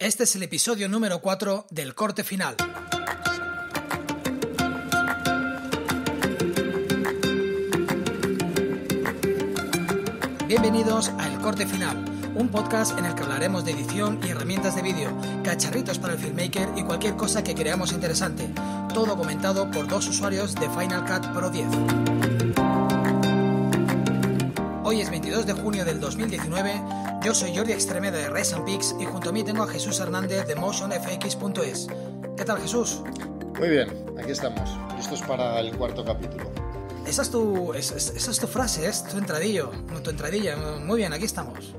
Este es el episodio número 4 del corte final. Bienvenidos a El Corte Final, un podcast en el que hablaremos de edición y herramientas de vídeo, cacharritos para el filmmaker y cualquier cosa que creamos interesante, todo comentado por dos usuarios de Final Cut Pro 10. Hoy es 22 de junio del 2019, yo soy Jordi Extremeda de Res and y junto a mí tengo a Jesús Hernández de MotionFX.es. ¿Qué tal, Jesús? Muy bien, aquí estamos, Esto es para el cuarto capítulo. Esa es tu, es tu frase, es tu entradillo, tu entradilla. Muy bien, aquí estamos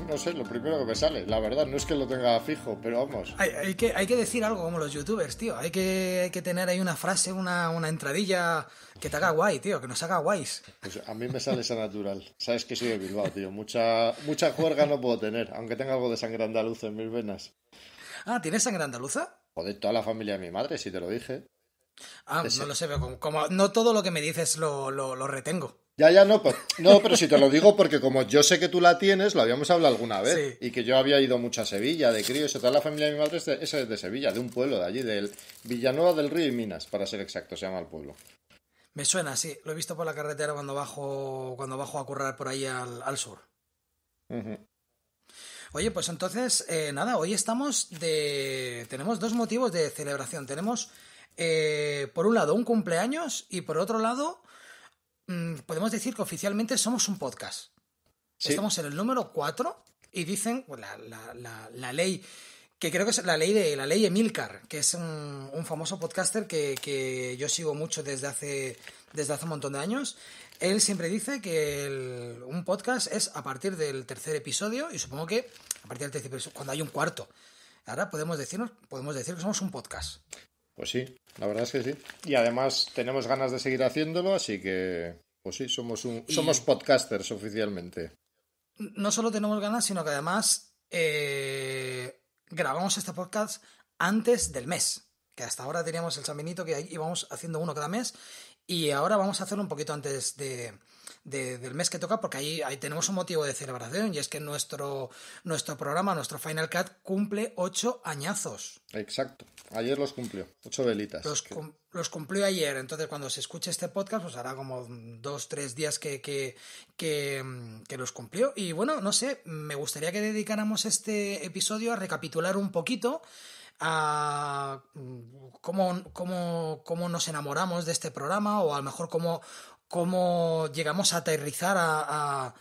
no sé, lo primero que me sale. La verdad, no es que lo tenga fijo, pero vamos. Hay, que, hay que decir algo como los youtubers, tío. Hay que, tener ahí una frase, una, una entradilla que te haga guay, tío, que nos haga guays. Pues a mí me sale esa natural. Sabes que soy de Bilbao, tío. Mucha, mucha juerga no puedo tener, aunque tenga algo de sangre andaluza en mis venas. Ah, ¿tienes sangre andaluza? de toda la familia de mi madre, si te lo dije. Ah, no lo sé, pero como, no todo lo que me dices lo retengo. Ya, ya, no, pues, no, pero si te lo digo porque como yo sé que tú la tienes, lo habíamos hablado alguna vez, y que yo había ido mucho a Sevilla, de crío, eso, toda la familia de mi madre es de, Sevilla, de un pueblo de allí, del Villanueva del Río y Minas, para ser exacto, se llama el pueblo. Me suena, sí, lo he visto por la carretera cuando bajo, cuando bajo a currar por ahí al, sur. Oye, pues entonces, eh, nada, hoy estamos de... Tenemos dos motivos de celebración. Tenemos, eh, por un lado, un cumpleaños y por otro lado Mm, podemos decir que oficialmente somos un podcast. Estamos en el número 4 y dicen pues, la, ley que creo que es la ley de la ley Emilcar, que es un, famoso podcaster que, yo sigo mucho desde hace desde hace un montón de años. Él siempre dice que un podcast es a partir del tercer episodio y supongo que a partir del tercer cuando hay un cuarto. Ahora podemos decirnos podemos decir que somos un podcast. Pues sí, la verdad es que sí. Y además tenemos ganas de seguir haciéndolo, así que, pues sí, somos, somos podcasters oficialmente. No solo tenemos ganas, sino que además eh, grabamos este podcast antes del mes. Que hasta ahora teníamos el saminito que íbamos haciendo uno cada mes. Y ahora vamos a hacerlo un poquito antes de, del mes que toca, porque ahí, ahí tenemos un motivo de celebración y es que nuestro, nuestro programa, nuestro Final Cut, cumple ocho añazos. Exacto, ayer los cumplió, ocho velitas. Los, los cumplió ayer, entonces cuando se escuche este podcast, pues hará como dos, tres días que, que, que, los cumplió. Y bueno, no sé, me gustaría que dedicáramos este episodio a recapitular un poquito a mm, cómo, cómo, cómo, nos enamoramos de este programa o a lo mejor cómo, cómo llegamos a aterrizar a,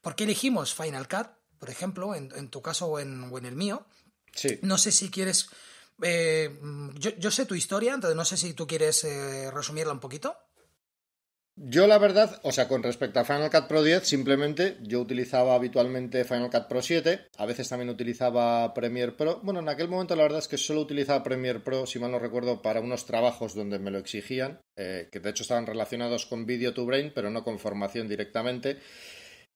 ¿Por qué elegimos Final Cut, por ejemplo, en, tu caso o en, el mío? Sí. No sé si quieres... Eh, yo, sé tu historia, entonces no sé si tú quieres eh, resumirla un poquito. Yo la verdad, o sea, con respecto a Final Cut Pro 10, simplemente yo utilizaba habitualmente Final Cut Pro 7, a veces también utilizaba Premiere Pro. Bueno, en aquel momento la verdad es que solo utilizaba Premiere Pro, si mal no recuerdo, para unos trabajos donde me lo exigían, eh, que de hecho estaban relacionados con Video to Brain, pero no con formación directamente.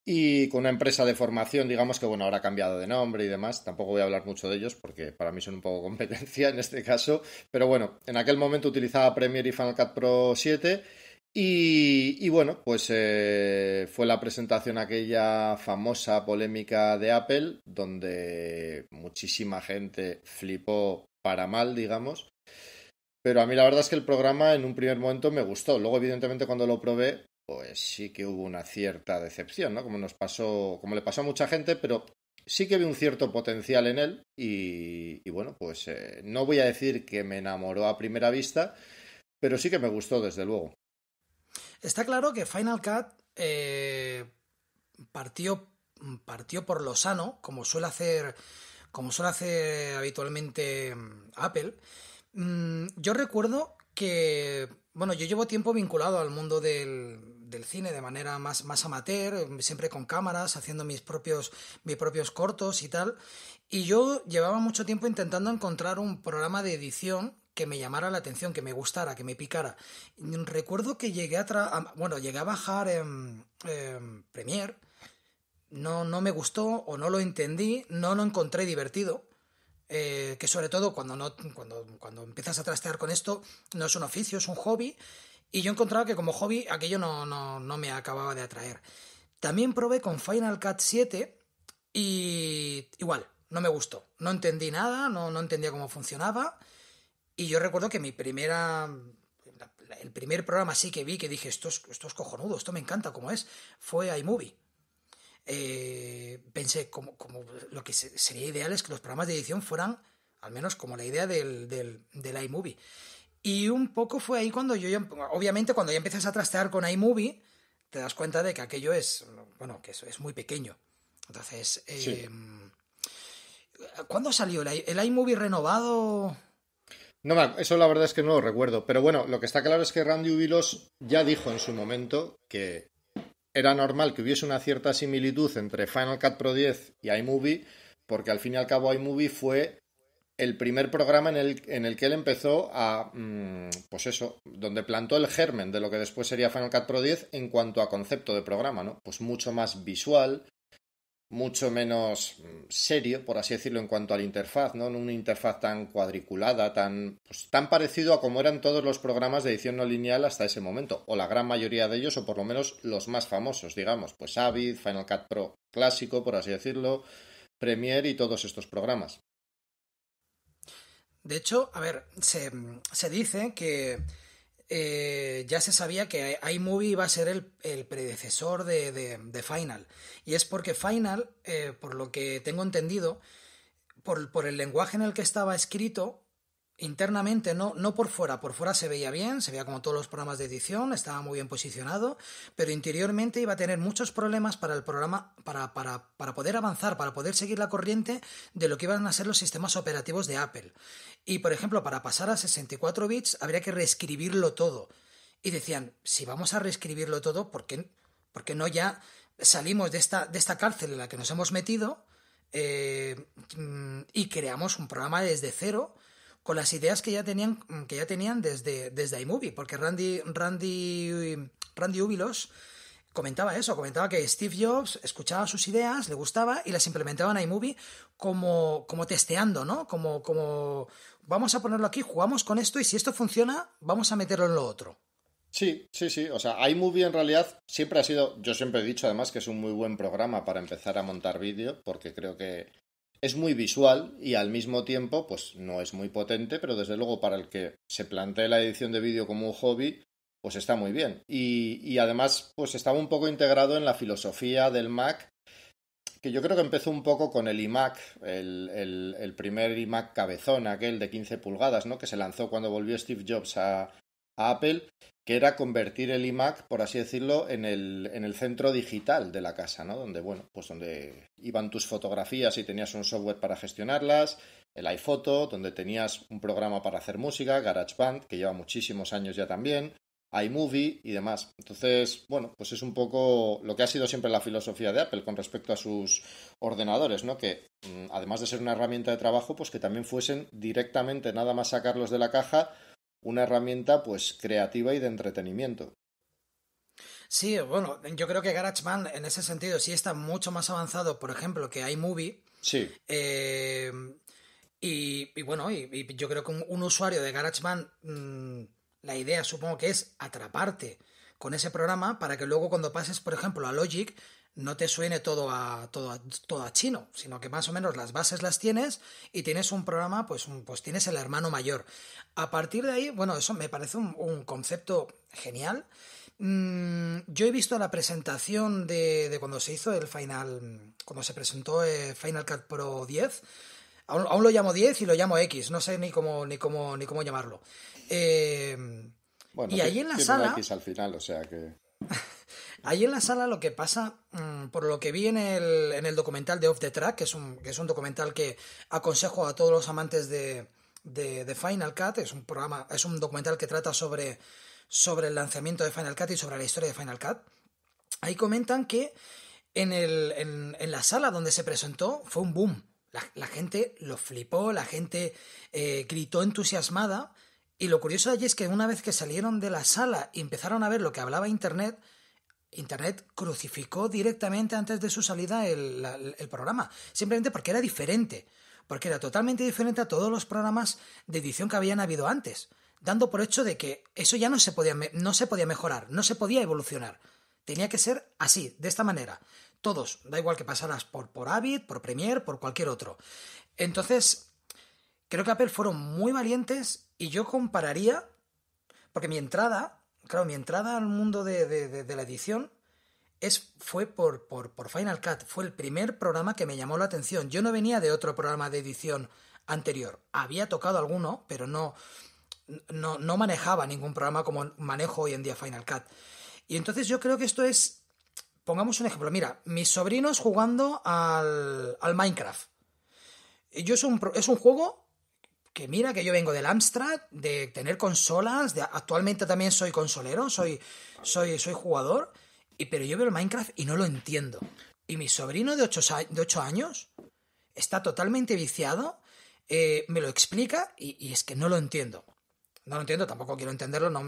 Y con una empresa de formación, digamos que bueno, ahora ha cambiado de nombre y demás. Tampoco voy a hablar mucho de ellos porque para mí son un poco competencia en este caso. Pero bueno, en aquel momento utilizaba Premiere y Final Cut Pro 7 y, bueno, pues eh, fue la presentación aquella famosa polémica de Apple, donde muchísima gente flipó para mal, digamos. Pero a mí la verdad es que el programa en un primer momento me gustó. Luego, evidentemente, cuando lo probé, pues sí que hubo una cierta decepción, ¿no? Como nos pasó, como le pasó a mucha gente, pero sí que vi un cierto potencial en él. Y, bueno, pues eh, no voy a decir que me enamoró a primera vista, pero sí que me gustó, desde luego. Está claro que Final Cut eh, partió, partió por lo sano, como suele hacer, como suele hacer habitualmente mm, Apple. Mm, yo recuerdo que, bueno, yo llevo tiempo vinculado al mundo del, cine de manera más, más amateur, siempre con cámaras, haciendo mis propios, mis propios cortos y tal. Y yo llevaba mucho tiempo intentando encontrar un programa de edición que me llamara la atención, que me gustara, que me picara. Recuerdo que llegué a, bueno, llegué a bajar en, Premiere, no, no me gustó o no lo entendí, no lo encontré divertido. Eh, que sobre todo cuando, no, cuando, cuando empiezas a trastear con esto, no es un oficio, es un hobby. Y yo encontraba que como hobby aquello no, no, no me acababa de atraer. También probé con Final Cut 7 y igual, no me gustó. No entendí nada, no, no entendía cómo funcionaba. Y yo recuerdo que mi primera el primer programa sí que vi que dije, esto es, esto cojonudo, esto me encanta como es, fue iMovie. Eh, pensé, como, lo que sería ideal es que los programas de edición fueran, al menos como la idea del, iMovie. Y un poco fue ahí cuando yo, obviamente cuando ya empiezas a trastear con iMovie, te das cuenta de que aquello es, bueno, que es, es muy pequeño. Entonces, eh, ¿cuándo salió el iMovie renovado? No, eso la verdad es que no lo recuerdo. Pero bueno, lo que está claro es que Randy Ubilos ya dijo en su momento que era normal que hubiese una cierta similitud entre Final Cut Pro 10 y iMovie, porque al fin y al cabo iMovie fue el primer programa en el, en el que él empezó a, mm, pues eso, donde plantó el germen de lo que después sería Final Cut Pro 10 en cuanto a concepto de programa, ¿no? Pues mucho más visual, mucho menos mm, serio, por así decirlo, en cuanto a la interfaz, ¿no? Una interfaz tan cuadriculada, tan, pues, tan parecido a como eran todos los programas de edición no lineal hasta ese momento, o la gran mayoría de ellos, o por lo menos los más famosos, digamos, pues Avid, Final Cut Pro clásico, por así decirlo, Premiere y todos estos programas. De hecho, a ver, se, se dice que eh, ya se sabía que iMovie iba a ser el, predecesor de, Final. Y es porque Final, eh, por lo que tengo entendido, por, el lenguaje en el que estaba escrito, internamente, no, no por fuera, por fuera se veía bien, se veía como todos los programas de edición, estaba muy bien posicionado, pero interiormente iba a tener muchos problemas para el programa, para, poder avanzar, para poder seguir la corriente de lo que iban a ser los sistemas operativos de Apple. Y, por ejemplo, para pasar a 64 bits habría que reescribirlo todo. Y decían, si vamos a reescribirlo todo, ¿por qué, no ya salimos de esta, de esta cárcel en la que nos hemos metido eh, y creamos un programa desde cero? con las ideas que ya tenían, que ya tenían desde, desde iMovie, porque Randy, Randy, Randy Ubilos comentaba eso, comentaba que Steve Jobs escuchaba sus ideas, le gustaba y las implementaba en iMovie como, como testeando, ¿no? Como, como vamos a ponerlo aquí, jugamos con esto y si esto funciona, vamos a meterlo en lo otro. Sí, sí, sí. O sea, iMovie en realidad siempre ha sido, yo siempre he dicho además que es un muy buen programa para empezar a montar vídeo, porque creo que es muy visual y al mismo tiempo, pues no es muy potente, pero desde luego para el que se plantee la edición de vídeo como un hobby, pues está muy bien. Y, además, pues estaba un poco integrado en la filosofía del Mac, que yo creo que empezó un poco con el iMac, el, el, el primer iMac cabezón, aquel de 15 pulgadas, ¿no? Que se lanzó cuando volvió Steve Jobs a, a Apple, que era convertir el iMac, por así decirlo, en el, en el centro digital de la casa, ¿no? Donde, bueno, pues donde iban tus fotografías y tenías un software para gestionarlas, el iPhoto, donde tenías un programa para hacer música, GarageBand, que lleva muchísimos años ya también, iMovie y demás. Entonces, bueno, pues es un poco lo que ha sido siempre la filosofía de Apple con respecto a sus ordenadores, ¿no? Que mm, además de ser una herramienta de trabajo, pues que también fuesen directamente, nada más sacarlos de la caja, una herramienta pues creativa y de entretenimiento. Sí, bueno, yo creo que GarageBand en ese sentido sí está mucho más avanzado, por ejemplo, que iMovie. Sí. Eh, y, bueno, y, yo creo que un, usuario de GarageBand, mm, la idea supongo que es atraparte con ese programa para que luego cuando pases, por ejemplo, a Logic, no te suene todo a, todo, a, todo a chino, sino que más o menos las bases las tienes y tienes un programa, pues, pues tienes el hermano mayor. A partir de ahí, bueno, eso me parece un, concepto genial. Mm, yo he visto la presentación de, cuando se hizo el final, cuando se presentó eh, Final Cut Pro 10. Aún, lo llamo 10 y lo llamo X, no sé ni cómo, ni cómo, ni cómo llamarlo. Eh, bueno, y ahí en la sala... X al final, o sea que... Ahí en la sala lo que pasa, mm, por lo que vi en el, documental de Off the Track, que es, un, documental que aconsejo a todos los amantes de, Final Cut, es un programa, es un documental que trata sobre, sobre el lanzamiento de Final Cut y sobre la historia de Final Cut. Ahí comentan que en, la sala donde se presentó fue un boom. La, gente lo flipó, la gente eh, gritó entusiasmada y lo curioso de allí es que una vez que salieron de la sala y empezaron a ver lo que hablaba Internet, Internet crucificó directamente antes de su salida el, programa, simplemente porque era diferente, porque era totalmente diferente a todos los programas de edición que habían habido antes, dando por hecho de que eso ya no se podía, no se podía mejorar, no se podía evolucionar. Tenía que ser así, de esta manera. Todos, da igual que pasaras por, por Avid, por Premiere, por cualquier otro. Entonces, creo que Apple fueron muy valientes y yo compararía, porque mi entrada, claro, mi entrada al mundo de, la edición es, fue por, por, Final Cut, fue el primer programa que me llamó la atención. Yo no venía de otro programa de edición anterior, había tocado alguno, pero no, no, manejaba ningún programa como manejo hoy en día Final Cut. Y entonces yo creo que esto es, pongamos un ejemplo, mira, mis sobrinos jugando al, al Minecraft. Yo es un, es un juego que mira que yo vengo del Amstrad, de tener consolas, de, actualmente también soy consolero, soy, soy, soy jugador, y, pero yo veo el Minecraft y no lo entiendo. Y mi sobrino de 8, de años está totalmente viciado, eh, me lo explica y, es que no lo entiendo. No lo entiendo, tampoco quiero entenderlo, no,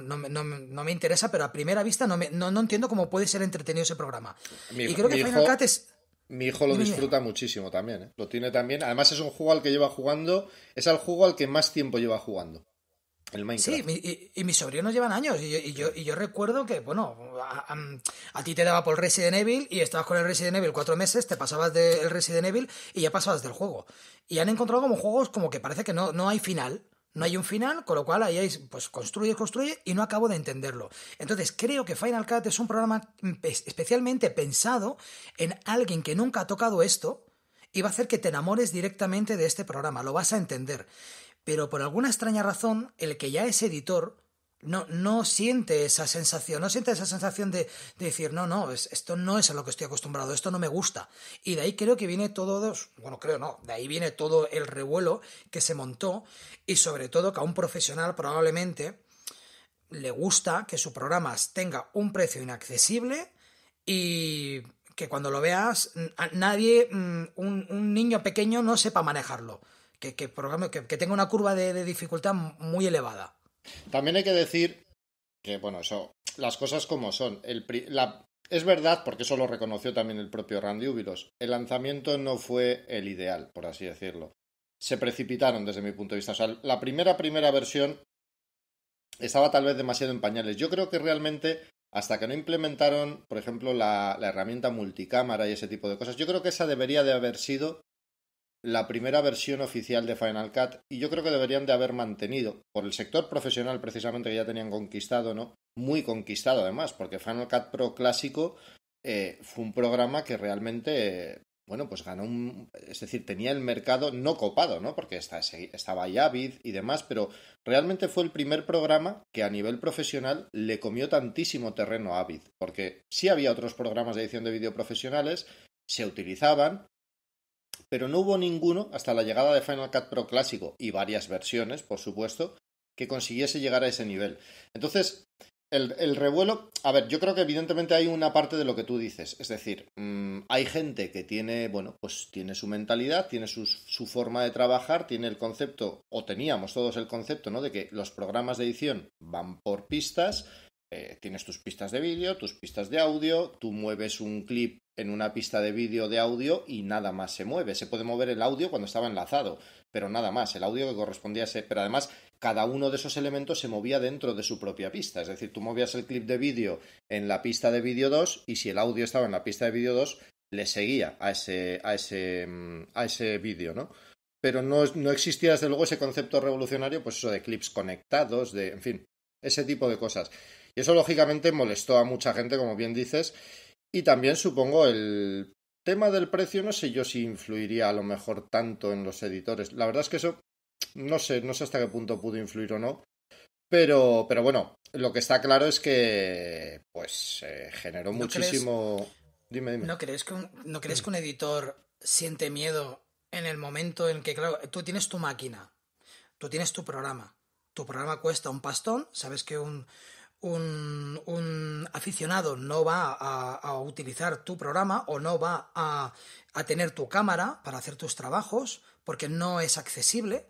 me interesa, pero a primera vista no, entiendo cómo puede ser entretenido ese programa. y creo que Final es... Mi hijo lo disfruta muchísimo también, ¿eh? Lo tiene también. Además es un juego al que lleva jugando, es al juego al que más tiempo lleva jugando. El Minecraft. Sí, y, mis sobrinos llevan años. Y yo, y yo, recuerdo que, bueno, a, ti te daba por Resident Evil y estabas con el Resident Evil cuatro meses, te pasabas del Resident Evil y ya pasabas del juego. Y han encontrado como juegos como que parece que no, no hay final no hay un final, con lo cual ahí hay, pues construye, construye y no acabo de entenderlo. Entonces creo que Final Cut es un programa mm, especialmente pensado en alguien que nunca ha tocado esto y va a hacer que te enamores directamente de este programa, lo vas a entender. Pero por alguna extraña razón, el que ya es editor no, no siente esa sensación, no siente esa sensación de, decir, no, no, esto no es a lo que estoy acostumbrado, esto no me gusta. Y de ahí creo que viene todo, bueno, creo no, de ahí viene todo el revuelo que se montó y sobre todo que a un profesional probablemente le gusta que su programa tenga un precio inaccesible y que cuando lo veas nadie, mm, un, niño pequeño no sepa manejarlo, que, que tenga una curva de dificultad muy elevada. También hay que decir que, bueno, eso, las cosas como son. es verdad, porque eso lo reconoció también el propio Randy Ubilos, el lanzamiento no fue el ideal, por así decirlo. Se precipitaron desde mi punto de vista. O sea, la primera, primera versión estaba tal vez demasiado en pañales. Yo creo que realmente, hasta que no implementaron, por ejemplo, la herramienta multicámara y ese tipo de cosas, yo creo que esa debería de haber sido la primera versión oficial de Final Cut y yo creo que deberían de haber mantenido, por el sector profesional precisamente que ya tenían conquistado, ¿no? Muy conquistado además, porque Final Cut Pro clásico eh, fue un programa que realmente, bueno, pues ganó Es decir, tenía el mercado no copado, ¿no? Porque estaba ya Avid y demás, pero realmente fue el primer programa que a nivel profesional le comió tantísimo terreno a Avid, porque si había otros programas de edición de vídeo profesionales, se utilizaban, pero no hubo ninguno hasta la llegada de Final Cut Pro clásico y varias versiones, por supuesto, que consiguiese llegar a ese nivel. Entonces, el, revuelo, a ver, yo creo que evidentemente hay una parte de lo que tú dices, es decir, mm, hay gente que tiene, bueno, pues tiene su mentalidad, tiene su, su, forma de trabajar, tiene el concepto, o teníamos todos el concepto, ¿no? De que los programas de edición van por pistas, eh, tienes tus pistas de vídeo, tus pistas de audio, tú mueves un clip en una pista de vídeo de audio y nada más se mueve. Se puede mover el audio cuando estaba enlazado, pero nada más, el audio que correspondía a ese. Pero además, cada uno de esos elementos se movía dentro de su propia pista. Es decir, tú movías el clip de vídeo en la pista de vídeo 2 y si el audio estaba en la pista de vídeo 2, le seguía a ese, a ese, mm, a ese vídeo, ¿no? Pero no, no existía desde luego ese concepto revolucionario, pues eso de clips conectados, de, en fin, ese tipo de cosas. Y eso lógicamente molestó a mucha gente, como bien dices. Y también supongo el tema del precio, no sé yo si influiría a lo mejor tanto en los editores. La verdad es que eso no sé, no sé hasta qué punto pudo influir o no. Pero, pero bueno, lo que está claro es que pues generó muchísimo. dime, dime. ¿no crees, que ¿No crees que un editor siente miedo en el momento en que, claro, tú tienes tu máquina, tú tienes tu programa, tu programa cuesta un pastón, sabes que un, un, aficionado no va a, utilizar tu programa o no va a, tener tu cámara para hacer tus trabajos porque no es accesible.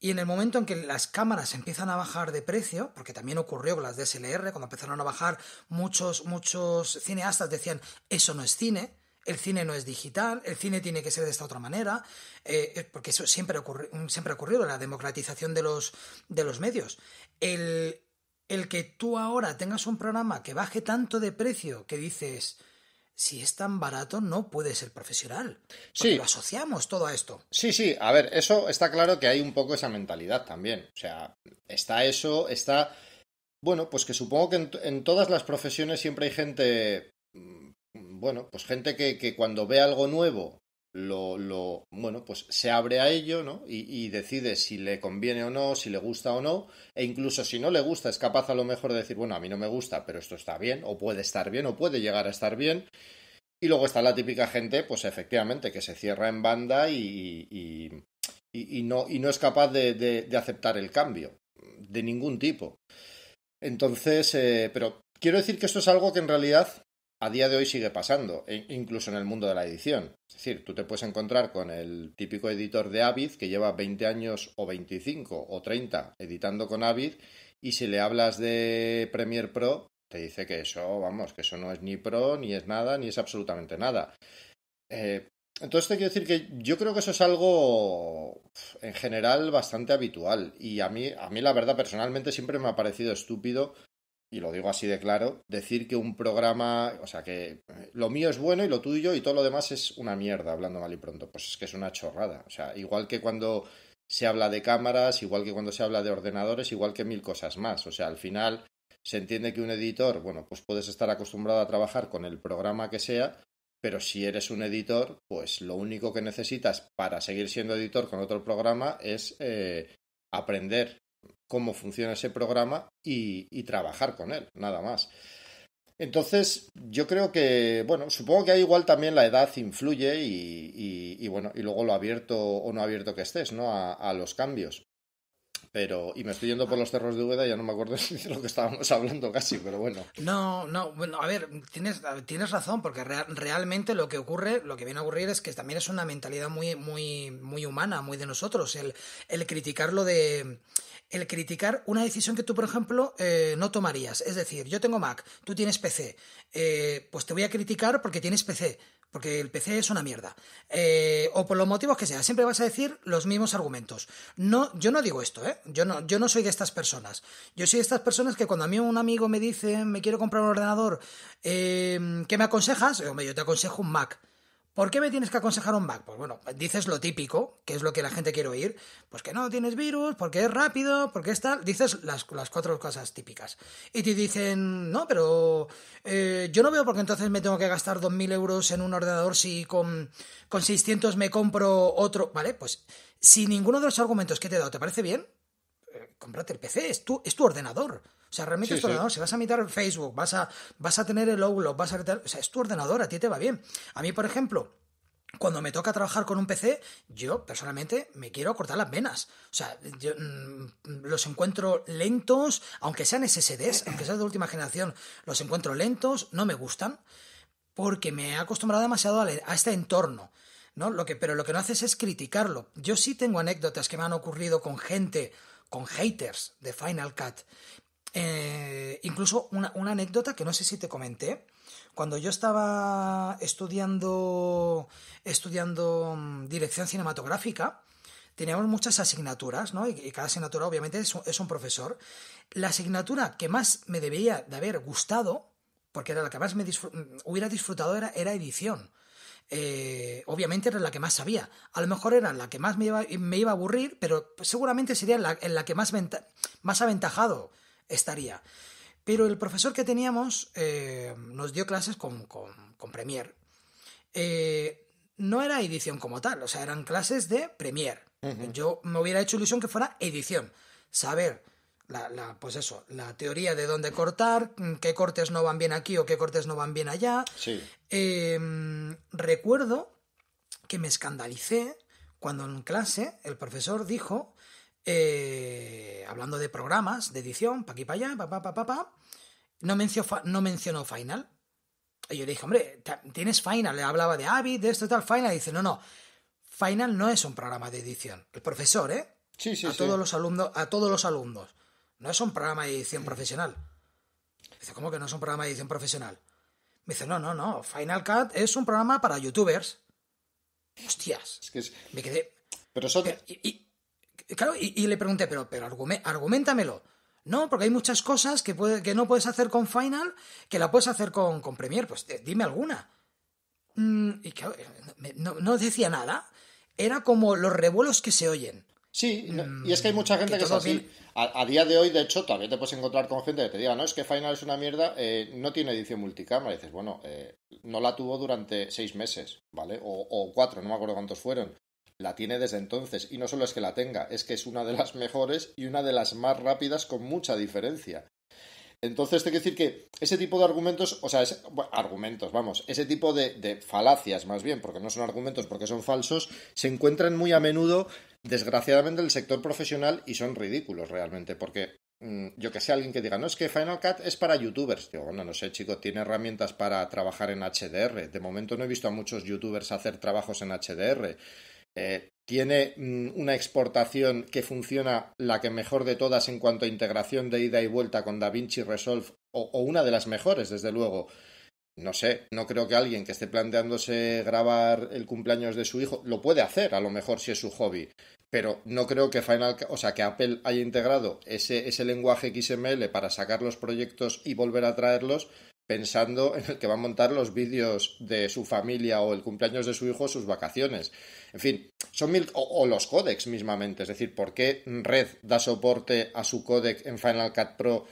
Y en el momento en que las cámaras empiezan a bajar de precio, porque también ocurrió con las DSLR, cuando empezaron a bajar, muchos, muchos cineastas decían, eso no es cine, el cine no es digital, el cine tiene que ser de esta otra manera, eh, eh, porque eso siempre, siempre ha ocurrido, la democratización de los, de los medios. El, el que tú ahora tengas un programa que baje tanto de precio que dices, si es tan barato no puede ser profesional. sí. Lo asociamos todo a esto. Sí, sí, a ver, eso está claro que hay un poco esa mentalidad también. O sea, está eso, está... Bueno, pues que supongo que en, todas las profesiones siempre hay gente... Mm, bueno, pues gente que cuando ve algo nuevo lo, bueno, pues se abre a ello, ¿no? Y, decide si le conviene o no, si le gusta o no, e incluso si no le gusta, es capaz a lo mejor de decir, bueno, a mí no me gusta, pero esto está bien, o puede estar bien, o puede llegar a estar bien. Y luego está la típica gente, pues efectivamente, que se cierra en banda y, y no, no, es capaz de, aceptar el cambio, de ningún tipo. Entonces, eh, pero quiero decir que esto es algo que en realidad a día de hoy sigue pasando, e incluso en el mundo de la edición. Es decir, tú te puedes encontrar con el típico editor de Avid que lleva 20 años o 25 o 30 editando con Avid y si le hablas de Premiere Pro, te dice que eso, vamos, que eso no es ni pro, ni es nada, ni es absolutamente nada. Eh, entonces te quiero decir que yo creo que eso es algo en general bastante habitual y a mí, a mí la verdad personalmente siempre me ha parecido estúpido y lo digo así de claro, decir que un programa, o sea, que eh, lo mío es bueno y lo tuyo y todo lo demás es una mierda, hablando mal y pronto, pues es que es una chorrada. O sea, igual que cuando se habla de cámaras, igual que cuando se habla de ordenadores, igual que mil cosas más. O sea, al final se entiende que un editor, bueno, pues puedes estar acostumbrado a trabajar con el programa que sea, pero si eres un editor, pues lo único que necesitas para seguir siendo editor con otro programa es eh, aprender cómo funciona ese programa y, trabajar con él, nada más. Entonces, yo creo que, bueno, supongo que igual también la edad influye y, bueno, y luego lo abierto o no abierto que estés, ¿no? A, los cambios. Pero, y me estoy yendo por los cerros de Úbeda, ya no me acuerdo de lo que estábamos hablando casi, pero bueno. No, no, bueno, a ver, tienes, tienes razón, porque realmente lo que ocurre, lo que viene a ocurrir es que también es una mentalidad muy, muy, muy humana, muy de nosotros, el, el criticar de el criticar una decisión que tú, por ejemplo, eh, no tomarías. Es decir, yo tengo Mac, tú tienes PC, eh, pues te voy a criticar porque tienes PC, porque el PC es una mierda. Eh, o por los motivos que sea, siempre vas a decir los mismos argumentos. No, yo no digo esto, Yo no, yo no soy de estas personas. Yo soy de estas personas que cuando a mí un amigo me dice, me quiero comprar un ordenador, ¿qué me aconsejas? Hombre, yo te aconsejo un Mac. ¿Por qué me tienes que aconsejar un Mac? Pues bueno, dices lo típico, que es lo que la gente quiere oír, pues que no tienes virus, porque es rápido, porque es tal, dices las, cuatro cosas típicas. Y te dicen, no, pero eh, yo no veo por qué entonces me tengo que gastar 2.000 euros en un ordenador si con, con 600 me compro otro, ¿vale? Pues si ninguno de los argumentos que te he dado te parece bien, eh, cómprate el PC, es tu, es tu ordenador. O sea, realmente es tu ordenador. Si vas a imitar Facebook, vas a, vas a tener el Outlook, vas a... O sea, es tu ordenador, a ti te va bien. A mí, por ejemplo, cuando me toca trabajar con un PC, yo personalmente me quiero cortar las venas. O sea, yo, mm, los encuentro lentos, aunque sean SSDs, aunque sean de última generación, los encuentro lentos, no me gustan, porque me he acostumbrado demasiado a, e, a este entorno. ¿no? Lo que, pero lo que no haces es criticarlo. Yo sí tengo anécdotas que me han ocurrido con gente, con haters de Final Cut, eh, incluso una, anécdota que no sé si te comenté. Cuando yo estaba estudiando, estudiando mm, dirección cinematográfica, teníamos muchas asignaturas, ¿no? Y, cada asignatura obviamente es un, profesor. La asignatura que más me debía de haber gustado, porque era la que más me mm, hubiera disfrutado, era, edición. Eh, obviamente era la que más sabía. A lo mejor era la que más me iba, me iba a aburrir, pero seguramente sería la, en la que más, más aventajado estaría. Pero el profesor que teníamos eh, nos dio clases con, con, Premiere. Eh, no era edición como tal, o sea, eran clases de Premiere. Yo me hubiera hecho ilusión que fuera edición. Saber, la, pues eso, la teoría de dónde cortar, qué cortes no van bien aquí o qué cortes no van bien allá. Em, recuerdo que me escandalicé cuando en clase el profesor dijo eh, hablando de programas, de edición, pa' aquí, pa' allá, pa, pa, pa, no, mencionó, no mencionó Final. Y yo le dije, hombre, tienes Final, le hablaba de Avid, ah, de esto, tal, Final. dice, no, no, Final no es un programa de edición. El profesor, ¿eh? Sí, sí, a Todos los alumnos, a todos los alumnos. No es un programa de edición profesional. Dice, ¿cómo que no es un programa de edición profesional? Me dice, no, no, no, Final Cut es un programa para youtubers. Hostias. Es que Me quedé... Pero eso... Claro, y, le pregunté, pero, pero argumentamelo. No, porque hay muchas cosas que, puede, que no puedes hacer con Final que la puedes hacer con, Premiere. Pues eh, dime alguna. Mm, y claro, eh, no, decía nada. Era como los revuelos que se oyen. Sí, mm, y es que hay mucha gente que, es así. A, día de hoy, de hecho, también te puedes encontrar con gente que te diga, no, es que Final es una mierda, eh, no tiene edición multicámara. Y dices, bueno, no la tuvo durante seis meses, ¿vale? o, cuatro, no me acuerdo cuántos fueron la tiene desde entonces. Y no solo es que la tenga, es que es una de las mejores y una de las más rápidas con mucha diferencia. Entonces, tengo que decir que ese tipo de argumentos, o sea, es, argumentos, vamos, ese tipo de, falacias más bien, porque no son argumentos, porque son falsos, se encuentran muy a menudo, desgraciadamente, en el sector profesional y son ridículos realmente, porque mm, yo que sé, alguien que diga, no, es que Final Cut es para youtubers. Digo, no, no sé, chico, tiene herramientas para trabajar en HDR. De momento no he visto a muchos youtubers hacer trabajos en HDR. Eh, tiene mm, una exportación que funciona la que mejor de todas en cuanto a integración de ida y vuelta con DaVinci Resolve o, una de las mejores, desde luego. No sé, no creo que alguien que esté planteándose grabar el cumpleaños de su hijo lo puede hacer, a lo mejor si es su hobby, pero no creo que Final, o sea, que Apple haya integrado ese, ese lenguaje XML para sacar los proyectos y volver a traerlos pensando en el que va a montar los vídeos de su familia o el cumpleaños de su hijo sus vacaciones. En fin, son mil... O, los códecs mismamente, es decir, ¿por qué Red da soporte a su códec en Final Cut Pro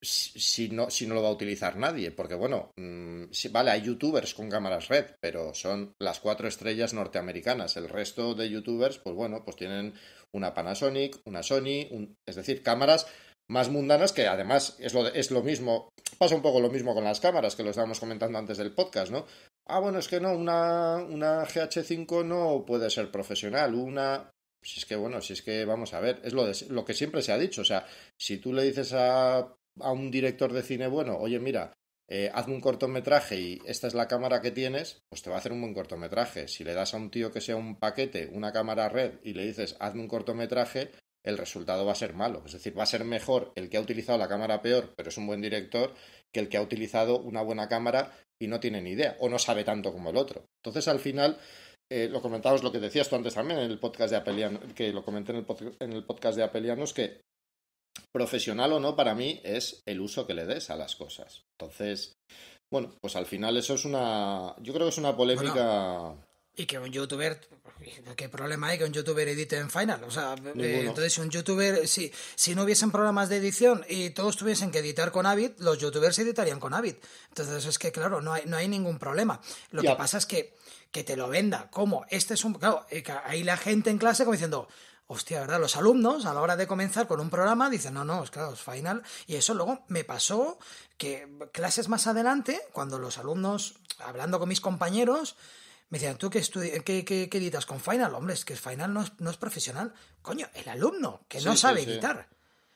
si no, si no lo va a utilizar nadie, porque bueno, mm, vale, hay youtubers con cámaras red, pero son las cuatro estrellas norteamericanas. El resto de youtubers, pues bueno, pues tienen una Panasonic, una Sony, es decir, cámaras más mundanas que además es lo, es lo mismo, pasa un poco lo mismo con las cámaras que lo estábamos comentando antes del podcast, ¿no? Ah, bueno, es que no, una, GH5 no puede ser profesional, una... Si pues es que, bueno, si es que, vamos a ver, es lo, de, lo que siempre se ha dicho, o sea, si tú le dices a, un director de cine, bueno, oye, mira, eh, hazme un cortometraje y esta es la cámara que tienes, pues te va a hacer un buen cortometraje. Si le das a un tío que sea un paquete, una cámara red, y le dices, hazme un cortometraje, el resultado va a ser malo. Es decir, va a ser mejor el que ha utilizado la cámara peor, pero es un buen director, que el que ha utilizado una buena cámara y no tiene ni idea, o no sabe tanto como el otro. Entonces, al final, eh, lo comentabas lo que decías tú antes también en el podcast de Apelianos, que lo comenté en el, podcast de Apelianos, que profesional o no, para mí es el uso que le des a las cosas. Entonces, bueno, pues al final eso es una. Yo creo que es una polémica. Y que un youtuber, ¿qué problema hay que un youtuber edite en Final? O sea, eh, entonces un youtuber, si, si no hubiesen programas de edición y todos tuviesen que editar con Avid, los youtubers editarían con Avid. Entonces es que, claro, no hay, no hay ningún problema. Lo que pasa es que, que te lo venda como, este es un... Claro, eh, ahí la gente en clase como diciendo, Hostia, ¿verdad? Los alumnos a la hora de comenzar con un programa dicen, no, no, es claro, es final. Y eso luego me pasó que clases más adelante, cuando los alumnos, hablando con mis compañeros, me decían, ¿tú qué, editas con Final? Hombre, es que Final no es, profesional. Coño, el alumno, que no sabe editar.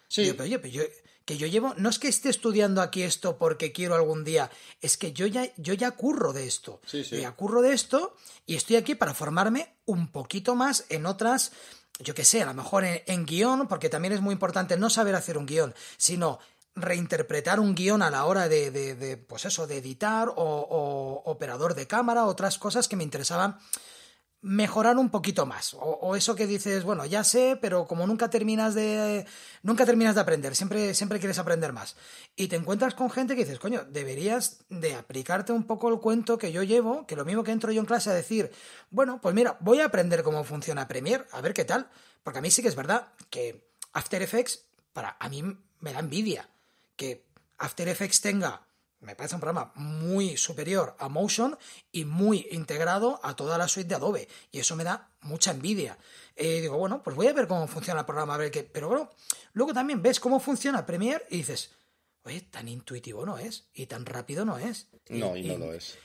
Sí. pero oye, pero yo, que yo llevo, no es que esté estudiando aquí esto porque quiero algún día, es que yo ya, yo ya curro de esto. Sí, sí. Yo curro de esto y estoy aquí para formarme un poquito más en otras, yo qué sé, a lo mejor en guión, porque también es muy importante no saber hacer un guión, sino reinterpretar un guión a la hora de, pues eso, de editar o, operador de cámara, otras cosas que me interesaban mejorar un poquito más. O, o, eso que dices, bueno, ya sé, pero como nunca terminas de. nunca terminas de aprender, siempre, siempre quieres aprender más. Y te encuentras con gente que dices, coño, deberías de aplicarte un poco el cuento que yo llevo, que lo mismo que entro yo en clase a decir, bueno, pues mira, voy a aprender cómo funciona Premiere, a ver qué tal. Porque a mí sí que es verdad que After Effects, para a mí me da envidia. After Effects tenga, me parece un programa muy superior a Motion y muy integrado a toda la suite de Adobe. Y eso me da mucha envidia. y eh, digo, bueno, pues voy a ver cómo funciona el programa, a ver qué. Pero bueno, luego también ves cómo funciona Premiere y dices, oye, tan intuitivo no es y tan rápido no es. No, y, no lo es.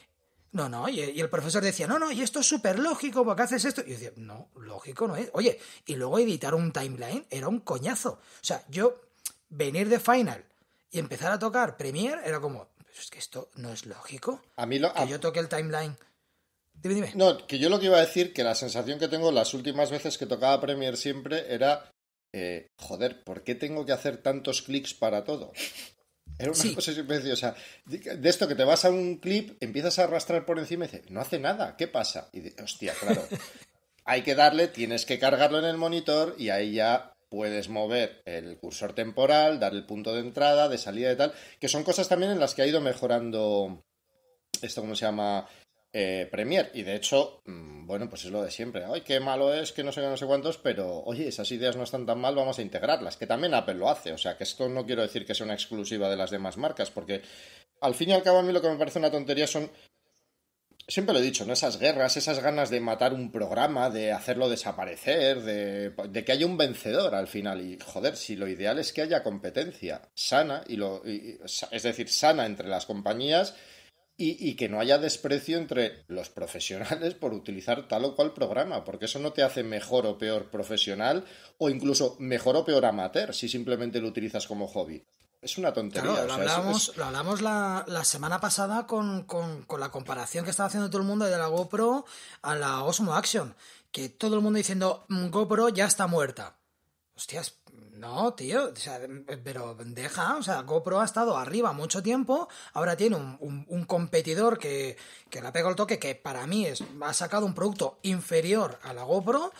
No, no, y, el profesor decía, no, no, y esto es súper lógico, porque haces esto. Y yo decía, no, lógico no es. Oye, y luego editar un timeline era un coñazo. O sea, yo venir de Final y empezar a tocar Premiere, era como, es que esto no es lógico. que yo toque el timeline. Dime, dime. No, que yo lo que iba a decir, que la sensación que tengo las últimas veces que tocaba Premiere siempre era, eh, joder, ¿por qué tengo que hacer tantos clics para todo? Era una cosa siempre o sea, de esto que te vas a un clip, empiezas a arrastrar por encima y dices, no hace nada, ¿qué pasa? Y dices, hostia, claro. hay que darle, tienes que cargarlo en el monitor y ahí ya puedes mover el cursor temporal, dar el punto de entrada, de salida y tal, que son cosas también en las que ha ido mejorando esto, ¿cómo se llama? Eh, Premiere. Y de hecho, mm, bueno, pues es lo de siempre. Ay, qué malo es, que no sé no sé cuántos, pero oye, esas ideas no están tan mal, vamos a integrarlas, que también Apple lo hace. O sea, que esto no quiero decir que sea una exclusiva de las demás marcas, porque al fin y al cabo a mí lo que me parece una tontería son siempre lo he dicho, ¿no? Esas guerras, esas ganas de matar un programa, de hacerlo desaparecer, de, que haya un vencedor al final. Y joder, si lo ideal es que haya competencia sana, y lo, es decir, sana entre las compañías y, que no haya desprecio entre los profesionales por utilizar tal o cual programa, porque eso no te hace mejor o peor profesional o incluso mejor o peor amateur si simplemente lo utilizas como hobby es una tontería. lo, hablamos, lo hablamos la, semana pasada con, la comparación que estaba haciendo todo el mundo de la GoPro a la Osmo Action. Que todo el mundo diciendo, mm, GoPro ya está muerta. Hostias, no, tío, pero deja, o sea, GoPro ha estado arriba mucho tiempo, ahora tiene un, competidor que, que le pegado el toque, que para mí es, ha sacado un producto inferior a la GoPro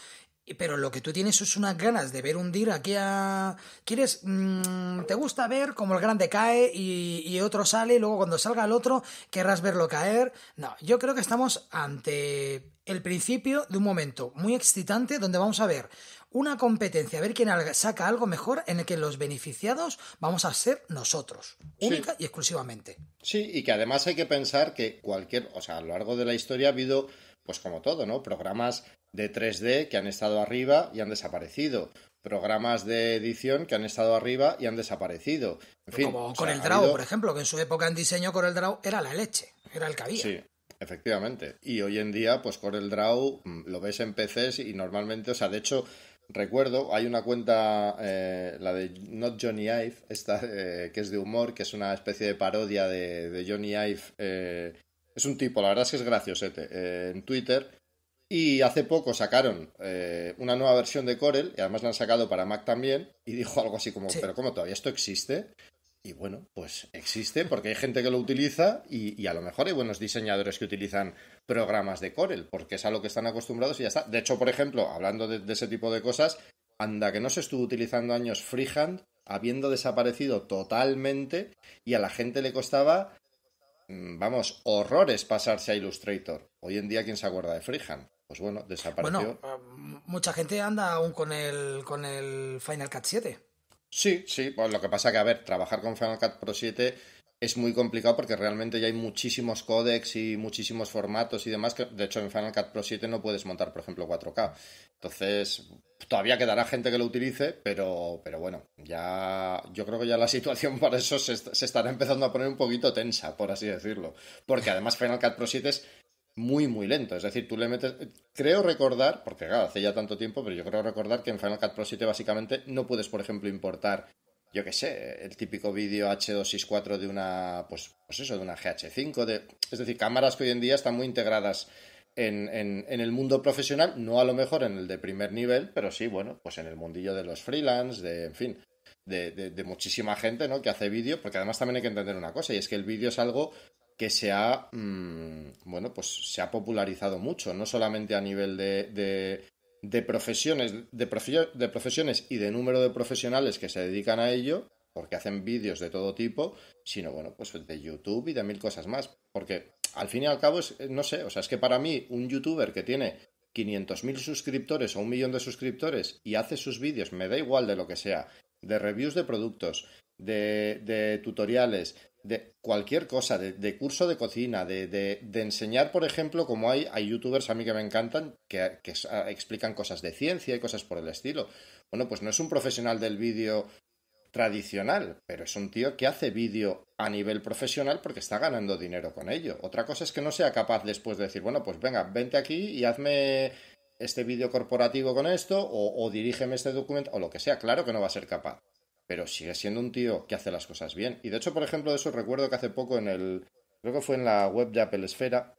pero lo que tú tienes es unas ganas de ver hundir aquí a... ¿Quieres? Mm, ¿Te gusta ver cómo el grande cae y, otro sale y luego cuando salga el otro querrás verlo caer? No, yo creo que estamos ante el principio de un momento muy excitante donde vamos a ver una competencia, a ver quién saca algo mejor en el que los beneficiados vamos a ser nosotros, única y exclusivamente. Sí, y que además hay que pensar que cualquier, o sea, a lo largo de la historia ha habido pues como todo, ¿no? Programas de 3D que han estado arriba y han desaparecido programas de edición que han estado arriba y han desaparecido. En fin, Como con el Draw, por ejemplo, que en su época en diseño con el Draw era la leche, era el que Sí. Efectivamente. Y hoy en día, pues el Draw mm, lo ves en PCs y normalmente, o sea, de hecho, recuerdo, hay una cuenta, eh, la de Not Johnny Ive, esta, eh, que es de humor, que es una especie de parodia de, Johnny Ive. Eh, es un tipo, la verdad es que es graciosete, en Twitter, y hace poco sacaron eh, una nueva versión de Corel, y además la han sacado para Mac también, y dijo algo así como, pero ¿cómo todavía esto existe? Y bueno, pues existe porque hay gente que lo utiliza y, a lo mejor hay buenos diseñadores que utilizan programas de Corel, porque es a lo que están acostumbrados y ya está. De hecho, por ejemplo, hablando de, de ese tipo de cosas, anda que no se estuvo utilizando años freehand, habiendo desaparecido totalmente y a la gente le costaba, mm, vamos, horrores pasarse a Illustrator. Hoy en día, ¿quién se acuerda de freehand? pues bueno, desapareció. Eh, mucha gente anda aún con el, con el Final Cut 7. Sí, sí, pues lo que pasa que, a ver, trabajar con Final Cut Pro 7 es muy complicado porque realmente ya hay muchísimos códecs y muchísimos formatos y demás que, de hecho, en Final Cut Pro 7 no puedes montar, por ejemplo, 4K. Entonces, todavía quedará gente que lo utilice, pero, pero bueno, ya yo creo que ya la situación para eso se, se estará empezando a poner un poquito tensa, por así decirlo. Porque además Final Cut Pro 7 es muy, muy lento. Es decir, tú le metes. Creo recordar, porque claro, hace ya tanto tiempo, pero yo creo recordar que en Final Cut Pro 7 básicamente no puedes, por ejemplo, importar, yo qué sé, el típico vídeo H264 de una. Pues, pues, eso, de una GH5. Es decir, cámaras que hoy en día están muy integradas. En, en, el mundo profesional, no a lo mejor en el de primer nivel, pero sí, bueno, pues en el mundillo de los freelance, de, en fin, de, muchísima gente, ¿no? Que hace vídeo, porque además también hay que entender una cosa, y es que el vídeo es algo que se ha, mm, bueno, pues se ha popularizado mucho, no solamente a nivel de, de, profesiones, de, de profesiones y de número de profesionales que se dedican a ello, porque hacen vídeos de todo tipo, sino, bueno, pues de YouTube y de mil cosas más, porque al fin y al cabo eh, no sé, o sea, es que para mí un youtuber que tiene 500.000 suscriptores o un millón de suscriptores y hace sus vídeos, me da igual de lo que sea, de reviews de productos, de tutoriales, de cualquier cosa, de, curso de cocina, de, enseñar, por ejemplo, como hay, hay youtubers a mí que me encantan, que, ah, explican cosas de ciencia y cosas por el estilo. Bueno, pues no es un profesional del vídeo tradicional, pero es un tío que hace vídeo a nivel profesional porque está ganando dinero con ello. Otra cosa es que no sea capaz después de decir, bueno, pues venga, vente aquí y hazme este vídeo corporativo con esto o dirígeme este documento o lo que sea. Claro que no va a ser capaz pero sigue siendo un tío que hace las cosas bien. Y de hecho, por ejemplo, de eso recuerdo que hace poco en el, creo que fue en la web de Apple Esfera,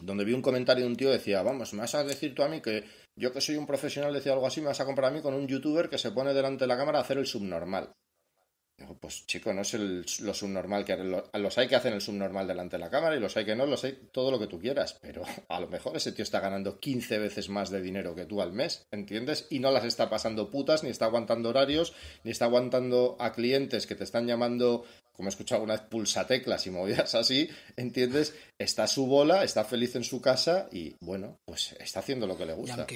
donde vi un comentario de un tío que decía, vamos, me vas a decir tú a mí que yo que soy un profesional, decía algo así, me vas a comprar a mí con un youtuber que se pone delante de la cámara a hacer el subnormal. Pues chico, no es el, lo subnormal que los hay que hacen el subnormal delante de la cámara y los hay que no, los hay todo lo que tú quieras, pero a lo mejor ese tío está ganando 15 veces más de dinero que tú al mes, ¿entiendes? Y no las está pasando putas, ni está aguantando horarios, ni está aguantando a clientes que te están llamando, como he escuchado alguna vez, pulsateclas y movidas así, ¿entiendes? Está su bola, está feliz en su casa y bueno, pues está haciendo lo que le gusta.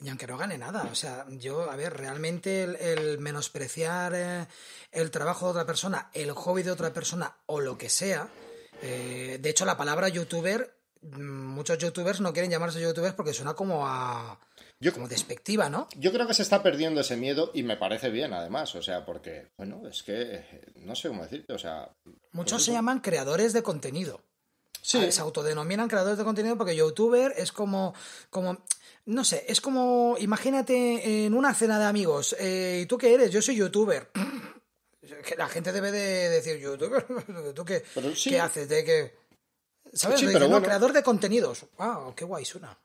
Y aunque, no gane nada, o sea, yo, a ver, realmente el, menospreciar eh, el trabajo de otra persona, el hobby de otra persona o lo que sea. Eh, de hecho, la palabra youtuber, mm, muchos youtubers no quieren llamarse youtubers porque suena como a... Yo, como despectiva, ¿no? Yo creo que se está perdiendo ese miedo y me parece bien, además, o sea, porque, bueno, es que no sé cómo decirte, o sea... Muchos pues se llaman creadores de contenido. Sí. Ah, se autodenominan creadores de contenido porque youtuber es como, como no sé, es como, imagínate en una cena de amigos, eh, ¿y tú qué eres? Yo soy youtuber. la gente debe de decir, youtube ¿tú, qué, haces? De que, ¿Sabes? creador de contenidos. ¡Wow! ¡Qué guay suena!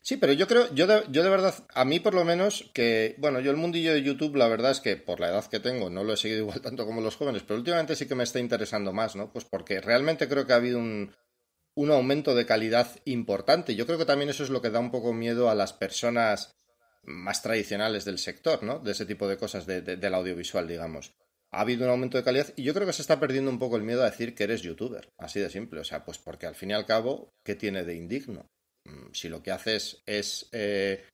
Sí, pero yo creo, yo de, yo de verdad, a mí por lo menos, que, bueno, yo el mundillo de YouTube, la verdad es que por la edad que tengo, no lo he seguido igual tanto como los jóvenes, pero últimamente sí que me está interesando más, ¿no? Pues porque realmente creo que ha habido un, un aumento de calidad importante. Yo creo que también eso es lo que da un poco miedo a las personas más tradicionales del sector, ¿no? De ese tipo de cosas del audiovisual, digamos ha habido un aumento de calidad y yo creo que se está perdiendo un poco el miedo a decir que eres youtuber, así de simple, o sea, pues porque al fin y al cabo, ¿qué tiene de indigno? Mm, si lo que haces es, eh,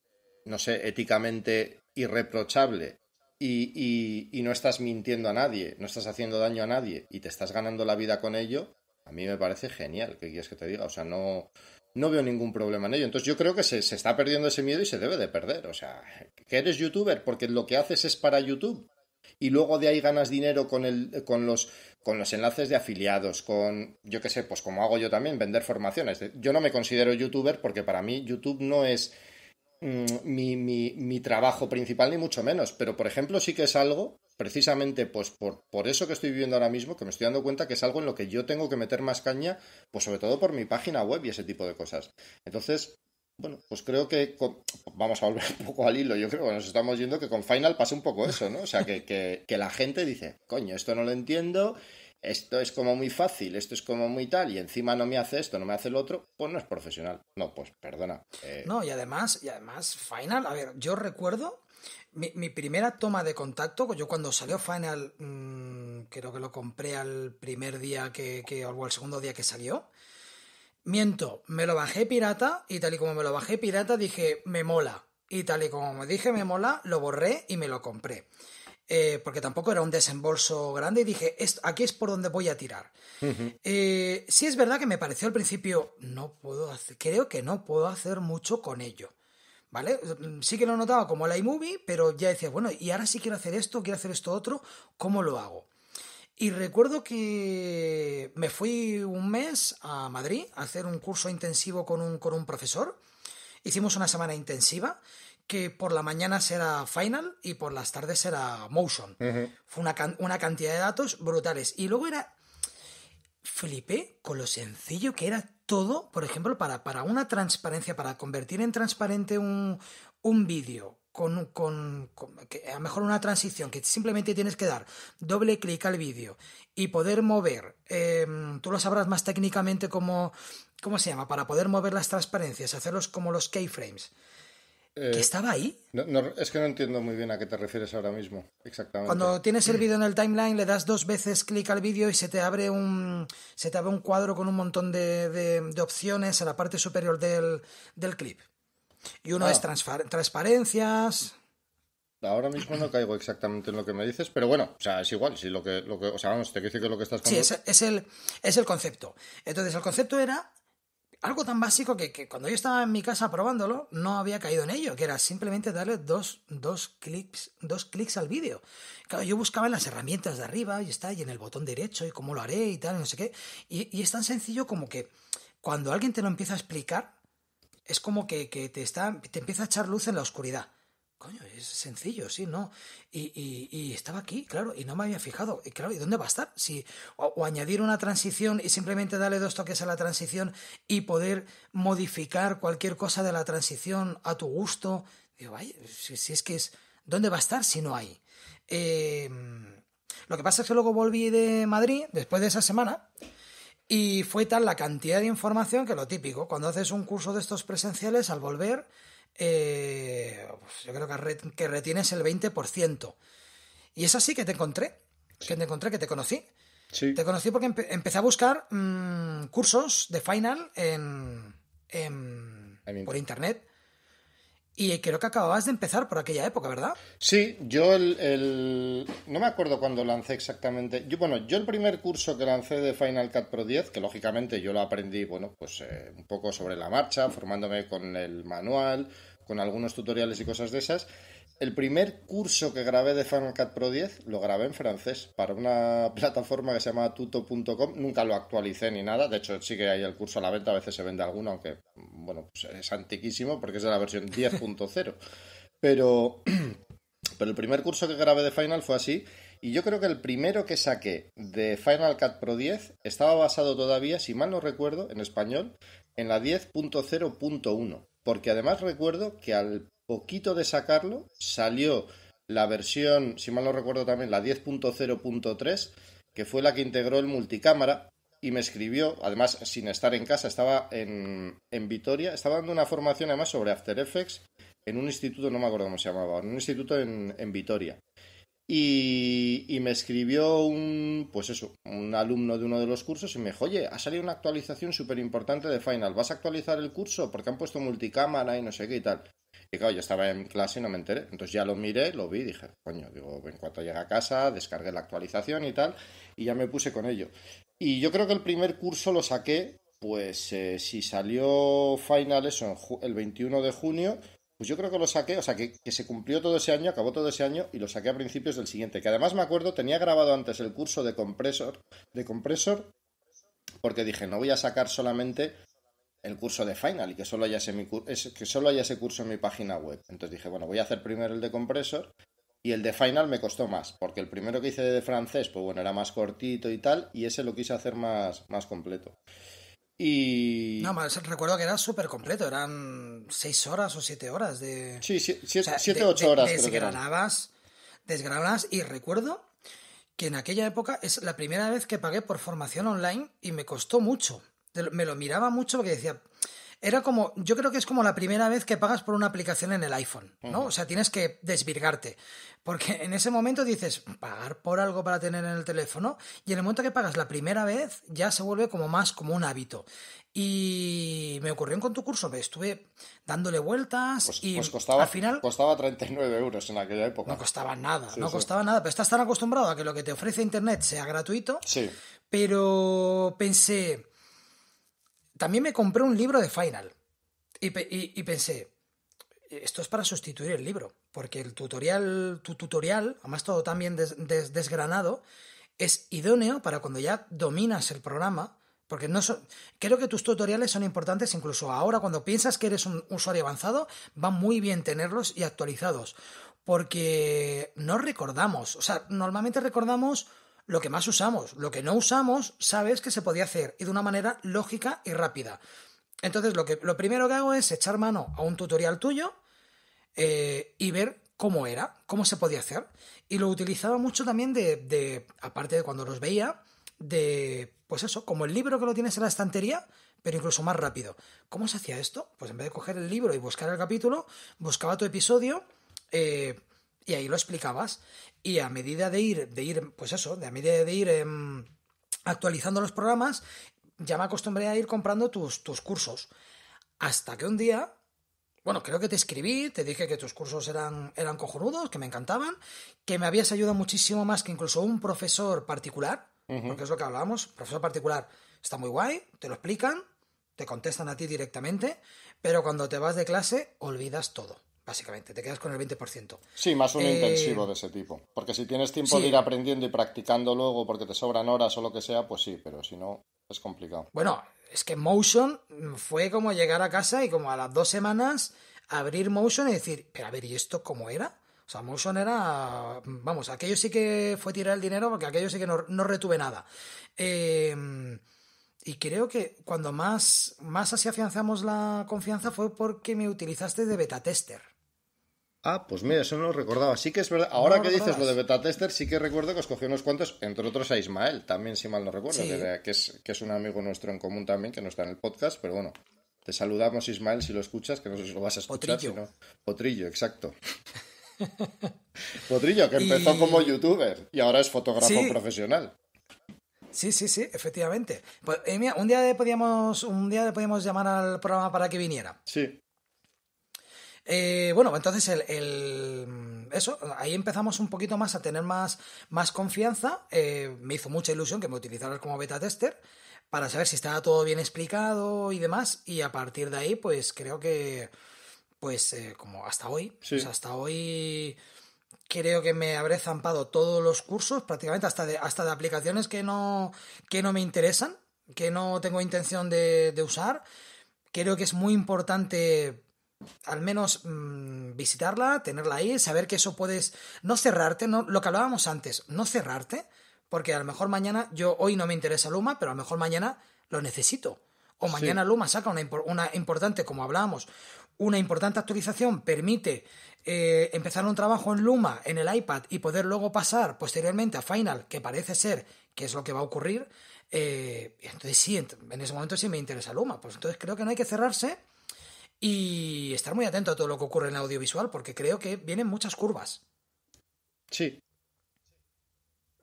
no sé, éticamente irreprochable y, no estás mintiendo a nadie, no estás haciendo daño a nadie y te estás ganando la vida con ello, a mí me parece genial, que quieres que te diga? O sea, no, no veo ningún problema en ello. Entonces yo creo que se, se, está perdiendo ese miedo y se debe de perder. O sea, que eres youtuber porque lo que haces es para YouTube y luego de ahí ganas dinero con, con, los, con los enlaces de afiliados, con, yo qué sé, pues como hago yo también, vender formaciones. Yo no me considero youtuber porque para mí YouTube no es... Mm, mi, trabajo principal, ni mucho menos. Pero, por ejemplo, sí que es algo, precisamente pues por, por, eso que estoy viviendo ahora mismo, que me estoy dando cuenta que es algo en lo que yo tengo que meter más caña, pues sobre todo por mi página web y ese tipo de cosas. Entonces, bueno, pues creo que vamos a volver un poco al hilo. Yo creo que nos estamos yendo que con Final pasa un poco eso, ¿no? O sea, que, la gente dice, coño, esto no lo entiendo, esto es como muy fácil, esto es como muy tal, y encima no me hace esto, no me hace el otro, pues no es profesional. No, pues perdona. Eh. No, y además, y además, Final, a ver, yo recuerdo mi, primera toma de contacto, yo cuando salió Final, mm, creo que lo compré al primer día que, que o al segundo día que salió, Miento, me lo bajé pirata y tal y como me lo bajé pirata dije, me mola. Y tal y como me dije, me mola, lo borré y me lo compré. Eh, porque tampoco era un desembolso grande y dije, esto, aquí es por donde voy a tirar. Eh, sí es verdad que me pareció al principio, no puedo hacer, creo que no puedo hacer mucho con ello. ¿Vale? Sí que lo notaba como el iMovie, pero ya decía, bueno, y ahora sí quiero hacer esto, quiero hacer esto otro, ¿cómo lo hago? Y recuerdo que me fui un mes a Madrid a hacer un curso intensivo con un, con un profesor. Hicimos una semana intensiva que por la mañana era Final y por las tardes era Motion. Fue una, cantidad de datos brutales. Y luego era... Flipé con lo sencillo que era todo, por ejemplo, para, para una transparencia, para convertir en transparente un, un vídeo, con, a lo mejor una transición que simplemente tienes que dar doble clic al vídeo y poder mover, em, tú lo sabrás más técnicamente como cómo se llama, para poder mover las transparencias, hacerlos como los keyframes. ¿Que eh, estaba ahí? es que no entiendo muy bien a qué te refieres ahora mismo, exactamente. Cuando tienes el vídeo en el timeline, le das dos veces clic al vídeo y se te abre un, se te abre un cuadro con un montón de, de, opciones a la parte superior del clip. Y uno es ah. transparencias. Ahora mismo no caigo exactamente en lo que me dices, pero bueno, o sea, es igual, si lo que, lo que o sea, vamos, te quiero que lo que estás Sí, es, el, es el concepto. Entonces, el concepto era algo tan básico que, cuando yo estaba en mi casa probándolo, no había caído en ello, que era simplemente darle dos, clics, dos clics al vídeo. Claro, yo buscaba en las herramientas de arriba y está, y en el botón derecho, y cómo lo haré, y tal, no sé qué. y es tan sencillo como que cuando alguien te lo empieza a explicar, es como que, te, está, te empieza a echar luz en la oscuridad. Coño, es sencillo, sí, ¿no? Y, estaba aquí, claro, y no me había fijado. Y claro, ¿y dónde va a estar? Si, o, añadir una transición y simplemente darle dos toques a la transición y poder modificar cualquier cosa de la transición a tu gusto. Digo, vaya, si, es que es. ¿Dónde va a estar si no hay? Em, lo que pasa es que luego volví de Madrid, después de esa semana, y fue tal la cantidad de información que lo típico, cuando haces un curso de estos presenciales, al volver, eh, pues yo creo que, retienes el 20%. Y es así que te encontré, que te encontré, que te conocí. Te conocí porque empecé a buscar mm, cursos de Final en, en, por internet. Y creo que acababas de empezar por aquella época, ¿verdad? Sí, yo el, No me acuerdo cuándo lancé exactamente. Yo, bueno, yo el primer curso que lancé de Final Cut Pro 10, que lógicamente yo lo aprendí, bueno, pues eh, un poco sobre la marcha, formándome con el manual, con algunos tutoriales y cosas de esas. El primer curso que grabé de Final Cut Pro 10 lo grabé en francés para una plataforma que se llama tuto.com. Nunca lo actualicé ni nada. De hecho, sí que hay el curso a la venta. A veces se vende alguno, aunque, bueno, pues es antiquísimo porque es de la versión 10.0. Pero, pero el primer curso que grabé de Final fue así. Y yo creo que el primero que saqué de Final Cut Pro 10 estaba basado todavía, si mal no recuerdo, en español, en la 10.0.1. Porque además recuerdo que al poquito de sacarlo, salió la versión, si mal no recuerdo también, la 10.0.3, que fue la que integró el multicámara, y me escribió, además sin estar en casa, estaba en, Vitoria, estaba dando una formación además sobre After Effects en un instituto, no me acuerdo cómo se llamaba, en un instituto en, Vitoria. Y, y, me escribió un, pues eso, un alumno de uno de los cursos y me dijo, oye, ha salido una actualización súper importante de Final, ¿vas a actualizar el curso? Porque han puesto multicámara y no sé qué y tal yo estaba en clase y no me enteré. Entonces ya lo miré, lo vi dije, coño, digo, en cuanto llegue a casa, descargué la actualización y tal, y ya me puse con ello. Y yo creo que el primer curso lo saqué, pues eh, si salió Final eso el 21 de junio, pues yo creo que lo saqué, o sea, que, que, se cumplió todo ese año, acabó todo ese año y lo saqué a principios del siguiente. Que además me acuerdo, tenía grabado antes el curso de compresor, de compresor, porque dije, no voy a sacar solamente el curso de Final y que solo, haya ese, que solo haya ese curso en mi página web. Entonces dije, bueno, voy a hacer primero el de compresor y el de Final me costó más, porque el primero que hice de francés, pues bueno, era más cortito y tal, y ese lo quise hacer más, más completo. Y... No, más recuerdo que era súper completo, eran seis horas o siete horas de... Sí, 7 o 8 horas. De, desgranabas, desgranabas y recuerdo que en aquella época es la primera vez que pagué por formación online y me costó mucho me lo miraba mucho porque decía, era como, yo creo que es como la primera vez que pagas por una aplicación en el iPhone, ¿no? O sea, tienes que desvirgarte. Porque en ese momento dices, pagar por algo para tener en el teléfono, y en el momento que pagas la primera vez, ya se vuelve como más como un hábito. Y me ocurrió en con tu curso, estuve dándole vueltas pues, y pues al final... Costaba 39 euros en aquella época. No costaba nada, no costaba nada, pero estás tan acostumbrado a que lo que te ofrece Internet sea gratuito. Sí. Pero pensé también me compré un libro de Final y, pensé, esto es para sustituir el libro, porque el tutorial, tu tutorial, además todo también desgranado, es idóneo para cuando ya dominas el programa, porque no creo que tus tutoriales son importantes incluso ahora cuando piensas que eres un usuario avanzado, va muy bien tenerlos y actualizados, porque no recordamos, o sea, normalmente recordamos lo que más usamos. Lo que no usamos, sabes que se podía hacer y de una manera lógica y rápida. Entonces, lo, que, lo primero que hago es echar mano a un tutorial tuyo eh, y ver cómo era, cómo se podía hacer. Y lo utilizaba mucho también de, aparte de cuando los veía, de, pues eso, como el libro que lo tienes en la estantería, pero incluso más rápido. ¿Cómo se hacía esto? Pues en vez de coger el libro y buscar el capítulo, buscaba tu episodio. Eh, y ahí lo explicabas. Y a medida de ir, de ir, pues eso, de a medida de ir em, actualizando los programas, ya me acostumbré a ir comprando tus, tus cursos. Hasta que un día, bueno, creo que te escribí, te dije que tus cursos eran, eran cojonudos, que me encantaban, que me habías ayudado muchísimo más que incluso un profesor particular, porque es lo que hablábamos, profesor particular está muy guay, te lo explican, te contestan a ti directamente, pero cuando te vas de clase olvidas todo básicamente. Te quedas con el 20%. Sí, más un eh, intensivo de ese tipo. Porque si tienes tiempo de ir aprendiendo y practicando luego porque te sobran horas o lo que sea, pues sí, pero si no, es complicado. Bueno, es que Motion fue como llegar a casa y como a las dos semanas abrir Motion y decir, pero a ver, ¿y esto cómo era? O sea, Motion era, vamos, aquello sí que fue tirar el dinero porque aquello sí que no, retuve nada. Em, y creo que cuando más, más así afianzamos la confianza fue porque me utilizaste de beta tester. Ah, pues mira, eso no lo recordaba. Sí que es verdad. Ahora que dices lo de beta tester, sí que recuerdo que os unos cuantos, entre otros a Ismael, también, si mal no recuerdo, que, es, es un amigo nuestro en común también, que no está en el podcast, pero bueno. Te saludamos, Ismael, si lo escuchas, que no sé si lo vas a escuchar. Potrillo. Potrillo, exacto. Potrillo, que empezó como youtuber y ahora es fotógrafo profesional. Sí, sí, sí, efectivamente. Pues, eh, un día le podíamos, un día le podíamos llamar al programa para que viniera. Sí. Eh, bueno, entonces el, eso, ahí empezamos un poquito más a tener más, más confianza. Eh, me hizo mucha ilusión que me utilizaras como beta tester para saber si estaba todo bien explicado y demás. Y a partir de ahí, pues creo que, pues eh, como hasta hoy, hasta hoy creo que me habré zampado todos los cursos, prácticamente hasta de, hasta de aplicaciones que no, que no me interesan, que no tengo intención de usar. Creo que es muy importante al menos mm, visitarla, tenerla ahí, saber que eso puedes no cerrarte, no, lo que hablábamos antes, no cerrarte, porque a lo mejor mañana, yo hoy no me interesa Luma, pero a lo mejor mañana lo necesito. O mañana Luma saca una, una, importante, como hablábamos, una importante actualización permite eh, empezar un trabajo en Luma, en el iPad, y poder luego pasar posteriormente a Final, que parece ser que es lo que va a ocurrir. Eh, entonces sí, en ese momento sí me interesa Luma. Pues entonces creo que no hay que cerrarse y estar muy atento a todo lo que ocurre en audiovisual, porque creo que vienen muchas curvas. Sí.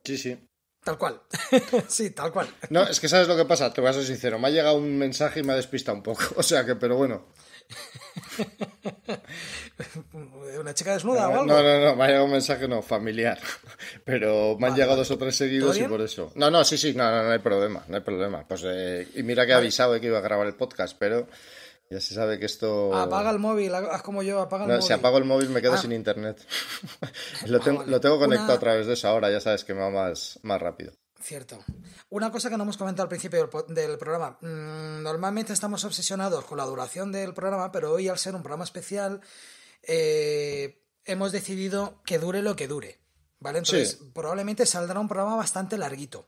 Sí, sí. Tal cual. sí, tal cual. No, es que sabes lo que pasa, te voy a ser sincero. Me ha llegado un mensaje y me ha despistado un poco. O sea que, pero bueno. ¿Una chica desnuda o algo? No, no, no, me ha llegado un mensaje no, familiar. Pero me han llegado dos o tres seguidos y por eso. No, no, sí, sí, no, no, no hay problema, no hay problema. Pues, eh, y mira que he avisado de que iba a grabar el podcast, pero ya se sabe que esto. Apaga el móvil, haz como yo, apaga el móvil. Si apago el móvil me quedo ah. sin internet. lo, tengo, conectado a través de eso ahora, ya sabes que me va más, más rápido. Cierto. Una cosa que no hemos comentado al principio del, programa. Mm, normalmente estamos obsesionados con la duración del programa, pero hoy, al ser un programa especial, eh, hemos decidido que dure lo que dure. ¿Vale? Entonces, probablemente saldrá un programa bastante larguito.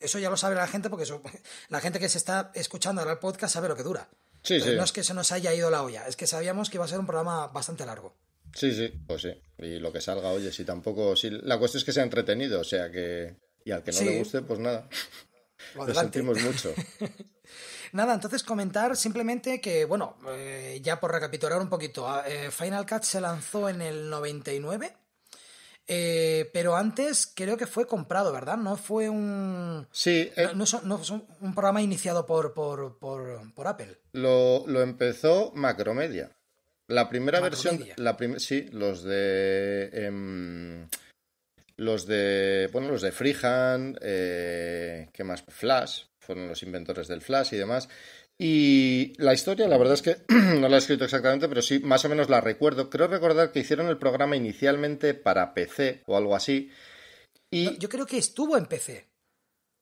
Eso ya lo sabe la gente, porque la gente que se está escuchando ahora el podcast sabe lo que dura. No es que se nos haya ido la olla, es que sabíamos que iba a ser un programa bastante largo. Sí, sí, pues sí. Y lo que salga, oye, si tampoco. Si... La cuestión es que se ha entretenido, o sea que. Y al que no le guste, pues nada. Lo, sentimos mucho. Nada, entonces comentar simplemente que, bueno, eh, ya por recapitular un poquito, eh, Final Cut se lanzó en el 99 eh, pero antes creo que fue comprado, ¿verdad? No fue un. Sí. no, eh. un programa iniciado por, Apple. Lo, empezó Macromedia. La primera versión. La sí, los de. Em, los de. Bueno, los de Freehand. Eh, ¿Qué más? Flash. Fueron los inventores del Flash y demás. Y la historia, la verdad es que no la he escrito exactamente, pero sí, más o menos la recuerdo. Creo recordar que hicieron el programa inicialmente para PC o algo así. Y... yo creo que estuvo en PC.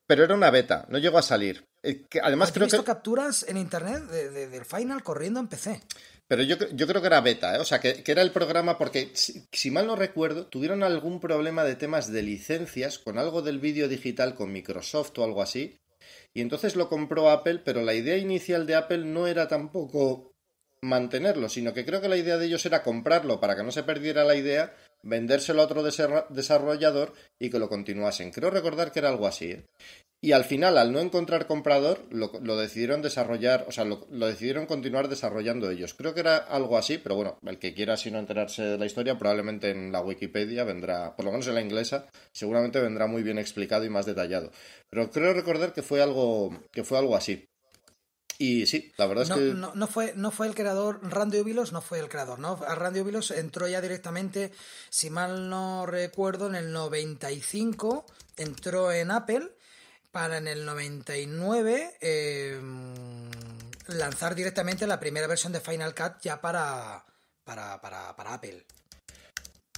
Pero era una beta, no llegó a salir. Eh, que además creo visto capturas en internet de, del final corriendo en PC. Pero yo, creo que era beta, ¿eh? o sea, que, era el programa porque, si, mal no recuerdo, tuvieron algún problema de temas de licencias con algo del vídeo digital con Microsoft o algo así, y entonces lo compró Apple, pero la idea inicial de Apple no era tampoco mantenerlo, sino que creo que la idea de ellos era comprarlo para que no se perdiera la idea vendérselo a otro desarrollador y que lo continuasen. Creo recordar que era algo así. ¿eh? Y al final, al no encontrar comprador, lo, decidieron desarrollar, o sea, lo, decidieron continuar desarrollando ellos. Creo que era algo así, pero bueno, el que quiera si no enterarse de la historia, probablemente en la Wikipedia vendrá, por lo menos en la inglesa, seguramente vendrá muy bien explicado y más detallado. Pero creo recordar que fue algo, que fue algo así. Y sí, la verdad es que. No, no, fue, no fue el creador, Randy Uvilos no fue el creador, ¿no? Randy Uvilos entró ya directamente, si mal no recuerdo, en el 95, entró en Apple para en el 99 em, lanzar directamente la primera versión de Final Cut ya para, para, para, para Apple.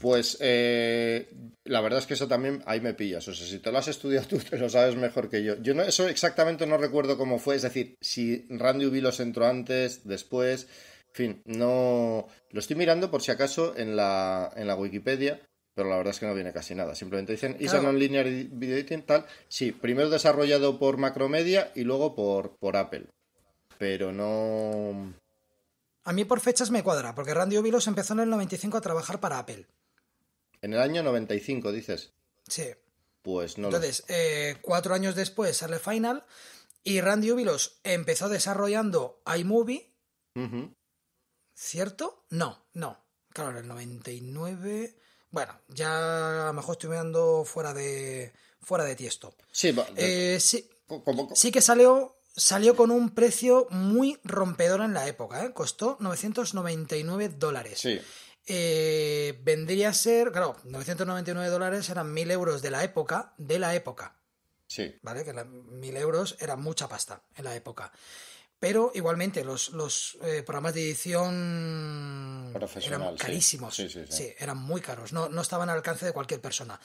Pues eh, la verdad es que eso también ahí me pillas. O sea, si te lo has estudiado tú, te lo sabes mejor que yo. Yo no, eso exactamente no recuerdo cómo fue. Es decir, si Randy Ubilos entró antes, después. En fin, no. Lo estoy mirando por si acaso en la, en la Wikipedia, pero la verdad es que no viene casi nada. Simplemente dicen y son Non-Linear Video Editing, tal. Sí, primero desarrollado por Macromedia y luego por, por Apple. Pero no. A mí por fechas me cuadra, porque Randy Ubilos empezó en el 95 a trabajar para Apple. En el año 95, dices. Sí. Pues no. Entonces, eh, cuatro años después sale Final y Randy Ubilos empezó desarrollando iMovie. ¿Cierto? No, no. Claro, en el 99. Bueno, ya a lo mejor estoy mirando fuera de, fuera de tiesto. Sí, eh, sí, sí que salió, salió con un precio muy rompedor en la época. ¿eh? Costó 999 dólares. Sí. Eh, vendría a ser, claro, 999 dólares eran 1000 euros de la época, de la época. Sí. ¿Vale? Que 1000 euros era mucha pasta en la época. Pero igualmente los, eh, programas de edición eran carísimos. Sí, sí, sí, sí, eran muy caros. No, estaban al alcance de cualquier persona.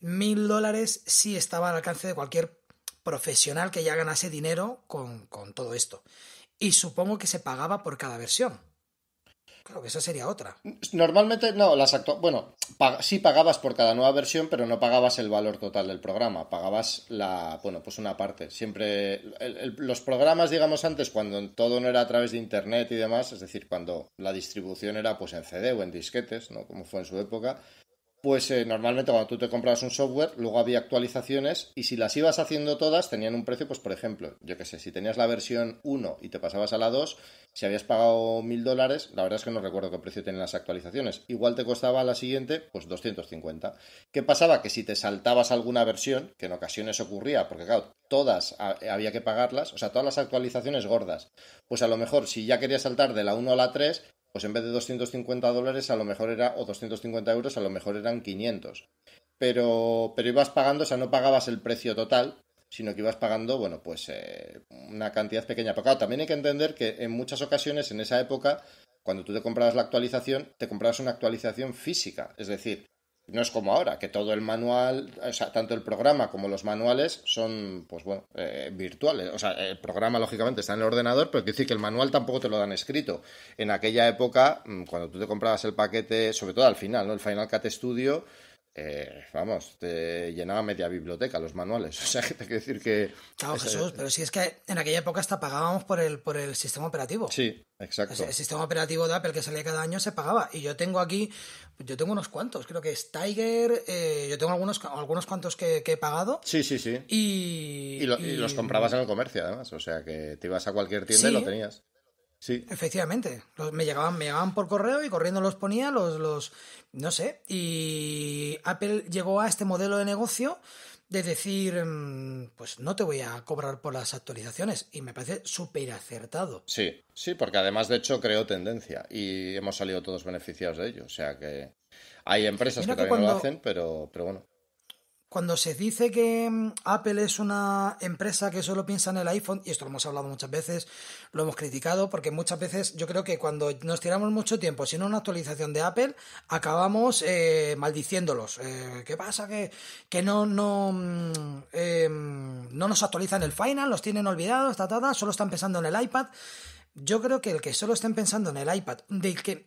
1000 dólares sí estaba al alcance de cualquier profesional que ya ganase dinero con todo esto. Y supongo que se pagaba por cada versión. Claro que eso sería otra. Normalmente no, las actu... bueno, sí pagabas por cada nueva versión, pero no pagabas el valor total del programa, pagabas la, bueno, pues una parte. Siempre los programas, digamos antes, cuando todo no era a través de internet y demás, es decir, cuando la distribución era pues en CD o en disquetes, ¿no? Como fue en su época pues eh, normalmente cuando tú te comprabas un software, luego había actualizaciones y si las ibas haciendo todas tenían un precio, pues por ejemplo, yo qué sé, si tenías la versión 1 y te pasabas a la 2, si habías pagado mil dólares, la verdad es que no recuerdo qué precio tenían las actualizaciones, igual te costaba la siguiente, pues 250. ¿Qué pasaba? Que si te saltabas alguna versión, que en ocasiones ocurría, porque claro, todas había que pagarlas, o sea, todas las actualizaciones gordas, pues a lo mejor si ya querías saltar de la 1 a la 3, pues en vez de 250 dólares a lo mejor era, o 250 euros a lo mejor eran 500. Pero, pero ibas pagando, o sea, no pagabas el precio total, sino que ibas pagando, bueno, pues eh, una cantidad pequeña. Pero también hay que entender que en muchas ocasiones, en esa época, cuando tú te comprabas la actualización, te comprabas una actualización física. Es decir, no es como ahora, que todo el manual, o sea, tanto el programa como los manuales son, pues bueno, eh, virtuales. O sea, el programa, lógicamente, está en el ordenador, pero quiere decir que el manual tampoco te lo dan escrito. En aquella época, mm, cuando tú te comprabas el paquete, sobre todo al final, ¿no? El Final Cut Studio eh, vamos, te llenaba media biblioteca los manuales. O sea, que te quiero decir que. Claro, Jesús, pero si es que en aquella época hasta pagábamos por el, por el sistema operativo. Sí, exacto. El, sistema operativo de Apple que salía cada año se pagaba. Y yo tengo aquí, yo tengo unos cuantos, creo que es Tiger, eh, yo tengo algunos, algunos cuantos que, he pagado. Sí, sí, sí. Y, los comprabas en el comercio, además. O sea, que te ibas a cualquier tienda y lo tenías. Sí. Efectivamente. me, llegaban, me llegaban por correo y corriendo los ponía, los, los. No sé. Y Apple llegó a este modelo de negocio de decir, mm, pues no te voy a cobrar por las actualizaciones. Y me parece súper acertado. Sí, sí, porque además de hecho creó tendencia y hemos salido todos beneficiados de ello. O sea que hay empresas que, también lo hacen, pero, pero bueno cuando se dice que mm, Apple es una empresa que solo piensa en el iPhone, y esto lo hemos hablado muchas veces, lo hemos criticado, porque muchas veces yo creo que cuando nos tiramos mucho tiempo sin una actualización de Apple, acabamos eh, maldiciéndolos. Eh, ¿Qué pasa? Que, no, no, mm, em, no nos actualizan el Final, los tienen olvidados, solo están pensando en el iPad. Yo creo que el que solo estén pensando en el iPad, del que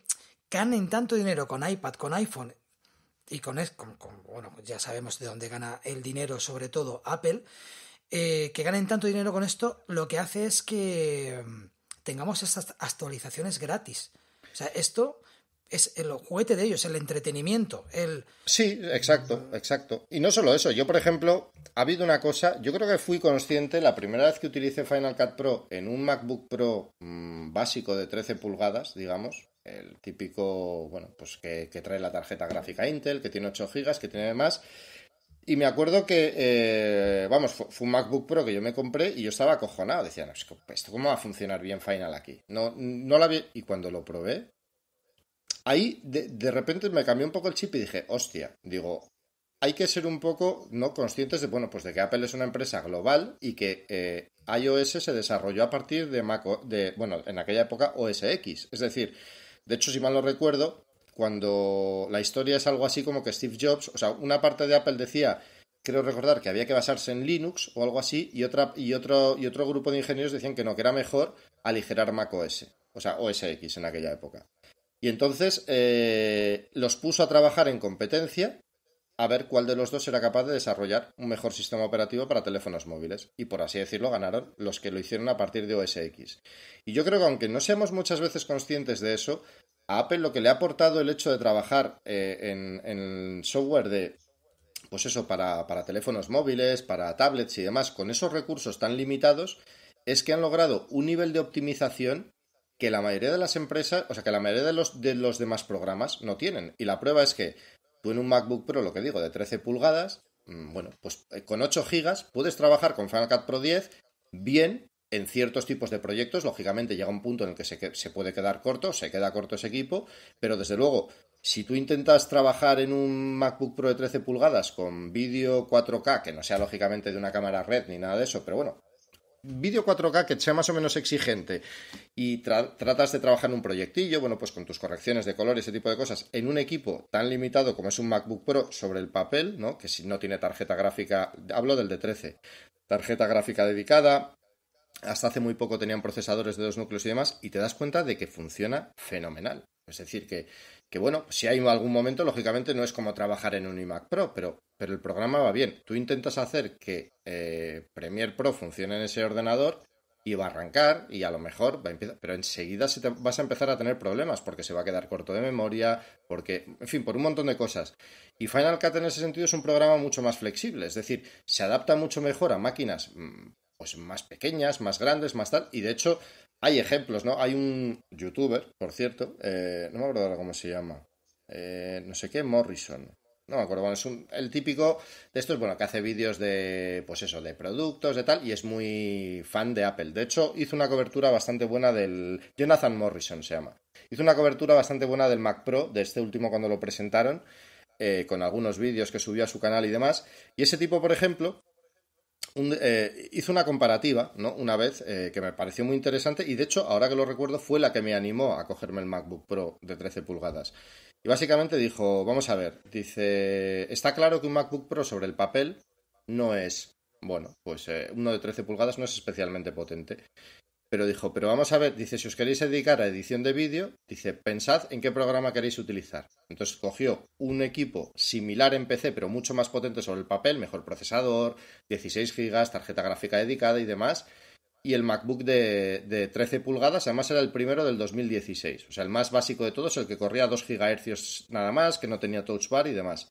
ganen tanto dinero con iPad, con iPhone, y con, con, bueno, pues ya sabemos de dónde gana el dinero, sobre todo Apple, eh, que ganen tanto dinero con esto, lo que hace es que mm, tengamos estas actualizaciones gratis. O sea, esto es el juguete de ellos, el entretenimiento, el... Sí, exacto, exacto. Y no solo eso, yo por ejemplo, ha habido una cosa, yo creo que fui consciente la primera vez que utilicé Final Cut Pro en un MacBook Pro mm, básico de 13 pulgadas, digamos, el típico, bueno, pues que, trae la tarjeta gráfica Intel, que tiene 8 GB, que tiene más. Y me acuerdo que, eh, vamos, fue, un MacBook Pro que yo me compré y yo estaba acojonado. Decía, no, esto cómo va a funcionar bien Final aquí. No, no la vi. Y cuando lo probé, ahí de, repente me cambió un poco el chip y dije, hostia, digo, hay que ser un poco no conscientes de bueno pues de que Apple es una empresa global y que eh, iOS se desarrolló a partir de Mac de bueno en aquella época OS X es decir de hecho, si mal no recuerdo, cuando la historia es algo así como que Steve Jobs, o sea, una parte de Apple decía, creo recordar que había que basarse en Linux o algo así, y y otro y otro grupo de ingenieros decían que no, que era mejor aligerar Mac OS, o sea, OS X en aquella época. Y entonces eh, los puso a trabajar en competencia a ver cuál de los dos era capaz de desarrollar un mejor sistema operativo para teléfonos móviles. Y por así decirlo, ganaron los que lo hicieron a partir de OS X. Y yo creo que aunque no seamos muchas veces conscientes de eso, a Apple lo que le ha aportado el hecho de trabajar eh, en, software de pues eso, para, para, teléfonos móviles, para tablets y demás, con esos recursos tan limitados, es que han logrado un nivel de optimización que la mayoría de las empresas, o sea, que la mayoría de los, de los demás programas no tienen. Y la prueba es que Tú en un MacBook Pro, lo que digo, de 13 pulgadas, mm, bueno, pues eh, con 8 GB puedes trabajar con Final Cut Pro 10 bien en ciertos tipos de proyectos. Lógicamente llega un punto en el que se, se, puede quedar corto, se queda corto ese equipo, pero desde luego, si tú intentas trabajar en un MacBook Pro de 13 pulgadas con vídeo 4K, que no sea lógicamente de una cámara red ni nada de eso, pero bueno, vídeo 4K que sea más o menos exigente y tratas de trabajar en un proyectillo, bueno, pues con tus correcciones de color y ese tipo de cosas, en un equipo tan limitado como es un MacBook Pro sobre el papel, ¿no? Que si no tiene tarjeta gráfica, hablo del de 13, tarjeta gráfica dedicada, hasta hace muy poco tenían procesadores de dos núcleos y demás, y te das cuenta de que funciona fenomenal. Es decir, que que bueno, si hay algún momento, lógicamente no es como trabajar en un iMac Pro, pero, pero el programa va bien. Tú intentas hacer que eh, Premiere Pro funcione en ese ordenador y va a arrancar y a lo mejor va a empezar, pero enseguida se vas a empezar a tener problemas porque se va a quedar corto de memoria, porque, en fin, por un montón de cosas. Y Final Cut en ese sentido es un programa mucho más flexible, es decir, se adapta mucho mejor a máquinas mm, pues, más pequeñas, más grandes, más tal, y de hecho hay ejemplos, ¿no? Hay un youtuber, por cierto, eh, no me acuerdo ahora cómo se llama, eh, no sé qué, Morrison. No me acuerdo, es el típico de estos, bueno, que hace vídeos de, pues eso, de productos, de tal, y es muy fan de Apple. De hecho, hizo una cobertura bastante buena del... Jonathan Morrison se llama. Hizo una cobertura bastante buena del Mac Pro, de este último cuando lo presentaron, eh, con algunos vídeos que subió a su canal y demás. Y ese tipo, por ejemplo, eh, hizo una comparativa, ¿no? Una vez eh, que me pareció muy interesante y de hecho, ahora que lo recuerdo, fue la que me animó a cogerme el MacBook Pro de 13 pulgadas. Y básicamente dijo, vamos a ver, dice, está claro que un MacBook Pro sobre el papel no es, bueno, pues eh, uno de 13 pulgadas no es especialmente potente pero dijo, pero vamos a ver, dice, si os queréis dedicar a edición de vídeo, dice, pensad en qué programa queréis utilizar. Entonces cogió un equipo similar en PC, pero mucho más potente sobre el papel, mejor procesador, 16 GB, tarjeta gráfica dedicada y demás, y el MacBook de, 13 pulgadas, además era el primero del 2016, o sea, el más básico de todos, el que corría 2 GHz nada más, que no tenía touch bar y demás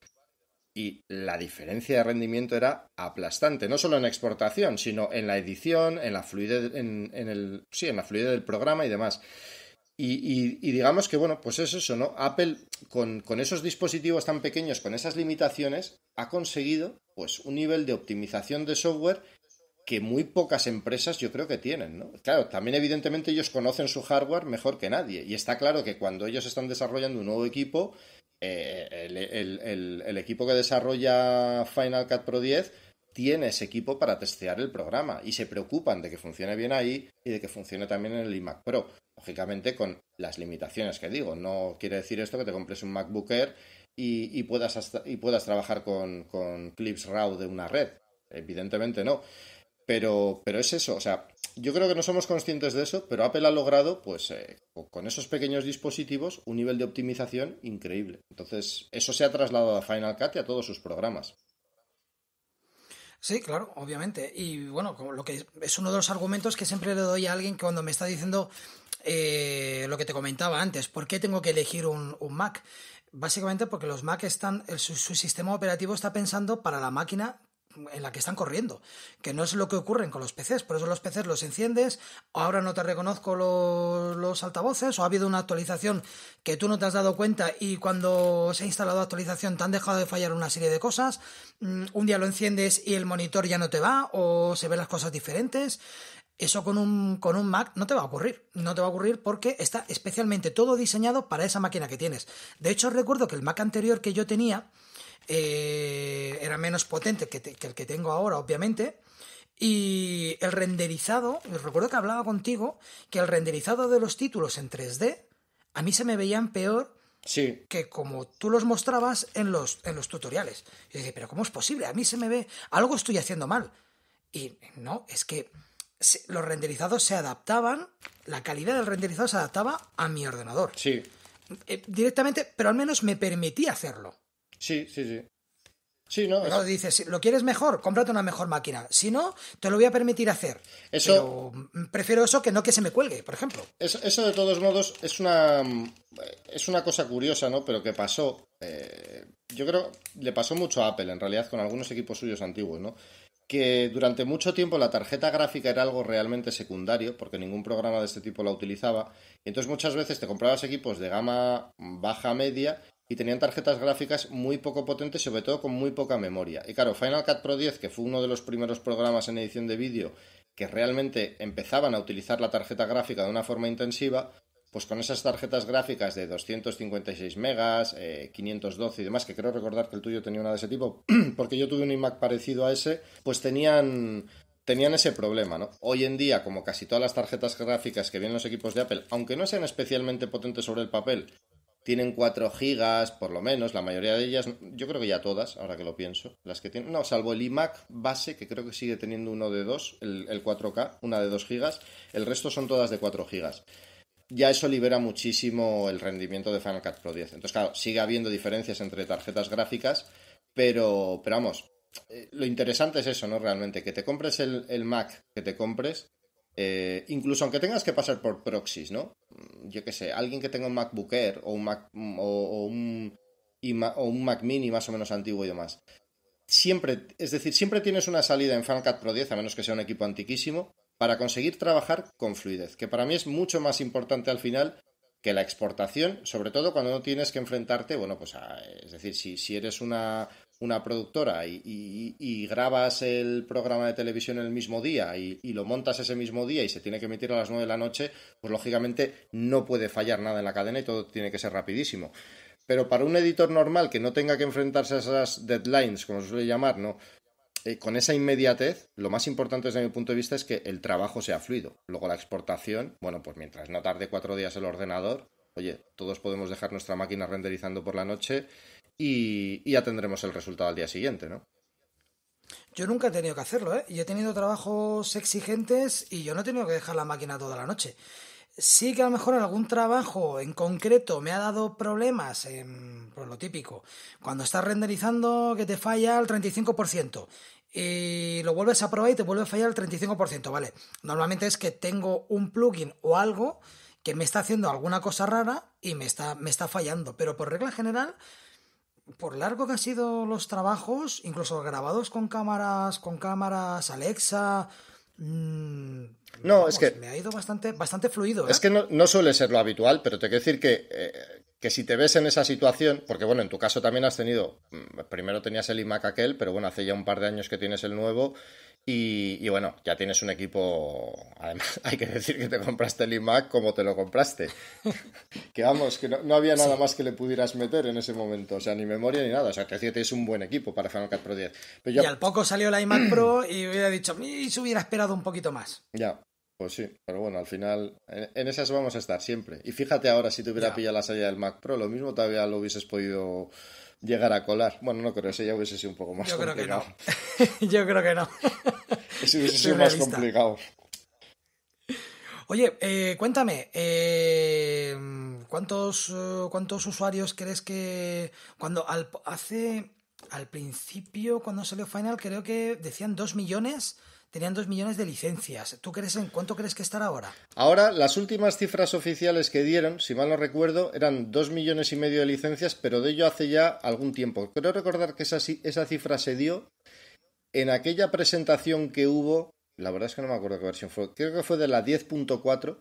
y la diferencia de rendimiento era aplastante, no solo en exportación, sino en la edición, en la fluidez, en, el, sí, en la fluidez del programa y demás. Y, digamos que, bueno, pues es eso, ¿no? Apple, con, con, esos dispositivos tan pequeños, con esas limitaciones, ha conseguido, pues, un nivel de optimización de software que muy pocas empresas yo creo que tienen, ¿no? Claro, también evidentemente ellos conocen su hardware mejor que nadie y está claro que cuando ellos están desarrollando un nuevo equipo, eh, eh, el, equipo que desarrolla Final Cut Pro 10 tiene ese equipo para testear el programa y se preocupan de que funcione bien ahí y de que funcione también en el iMac Pro. Lógicamente con las limitaciones que digo. No quiere decir esto que te compres un MacBook Air y, puedas, y puedas trabajar con, con Clips RAW de una red. Evidentemente no. Pero, pero es eso, o sea, yo creo que no somos conscientes de eso, pero Apple ha logrado, pues, eh, con esos pequeños dispositivos, un nivel de optimización increíble. Entonces, eso se ha trasladado a Final Cut y a todos sus programas. Sí, claro, obviamente. Y bueno, lo que es uno de los argumentos que siempre le doy a alguien cuando me está diciendo eh, lo que te comentaba antes, ¿por qué tengo que elegir un, Mac? Básicamente porque los Mac están, su sistema operativo está pensando para la máquina en la que están corriendo, que no es lo que ocurre con los PCs, por eso los PCs los enciendes, ahora no te reconozco los, altavoces, o ha habido una actualización que tú no te has dado cuenta y cuando se ha instalado la actualización te han dejado de fallar una serie de cosas, mm, un día lo enciendes y el monitor ya no te va, o se ven las cosas diferentes, eso con un, con un Mac no te va a ocurrir. No te va a ocurrir porque está especialmente todo diseñado para esa máquina que tienes. De hecho, recuerdo que el Mac anterior que yo tenía, eh, era menos potente que, el que tengo ahora, obviamente. Y el renderizado, recuerdo que hablaba contigo, que el renderizado de los títulos en 3D, a mí se me veían peor que como tú los mostrabas en los, en los tutoriales. dije, pero ¿cómo es posible? A mí se me ve, algo estoy haciendo mal. Y no, es que los renderizados se adaptaban, la calidad del renderizado se adaptaba a mi ordenador. Sí. Eh, directamente, pero al menos me permitía hacerlo. Sí, sí, sí. Sí, no, dices, ¿lo quieres mejor? Cómprate una mejor máquina. Si no, te lo voy a permitir hacer. Eso, Pero mm, prefiero eso que no que se me cuelgue, por ejemplo. Eso, de todos modos es una, mm, es una cosa curiosa, ¿no? Pero que pasó. Eh, yo creo le pasó mucho a Apple, en realidad, con algunos equipos suyos antiguos, ¿no? Que durante mucho tiempo la tarjeta gráfica era algo realmente secundario, porque ningún programa de este tipo la utilizaba. Y entonces muchas veces te comprabas equipos de gama baja media y tenían tarjetas gráficas muy poco potentes, sobre todo con muy poca memoria. Y claro, Final Cut Pro 10, que fue uno de los primeros programas en edición de vídeo que realmente empezaban a utilizar la tarjeta gráfica de una forma intensiva, pues con esas tarjetas gráficas de 256 megas, 512 eh, y demás, que creo recordar que el tuyo tenía una de ese tipo, porque yo tuve un iMac parecido a ese, pues tenían tenían ese problema, ¿no? Hoy en día, como casi todas las tarjetas gráficas que vienen los equipos de Apple, aunque no sean especialmente potentes sobre el papel, tienen 4 gigas, por lo menos, la mayoría de ellas, yo creo que ya todas, ahora que lo pienso, las que tienen, no, salvo el iMac base, que creo que sigue teniendo uno de 2, el, 4K, una de 2 gigas, el resto son todas de 4 gigas. Ya eso libera muchísimo el rendimiento de Final Cut Pro 10. Entonces, claro, sigue habiendo diferencias entre tarjetas gráficas, pero, vamos, eh, lo interesante es eso, ¿no? Realmente, que te compres el Mac que te compres, eh, incluso aunque tengas que pasar por proxies, ¿no? Yo qué sé, alguien que tenga un MacBook Air o un Mac, o, un, Mac Mini más o menos antiguo y demás. Siempre, es decir, siempre tienes una salida en Cut Pro 10, a menos que sea un equipo antiquísimo, para conseguir trabajar con fluidez, que para mí es mucho más importante al final que la exportación, sobre todo cuando no tienes que enfrentarte, bueno, pues a, es decir, si, si eres una, una productora y, grabas el programa de televisión el mismo día y, lo montas ese mismo día y se tiene que emitir a las 9 de la noche, pues lógicamente no puede fallar nada en la cadena y todo tiene que ser rapidísimo. Pero para un editor normal que no tenga que enfrentarse a esas deadlines, como se suele llamar, ¿no? Eh, con esa inmediatez, lo más importante desde mi punto de vista es que el trabajo sea fluido. Luego la exportación, bueno, pues mientras no tarde cuatro días el ordenador, oye, todos podemos dejar nuestra máquina renderizando por la noche y, ya tendremos el resultado al día siguiente, ¿no? Yo nunca he tenido que hacerlo, ¿eh? Yo he tenido trabajos exigentes y yo no he tenido que dejar la máquina toda la noche. Sí que a lo mejor en algún trabajo en concreto me ha dado problemas, en, por pues, lo típico, cuando estás renderizando que te falla el 35% y lo vuelves a probar y te vuelve a fallar el 35%, ¿vale? Normalmente es que tengo un plugin o algo que me está haciendo alguna cosa rara y me está, me está fallando, pero por regla general por largo que han sido los trabajos, incluso grabados con cámaras, con cámaras Alexa, mm, no, es que. Me ha ido bastante, bastante fluido. ¿eh? Es que no, suele ser lo habitual, pero te quiero decir que, eh, que si te ves en esa situación, porque bueno, en tu caso también has tenido. Mm, primero tenías el iMac aquel, pero bueno, hace ya un par de años que tienes el nuevo. Y, bueno, ya tienes un equipo. Además, hay que decir que te compraste el iMac como te lo compraste. que vamos, que no, había nada más que le pudieras meter en ese momento. O sea, ni memoria ni nada. O sea, que es un buen equipo para Final Cut Pro 10. Pero Y al poco salió el iMac Pro y hubiera dicho, y se hubiera esperado un poquito más. Ya, pues sí. Pero bueno, al final, en, esas vamos a estar siempre. Y fíjate ahora, si te hubiera pillado la salida del Mac Pro, lo mismo todavía lo hubieses podido llegar a colar. Bueno, no creo, eso ya hubiese sido un poco más Yo complicado. Creo que no. Yo creo que no. hubiese sido más complicado. Oye, eh, cuéntame, eh, ¿cuántos, eh, ¿cuántos usuarios crees que cuando hace al principio, cuando salió Final, creo que decían 2 millones tenían 2 millones de licencias. ¿Tú crees en cuánto crees que estará ahora? Ahora, las últimas cifras oficiales que dieron, si mal no recuerdo, eran dos millones y medio de licencias, pero de ello hace ya algún tiempo. Creo recordar que esa, esa cifra se dio en aquella presentación que hubo, la verdad es que no me acuerdo qué versión fue, creo que fue de la 10.4.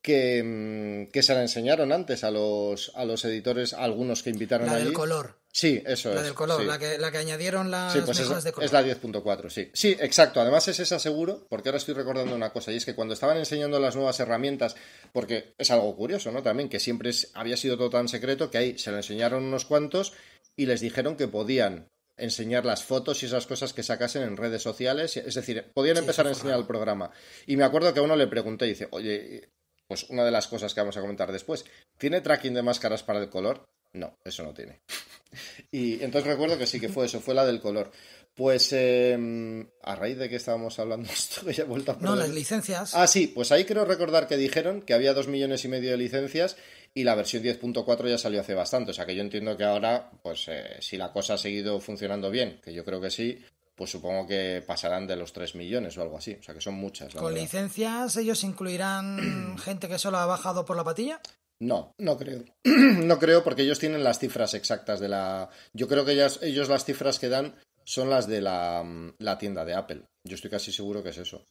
Que, mm, que, se la enseñaron antes a los, a los editores, algunos que invitaron la allí. color. Sí, eso es. La del color, la, que, añadieron las sí, pues de color. Es la 10.4, sí. Sí, exacto. Además es esa seguro, porque ahora estoy recordando una cosa, y es que cuando estaban enseñando las nuevas herramientas, porque es algo curioso, ¿no? También que siempre había sido todo tan secreto que ahí se lo enseñaron unos cuantos y les dijeron que podían enseñar las fotos y esas cosas que sacasen en redes sociales. Es decir, podían empezar a enseñar el programa. Y me acuerdo que a uno le pregunté y dice, oye, pues una de las cosas que vamos a comentar después, ¿tiene tracking de máscaras para el color? No, eso no tiene. y entonces recuerdo que sí que fue eso, fue la del color. Pues em, a raíz de que estábamos hablando esto, ya he vuelto a No, las licencias. Ah, sí, pues ahí creo recordar que dijeron que había dos millones y medio de licencias y la versión 10.4 ya salió hace bastante. O sea que yo entiendo que ahora, pues eh, si la cosa ha seguido funcionando bien, que yo creo que sí, pues supongo que pasarán de los tres millones o algo así. O sea que son muchas. ¿Con licencias ellos incluirán gente que solo ha bajado por la patilla? No, no creo. no creo porque ellos tienen las cifras exactas de la... Yo creo que ellos, las cifras que dan son las de mm, la, tienda de Apple. Yo estoy casi seguro que es eso.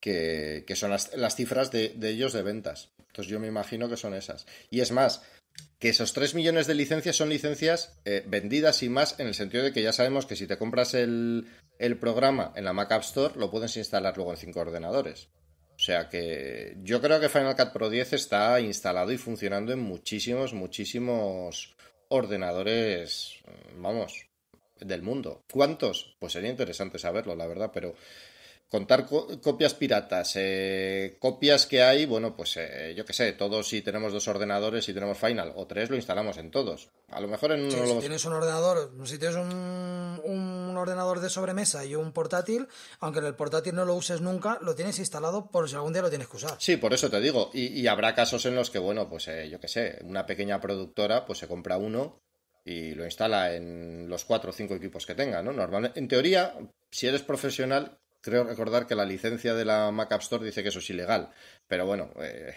Que, que son las, cifras de, ellos de ventas. Entonces yo me imagino que son esas. Y es más, que esos 3 millones de licencias son licencias eh, vendidas y más en el sentido de que ya sabemos que si te compras el, el programa en la Mac App Store lo puedes instalar luego en cinco ordenadores. O sea que yo creo que Final Cut Pro 10 está instalado y funcionando en muchísimos, muchísimos ordenadores, vamos, del mundo. ¿Cuántos? Pues sería interesante saberlo, la verdad, pero contar copias piratas, eh, copias que hay, bueno, pues eh, yo qué sé, todos si tenemos dos ordenadores, y tenemos Final o tres, lo instalamos en todos. A lo mejor en uno Si tienes un ordenador, si tienes un, un, ordenador de sobremesa y un portátil, aunque en el portátil no lo uses nunca, lo tienes instalado por si algún día lo tienes que usar. Sí, por eso te digo. Y, habrá casos en los que, bueno, pues eh, yo qué sé, una pequeña productora pues se compra uno y lo instala en los cuatro o cinco equipos que tenga, ¿no? Normalmente, en teoría, si eres profesional, creo recordar que la licencia de la Mac App Store dice que eso es ilegal. Pero bueno, eh,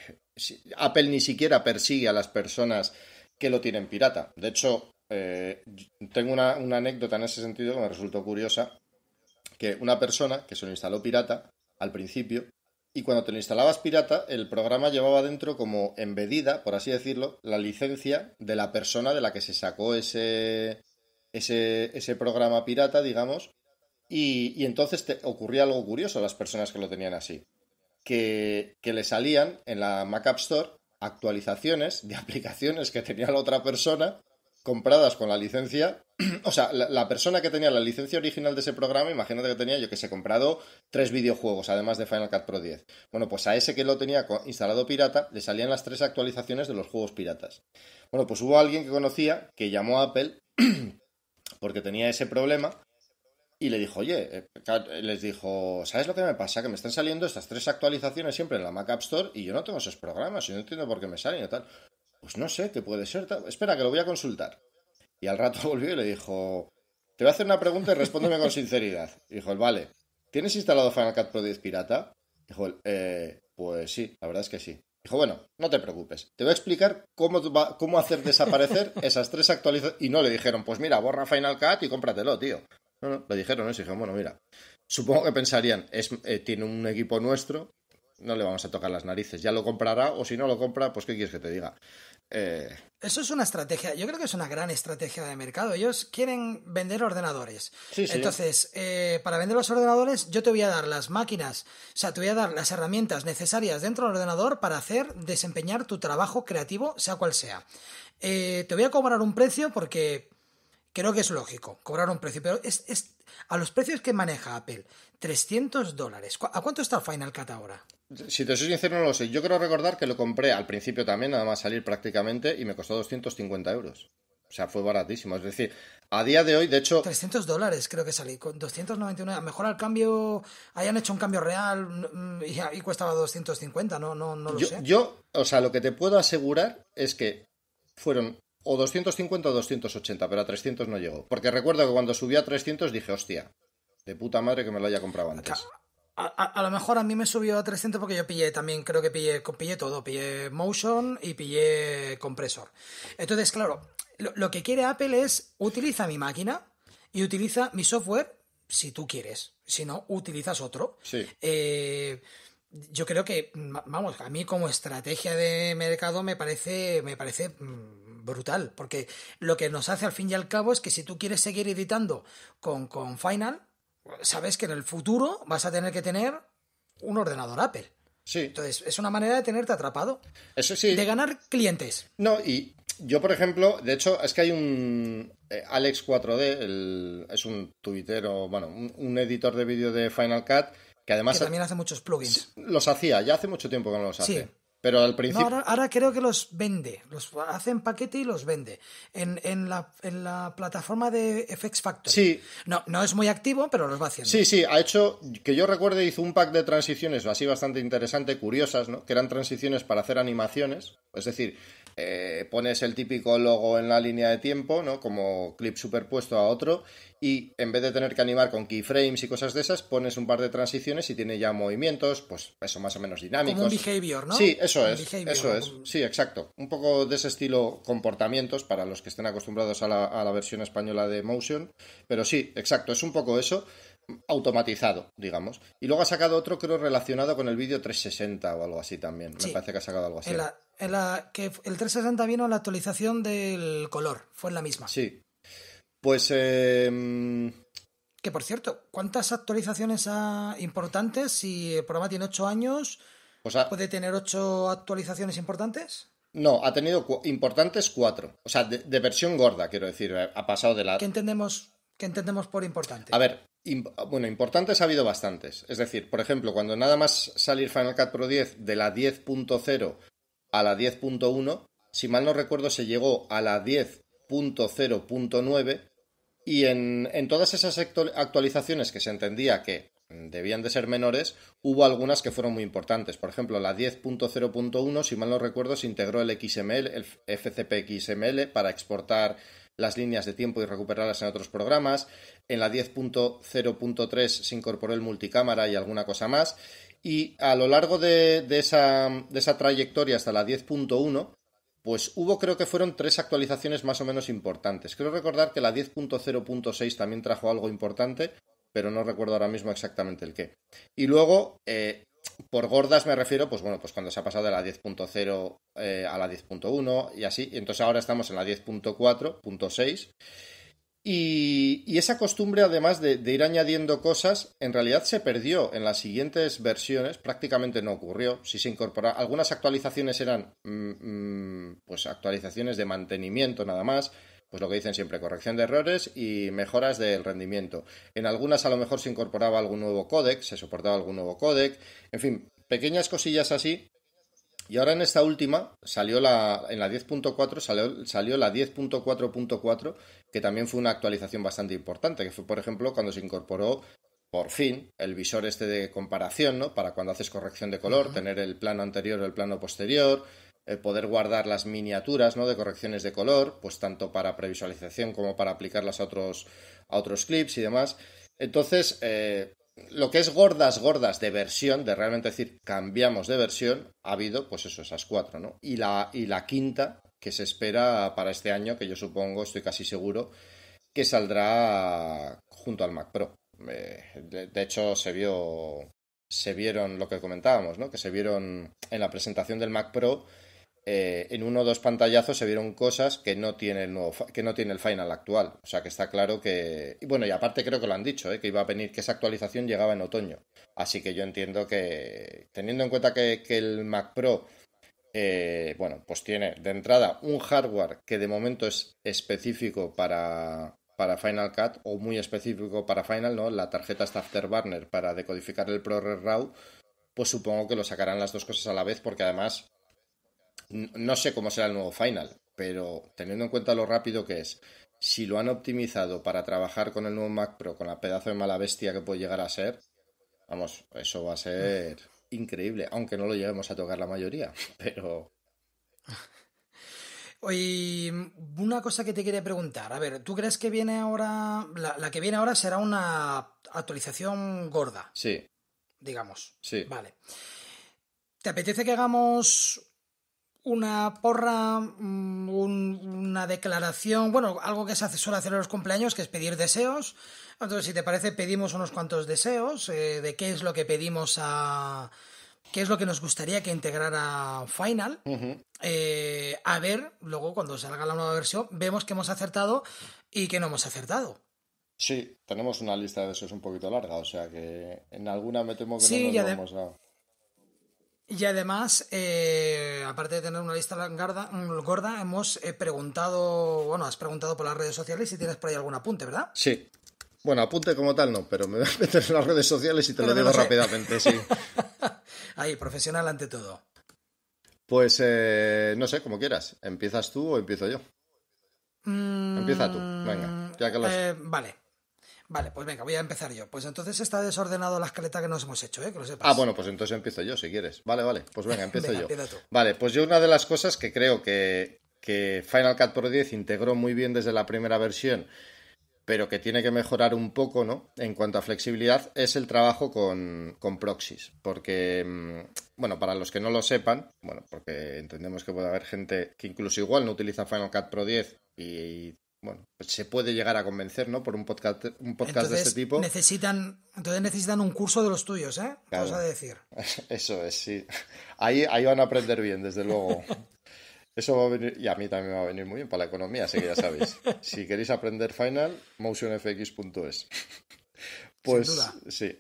Apple ni siquiera persigue a las personas que lo tienen pirata. De hecho, eh, tengo una, anécdota en ese sentido que me resultó curiosa, que una persona que se lo instaló pirata al principio, y cuando te lo instalabas pirata, el programa llevaba dentro como embedida, por así decirlo, la licencia de la persona de la que se sacó ese, ese, ese programa pirata, digamos, y, entonces te ocurría algo curioso a las personas que lo tenían así, que, le salían en la Mac App Store actualizaciones de aplicaciones que tenía la otra persona compradas con la licencia, o sea, la, persona que tenía la licencia original de ese programa, imagínate que tenía, yo que sé, comprado tres videojuegos, además de Final Cut Pro 10. Bueno, pues a ese que lo tenía instalado pirata, le salían las tres actualizaciones de los juegos piratas. Bueno, pues hubo alguien que conocía que llamó a Apple porque tenía ese problema y le dijo, oye, eh, les dijo, ¿sabes lo que me pasa? Que me están saliendo estas tres actualizaciones siempre en la Mac App Store y yo no tengo esos programas y no entiendo por qué me salen y tal. Pues no sé, ¿qué puede ser? Espera, que lo voy a consultar. Y al rato volvió y le dijo, te voy a hacer una pregunta y respóndeme con sinceridad. dijo, vale, ¿tienes instalado Final Cut Pro 10 pirata? Dijo, eh, pues sí, la verdad es que sí. Dijo, bueno, no te preocupes, te voy a explicar cómo, cómo hacer desaparecer esas tres actualizaciones. Y no le dijeron, pues mira, borra Final Cut y cómpratelo, tío. No, no, lo dijeron ¿no? Y dijeron, bueno, mira, supongo que pensarían, es, eh, tiene un equipo nuestro, no le vamos a tocar las narices. Ya lo comprará o si no lo compra, pues ¿qué quieres que te diga? Eh, Eso es una estrategia, yo creo que es una gran estrategia de mercado. Ellos quieren vender ordenadores. Sí, sí. Entonces, eh, para vender los ordenadores, yo te voy a dar las máquinas, o sea, te voy a dar las herramientas necesarias dentro del ordenador para hacer desempeñar tu trabajo creativo, sea cual sea. te voy a cobrar un precio porque creo que es lógico cobrar un precio, pero es, a los precios que maneja Apple, 300 dólares. ¿A cuánto está el Final Cut ahora? Si te soy sincero, no lo sé. Yo creo recordar que lo compré al principio también, nada más salir prácticamente, y me costó 250 euros. O sea, fue baratísimo. Es decir, a día de hoy, de hecho... 300 dólares creo que salí, con 291. A lo mejor al cambio hayan hecho un cambio real mm, mm, y, ahí cuestaba 250, no, no, no lo sé. Yo, o sea, lo que te puedo asegurar es que fueron o 250 o 280, pero a 300 no llegó. Porque recuerdo que cuando subí a 300 dije, hostia, de puta madre que me lo haya comprado antes. A, lo mejor a mí me subió a 300 porque yo pillé también, creo que pillé, todo, pillé motion y pillé compresor. Entonces, claro, lo, que quiere Apple es utiliza mi máquina y utiliza mi software si tú quieres. Si no, utilizas otro. Eh, yo creo que, vamos, a mí como estrategia de mercado me parece, me parece mm, brutal, porque lo que nos hace al fin y al cabo es que si tú quieres seguir editando con, con Final, sabes que en el futuro vas a tener que tener un ordenador Apple. Sí. Entonces, es una manera de tenerte atrapado. Eso sí. De ganar clientes. No, y yo, por ejemplo, de hecho, es que hay un. Eh, Alex 4D, el, es un tuitero, bueno, un, editor de vídeo de Final Cut, que además. Que también hace muchos plugins. Los hacía, ya hace mucho tiempo que no los hace. Sí. Pero al principio. ahora, creo que los vende. Los hace en paquete y los vende. En, la, en la plataforma de FX Factory No, no es muy activo, pero los va haciendo. Sí, sí. Ha hecho. Que yo recuerde, hizo un pack de transiciones así bastante interesante, curiosas, ¿no? Que eran transiciones para hacer animaciones. Es decir, eh, pones el típico logo en la línea de tiempo, ¿no? Como clip superpuesto a otro, y en vez de tener que animar con keyframes y cosas de esas, pones un par de transiciones y tiene ya movimientos, pues eso más o menos dinámicos. Como un behavior, ¿no? Sí, eso es. eso es. Sí, exacto. Un poco de ese estilo comportamientos para los que estén acostumbrados a la, a la versión española de Motion. Pero sí, exacto, es un poco eso automatizado, digamos. Y luego ha sacado otro, creo, relacionado con el vídeo 360 o algo así también. Me parece que ha sacado algo así. En la, en la, que el 360 vino la actualización del color, fue en la misma. Sí. Pues... Em, que por cierto, ¿cuántas actualizaciones importantes? Si el programa tiene 8 años, pues ¿puede tener 8 actualizaciones importantes? No, ha tenido importantes 4. O sea, de, versión gorda, quiero decir. Eh, ha pasado de la... ¿Qué entendemos ¿Qué entendemos por importante? A ver, Ah, bueno, importantes ha habido bastantes. Es decir, por ejemplo, cuando nada más salir Final Cut Pro 10 de la 10.0 a la 10.1, si mal no recuerdo, se llegó a la 10.0.9 y en, todas esas actualizaciones que se entendía que debían de ser menores, hubo algunas que fueron muy importantes. Por ejemplo, la 10.0.1, si mal no recuerdo, se integró el XML, el FCP XML, para exportar las líneas de tiempo y recuperarlas en otros programas. En la 10.0.3 se incorporó el multicámara y alguna cosa más. Y a lo largo de, esa, trayectoria hasta la 10.1, pues hubo creo que fueron tres actualizaciones más o menos importantes. Creo recordar que la 10.0.6 también trajo algo importante, pero no recuerdo ahora mismo exactamente el qué. Y luego, eh, por gordas me refiero, pues bueno, pues cuando se ha pasado de la 10.0 eh, a la 10.1 y así. entonces ahora estamos en la 10.4.6. Y, y esa costumbre, además de, ir añadiendo cosas, en realidad se perdió en las siguientes versiones, prácticamente no ocurrió. Si se incorpora, algunas actualizaciones eran mm, mm, pues actualizaciones de mantenimiento nada más, pues lo que dicen siempre, corrección de errores y mejoras del rendimiento. En algunas a lo mejor se incorporaba algún nuevo codec, se soportaba algún nuevo codec, en fin, pequeñas cosillas así. Y ahora en esta última salió la en la 10.4 salió, la 10.4.4 que también fue una actualización bastante importante, que fue por ejemplo cuando se incorporó por fin el visor este de comparación, ¿no? Para cuando haces corrección de color, tener el plano anterior o el plano posterior, el poder guardar las miniaturas ¿no? de correcciones de color, pues tanto para previsualización como para aplicarlas a otros, a otros clips y demás. Entonces, eh, lo que es gordas, gordas de versión, de realmente decir cambiamos de versión, ha habido pues eso, esas cuatro, ¿no? Y la, y la quinta que se espera para este año, que yo supongo, estoy casi seguro, que saldrá junto al Mac Pro. Eh, de, de, hecho, se vio, se vieron lo que comentábamos, ¿no? Que se vieron en la presentación del Mac Pro eh, en uno o dos pantallazos se vieron cosas que no tiene el que no tiene el final actual. O sea que está claro que. Y bueno, y aparte creo que lo han dicho, eh, que iba a venir, que esa actualización llegaba en otoño. Así que yo entiendo que, teniendo en cuenta que, el Mac Pro, eh, bueno, pues tiene de entrada un hardware que de momento es específico para, para Final Cut, o muy específico para Final, ¿no? La tarjeta está Afterburner para decodificar el ProRes RAW, pues supongo que lo sacarán las dos cosas a la vez, porque además no sé cómo será el nuevo Final, pero teniendo en cuenta lo rápido que es, si lo han optimizado para trabajar con el nuevo Mac Pro, con la pedazo de mala bestia que puede llegar a ser, vamos, eso va a ser increíble, aunque no lo lleguemos a tocar la mayoría, pero... hoy una cosa que te quería preguntar, a ver, ¿tú crees que viene ahora, la, la que viene ahora será una actualización gorda? Sí. Digamos. Sí. Vale. ¿Te apetece que hagamos una porra, mm, una declaración, bueno, algo que se suele hacer en los cumpleaños, que es pedir deseos. Entonces, si te parece, pedimos unos cuantos deseos eh, de qué es lo que pedimos a... qué es lo que nos gustaría que integrara Final. Eh, a ver, luego cuando salga la nueva versión, vemos que hemos acertado y que no hemos acertado. Sí, tenemos una lista de deseos un poquito larga, o sea que en alguna me temo que no nos vamos a... Y además, eh, aparte de tener una lista gorda, mm, gorda hemos eh, preguntado, bueno, has preguntado por las redes sociales si tienes por ahí algún apunte, ¿verdad? Sí. Bueno, apunte como tal no, pero me voy a meter en las redes sociales y te lo digo rápidamente, sí. ahí, profesional ante todo. Pues eh, no sé, como quieras. ¿Empiezas tú o empiezo yo? Mm, Empieza tú, venga, ya Vale. Vale, pues venga, voy a empezar yo. Pues entonces está desordenado la escaleta que nos hemos hecho, ¿eh? que lo sepas. Ah, bueno, pues entonces empiezo yo, si quieres. Vale, vale, pues venga, empiezo yo. Vale, pues yo una de las cosas que creo que, Final Cut Pro 10 integró muy bien desde la primera versión, pero que tiene que mejorar un poco, ¿no? En cuanto a flexibilidad, es el trabajo con, con proxies. Porque, mm, bueno, para los que no lo sepan, bueno, porque entendemos que puede haber gente que incluso igual no utiliza Final Cut Pro 10 y bueno, pues se puede llegar a convencer, ¿no? Por un podcast, un podcast de este tipo. Necesitan, entonces necesitan un curso de los tuyos, ¿eh? Vamos a decir. Eso es, sí. Ahí, ahí van a aprender bien, desde luego. Eso va a venir, y a mí también va a venir muy bien para la economía, así que ya sabéis. Si queréis aprender Final, motionfx.es. Pues sí,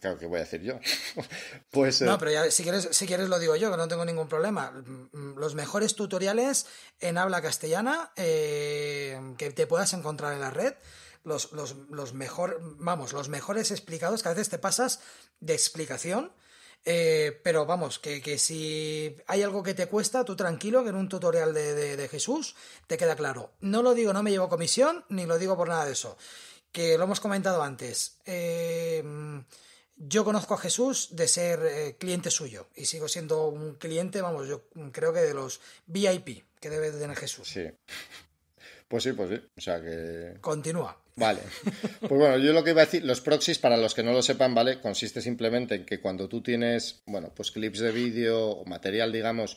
Claro, ¿qué voy a decir yo? pues. No, eh, pero ya, si, quieres, si quieres lo digo yo, que no tengo ningún problema. Mm, mm, los mejores tutoriales en habla castellana eh, que te puedas encontrar en la red. Los, mejor, vamos, los mejores explicados, que a veces te pasas de explicación, eh, pero vamos, que, si hay algo que te cuesta, tú tranquilo, que en un tutorial de, Jesús te queda claro. No lo digo, no me llevo comisión, ni lo digo por nada de eso. Que lo hemos comentado antes. Eh, yo conozco a Jesús de ser eh, cliente suyo y sigo siendo un cliente, vamos, yo creo que de los VIP que debe tener Jesús. Sí. Pues sí, pues sí. O sea que. Continúa. Vale. Pues bueno, yo lo que iba a decir, los proxys, para los que no lo sepan, ¿vale? Consiste simplemente en que cuando tú tienes, bueno, pues clips de vídeo o material, digamos,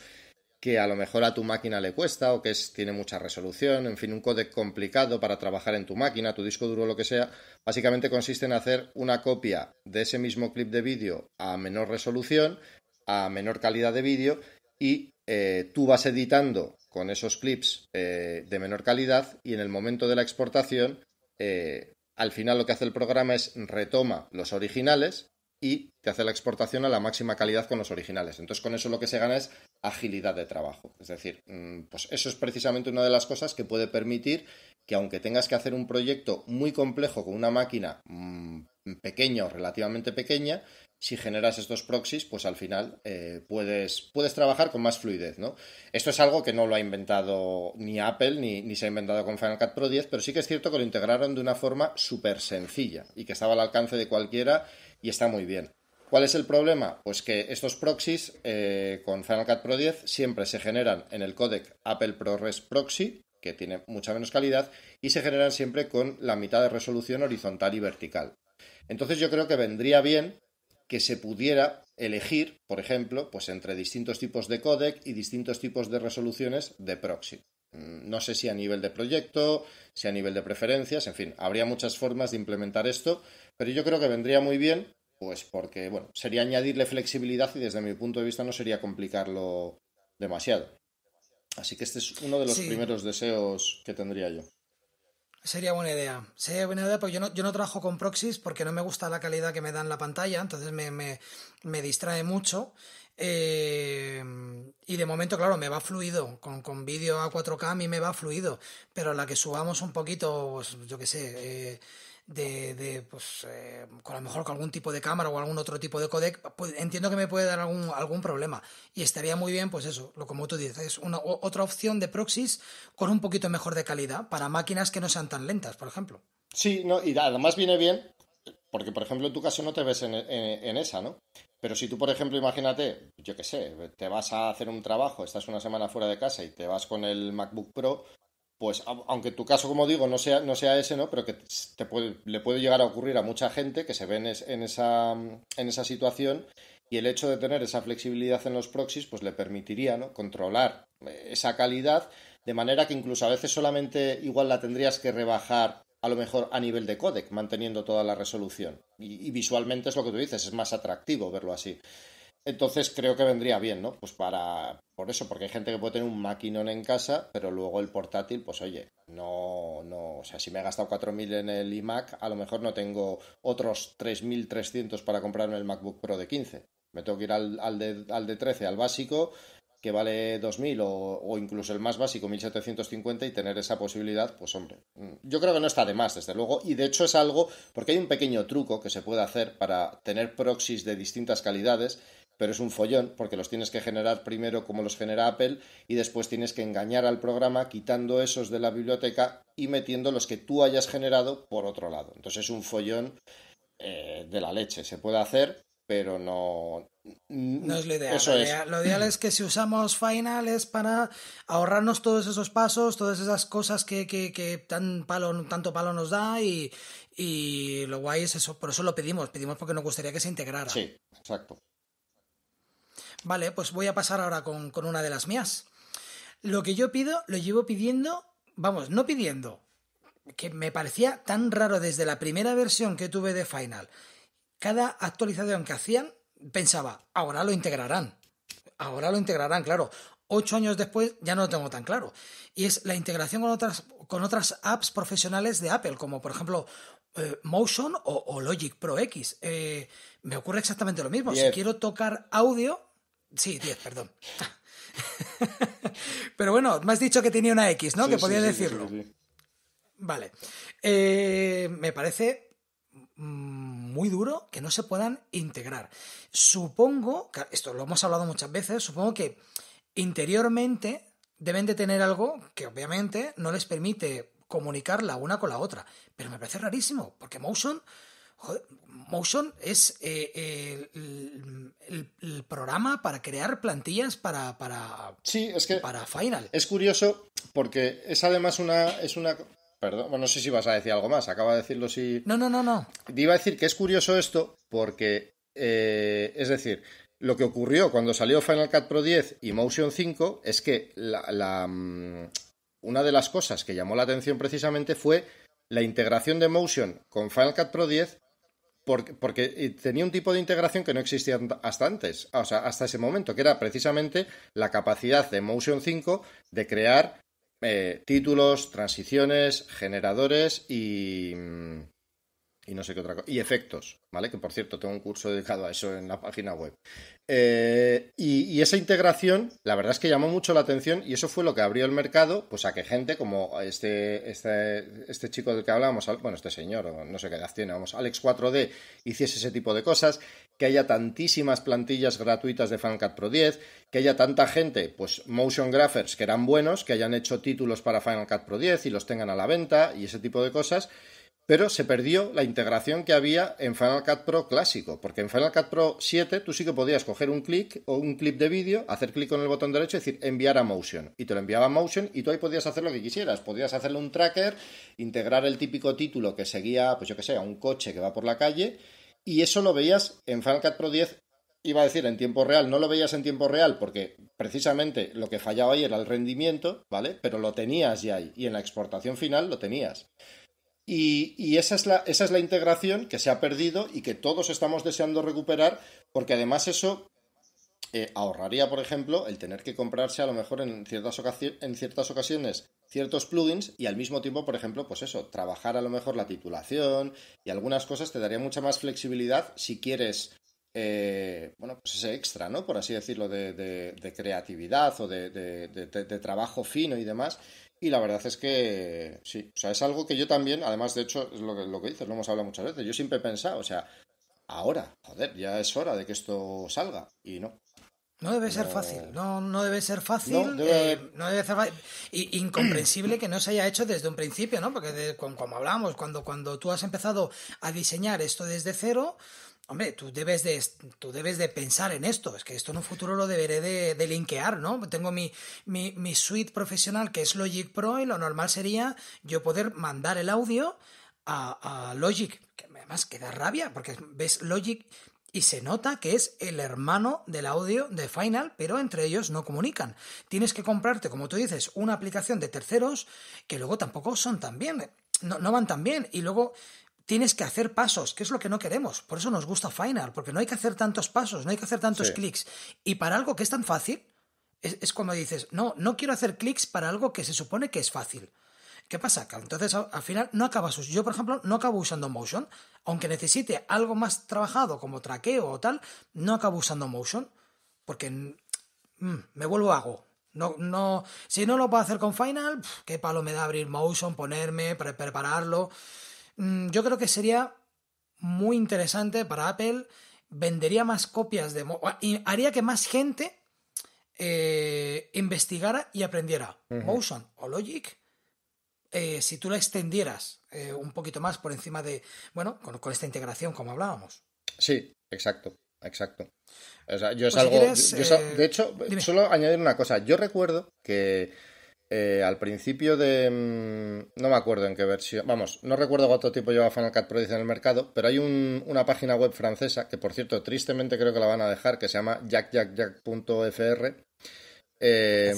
que a lo mejor a tu máquina le cuesta o que tiene mucha resolución, en fin, un codec complicado para trabajar en tu máquina, tu disco duro, lo que sea, básicamente consiste en hacer una copia de ese mismo clip de vídeo a menor resolución, a menor calidad de vídeo y eh, tú vas editando con esos clips eh, de menor calidad y en el momento de la exportación, eh, al final lo que hace el programa es retoma los originales y te hace la exportación a la máxima calidad con los originales. Entonces, con eso lo que se gana es agilidad de trabajo. Es decir, mm, pues eso es precisamente una de las cosas que puede permitir que aunque tengas que hacer un proyecto muy complejo con una máquina mm, pequeña o relativamente pequeña, si generas estos proxies, pues al final eh, puedes, puedes trabajar con más fluidez, ¿no? Esto es algo que no lo ha inventado ni Apple, ni, ni se ha inventado con Final Cut Pro 10, pero sí que es cierto que lo integraron de una forma súper sencilla y que estaba al alcance de cualquiera y está muy bien. ¿Cuál es el problema? Pues que estos proxies eh, con Final Cut Pro 10 siempre se generan en el codec Apple ProRes Proxy, que tiene mucha menos calidad, y se generan siempre con la mitad de resolución horizontal y vertical. Entonces yo creo que vendría bien que se pudiera elegir, por ejemplo, pues entre distintos tipos de codec y distintos tipos de resoluciones de proxy. Mm, no sé si a nivel de proyecto, si a nivel de preferencias, en fin, habría muchas formas de implementar esto, pero yo creo que vendría muy bien, pues porque, bueno, sería añadirle flexibilidad y desde mi punto de vista no sería complicarlo demasiado. Así que este es uno de los primeros deseos que tendría yo. Sería buena idea. Sería buena idea porque yo no, trabajo con proxies porque no me gusta la calidad que me da en la pantalla, entonces me, me distrae mucho. Eh, y de momento, claro, me va fluido. Con, vídeo a 4K a mí me va fluido. Pero la que subamos un poquito, pues, yo qué sé, eh, de, de, pues, eh, con a lo mejor con algún tipo de cámara o algún otro tipo de codec, pues, entiendo que me puede dar algún, algún problema. Y estaría muy bien, pues eso, lo como tú dices, una, otra opción de proxies con un poquito mejor de calidad para máquinas que no sean tan lentas, por ejemplo. Sí, no, y además viene bien porque, por ejemplo, en tu caso no te ves en, en esa, ¿no? Pero si tú, por ejemplo, imagínate, yo qué sé, te vas a hacer un trabajo, estás una semana fuera de casa y te vas con el MacBook Pro, pues aunque tu caso, como digo, no sea, no sea ese, ¿no? Pero que le puede llegar a ocurrir a mucha gente que se ve en, esa, en esa situación y el hecho de tener esa flexibilidad en los proxies, pues le permitiría, ¿no? Controlar eh, esa calidad de manera que incluso a veces solamente igual la tendrías que rebajar a lo mejor a nivel de codec, manteniendo toda la resolución. Y, visualmente es lo que tú dices, es más atractivo verlo así. Entonces creo que vendría bien, ¿no? Pues para. Por eso, porque hay gente que puede tener un maquinón en casa, pero luego el portátil, pues oye, no. no o sea, si me he gastado 4.000 en el iMac, a lo mejor no tengo otros 3.300 para comprarme el MacBook Pro de 15. Me tengo que ir al, al, de, al de 13, al básico, que vale 2.000 o, incluso el más básico 1.750 y tener esa posibilidad, pues hombre, mm, yo creo que no está de más, desde luego, y de hecho es algo, porque hay un pequeño truco que se puede hacer para tener proxies de distintas calidades, pero es un follón porque los tienes que generar primero como los genera Apple y después tienes que engañar al programa quitando esos de la biblioteca y metiendo los que tú hayas generado por otro lado. Entonces es un follón eh, de la leche, se puede hacer, pero no... No es lo ideal. lo, ideal es. que si usamos Final es para ahorrarnos todos esos pasos, todas esas cosas que, que, que tan palo, tanto palo nos da y, lo guay es eso. Por eso lo pedimos, pedimos porque nos gustaría que se integrara. Sí, exacto. Vale, pues voy a pasar ahora con, con una de las mías. Lo que yo pido, lo llevo pidiendo, vamos, no pidiendo, que me parecía tan raro desde la primera versión que tuve de Final cada actualización que hacían, pensaba, ahora lo integrarán. Ahora lo integrarán, claro. Ocho años después ya no lo tengo tan claro. Y es la integración con otras, con otras apps profesionales de Apple, como por ejemplo eh, Motion o, Logic Pro X. Eh, me ocurre exactamente lo mismo. Si quiero tocar audio. Sí, 10, perdón. Pero bueno, me has dicho que tenía una X, ¿no? que podía decirlo. vale. Eh, me parece Mm, muy duro que no se puedan integrar. Supongo, esto lo hemos hablado muchas veces, supongo que interiormente deben de tener algo que obviamente no les permite comunicar la una con la otra. Pero me parece rarísimo, porque Motion, Motion es eh, el, programa para crear plantillas para, es que para Final. Es curioso porque es además una, es una Perdón, no sé si vas a decir algo más, acaba de decirlo si... No, no, no, no. Iba a decir que es curioso esto porque, eh, es decir, lo que ocurrió cuando salió Final Cut Pro 10 y Motion 5 es que mm, una de las cosas que llamó la atención precisamente fue la integración de Motion con Final Cut Pro 10 porque, tenía un tipo de integración que no existía hasta antes, o sea, hasta ese momento, que era precisamente la capacidad de Motion 5 de crear eh, títulos, transiciones, generadores y, mm, y no sé qué otra cosa. Y efectos, ¿vale? Que por cierto, tengo un curso dedicado a eso en la página web. Eh, y, esa integración, la verdad es que llamó mucho la atención y eso fue lo que abrió el mercado, pues a que gente como este, este, este chico del que hablábamos, bueno, este señor, no sé qué edad tiene, vamos, Alex 4D, hiciese ese tipo de cosas, que haya tantísimas plantillas gratuitas de Final Pro 10, que haya tanta gente, pues motion graphers que eran buenos, que hayan hecho títulos para Final Cut Pro 10 y los tengan a la venta y ese tipo de cosas pero se perdió la integración que había en Final Cut Pro clásico, porque en Final Cut Pro 7 tú sí que podías coger un clic o un clip de vídeo, hacer clic en el botón derecho y decir enviar a Motion, y te lo enviaba a Motion y tú ahí podías hacer lo que quisieras, podías hacerle un tracker, integrar el típico título que seguía, pues yo que sé, a un coche que va por la calle, y eso lo veías en Final Cut Pro 10 iba a decir en tiempo real, no lo veías en tiempo real porque precisamente lo que fallaba ahí era el rendimiento, ¿vale? Pero lo tenías ya ahí y en la exportación final lo tenías. Y, esa, es la, esa es la integración que se ha perdido y que todos estamos deseando recuperar, porque además eso eh, ahorraría, por ejemplo, el tener que comprarse a lo mejor en ciertas, en ciertas ocasiones ciertos plugins y al mismo tiempo, por ejemplo, pues eso, trabajar a lo mejor la titulación y algunas cosas te daría mucha más flexibilidad si quieres, eh, bueno, pues ese extra, ¿no? Por así decirlo, de, de, de creatividad o de, de, trabajo fino y demás. Y la verdad es que sí, o sea, es algo que yo también, además, de hecho, es lo que, lo que dices, lo hemos hablado muchas veces, yo siempre he pensado, o sea, ahora, joder, ya es hora de que esto salga, y no. No debe ser fácil, no, no debe ser fácil, eh, no debe, ser fácil. incomprensible que no se haya hecho desde un principio, ¿no? Porque como, hablamos cuando, cuando tú has empezado a diseñar esto desde cero, Hombre, tú debes, de, tú debes de pensar en esto. Es que esto en un futuro lo deberé de, de linkear, ¿no? Tengo mi, mi, suite profesional que es Logic Pro y lo normal sería yo poder mandar el audio a, Logic, que además queda rabia, porque ves Logic y se nota que es el hermano del audio de Final, pero entre ellos no comunican. Tienes que comprarte, como tú dices, una aplicación de terceros que luego tampoco son tan bien, no, no van tan bien. Y luego tienes que hacer pasos, que es lo que no queremos. Por eso nos gusta Final, porque no hay que hacer tantos pasos, no hay que hacer tantos clics. Y para algo que es tan fácil, es, cuando dices, no, no quiero hacer clics para algo que se supone que es fácil. ¿Qué pasa? Que entonces al final no acabas Yo, por ejemplo, no acabo usando Motion. Aunque necesite algo más trabajado como traqueo o tal, no acabo usando Motion. Porque mm, me vuelvo hago. No, no, si no lo puedo hacer con Final, qué palo me da abrir Motion, ponerme, prepararlo. Mm, yo creo que sería muy interesante para Apple. Vendería más copias de... Y haría que más gente eh, investigara y aprendiera Motion o Logic. Eh, si tú la extendieras eh, un poquito más por encima de, bueno, con, esta integración como hablábamos. Sí, exacto, exacto. yo es pues algo... de hecho, solo añadir una cosa. Yo recuerdo que eh, al principio de... Mm, no me acuerdo en qué versión... Vamos, no recuerdo cuánto tiempo lleva Final Cut Pro en el mercado, pero hay una página web francesa, que por cierto, tristemente creo que la van a dejar, que se llama jackjackjack.fr. Eh,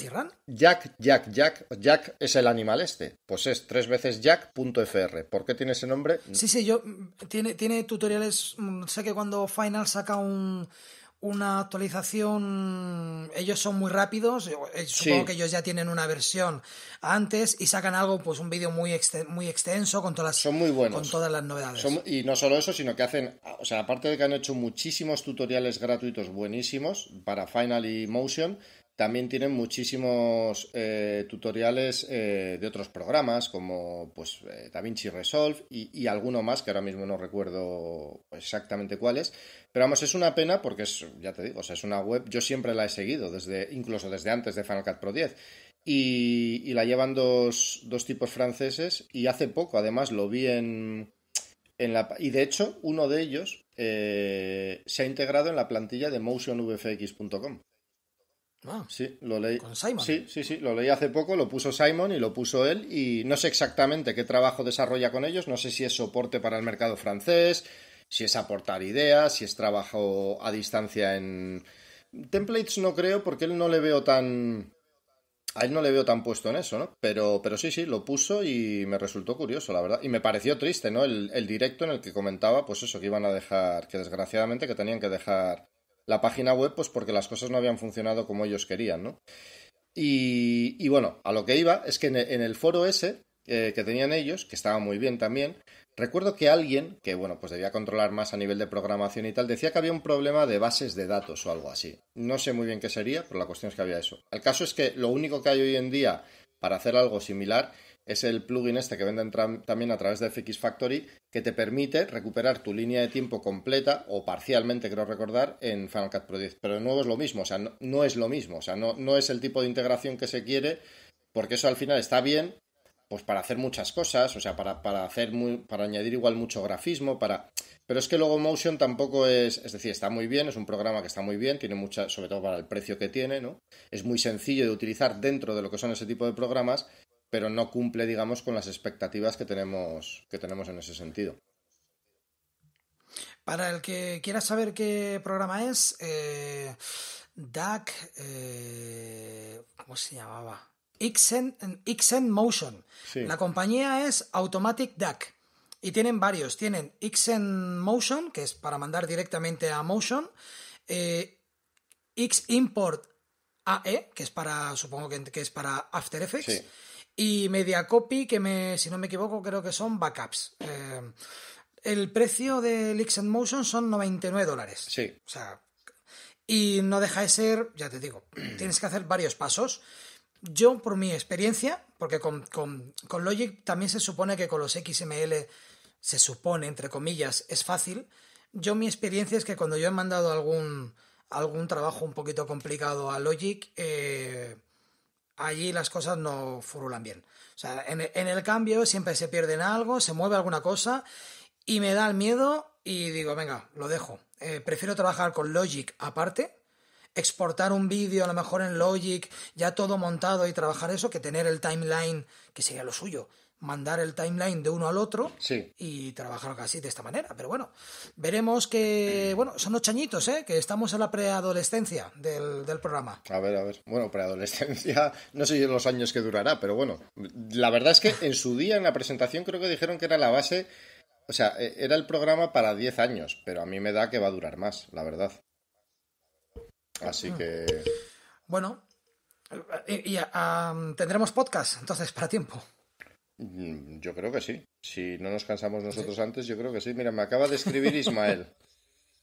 Jack, Jack, Jack, Jack es el animal este. Pues es tres veces Jack.fr. ¿Por qué tiene ese nombre? Sí, sí, yo. Mm, tiene, tiene tutoriales. Mm, sé que cuando Final saca un, una actualización. Ellos son muy rápidos. Eh, supongo que ellos ya tienen una versión antes y sacan algo, pues un vídeo muy, muy extenso con todas las, son muy buenos. Con todas las novedades. y no solo eso, sino que hacen, ah, o sea, aparte de que han hecho muchísimos tutoriales gratuitos buenísimos para Final y Motion también tienen muchísimos eh, tutoriales eh, de otros programas como pues, eh, DaVinci Resolve y, alguno más que ahora mismo no recuerdo exactamente cuál es. Pero vamos, es una pena porque es, ya te digo, es una web, yo siempre la he seguido, desde, incluso desde antes de Final Cut Pro 10. Y, la llevan dos, tipos franceses y hace poco, además, lo vi en, la, y de hecho, uno de ellos se ha integrado en la plantilla de motionvfx.com. Ah. sí, lo leí. Sí, sí, sí, lo leí hace poco, lo puso Simon y lo puso él y no sé exactamente qué trabajo desarrolla con ellos, no sé si es soporte para el mercado francés, si es aportar ideas, si es trabajo a distancia en... Templates no creo porque él no le veo tan... A él no le veo tan puesto en eso, ¿no? Pero, pero sí, sí, lo puso y me resultó curioso, la verdad. Y me pareció triste, ¿no? El, el directo en el que comentaba, pues eso, que iban a dejar, que desgraciadamente que tenían que dejar la página web, pues porque las cosas no habían funcionado como ellos querían, ¿no? Y, bueno, a lo que iba es que en, e, el foro ese eh, que tenían ellos, que estaba muy bien también, recuerdo que alguien, que bueno, pues debía controlar más a nivel de programación y tal, decía que había un problema de bases de datos o algo así. No sé muy bien qué sería, pero la cuestión es que había eso. El caso es que lo único que hay hoy en día para hacer algo similar es el plugin este que venden también a través de FX Factory que te permite recuperar tu línea de tiempo completa o parcialmente, creo recordar, en Final Cut Pro Pero de nuevo es lo mismo, o sea, no, no es lo mismo, o sea, no, no es el tipo de integración que se quiere, porque eso al final está bien, pues para hacer muchas cosas, o sea, para, para hacer muy, para añadir igual mucho grafismo, para. Pero es que luego Motion tampoco es, es decir, está muy bien, es un programa que está muy bien, tiene mucha, sobre todo para el precio que tiene, ¿no? Es muy sencillo de utilizar dentro de lo que son ese tipo de programas, pero no cumple, digamos, con las expectativas que tenemos, que tenemos en ese sentido. Para el que quiera saber qué programa es, eh, DAC, eh, ¿cómo se llamaba? Ixen, Motion. La compañía es Automatic DAC. Y tienen varios. Tienen Ixen Motion, que es para mandar directamente a Motion. Eh, X Import AE, que es para, supongo que, que es para After Effects. Sí y media copy, que me, si no me equivoco creo que son backups. Eh, el precio de Leaks Motion son 99 dólares. Sí. O sea, y no deja de ser, ya te digo, tienes que hacer varios pasos. Yo, por mi experiencia, porque con, Logic también se supone que con los XML se supone, entre comillas, es fácil. Yo mi experiencia es que cuando yo he mandado algún, algún trabajo un poquito complicado a Logic, eh, allí las cosas no furulan bien. O sea, en, el cambio siempre se pierden algo, se mueve alguna cosa y me da el miedo y digo, venga, lo dejo. Eh, prefiero trabajar con Logic aparte, exportar un vídeo a lo mejor en Logic, ya todo montado y trabajar eso, que tener el timeline, que sería lo suyo mandar el timeline de uno al otro y trabajar casi de esta manera. Pero bueno, veremos que, bueno, son los ¿eh? que estamos en la preadolescencia del, del programa. A ver, a ver, bueno, preadolescencia, no sé los años que durará, pero bueno, la verdad es que en su día, en la presentación, creo que dijeron que era la base, o sea, e, era el programa para 10 años, pero a mí me da que va a durar más, la verdad. Así mm. que... Bueno, eh, y, tendremos podcast entonces para tiempo. Mm, yo creo que sí. Si no nos cansamos nosotros antes, yo creo que sí. Mira, me acaba de escribir Ismael.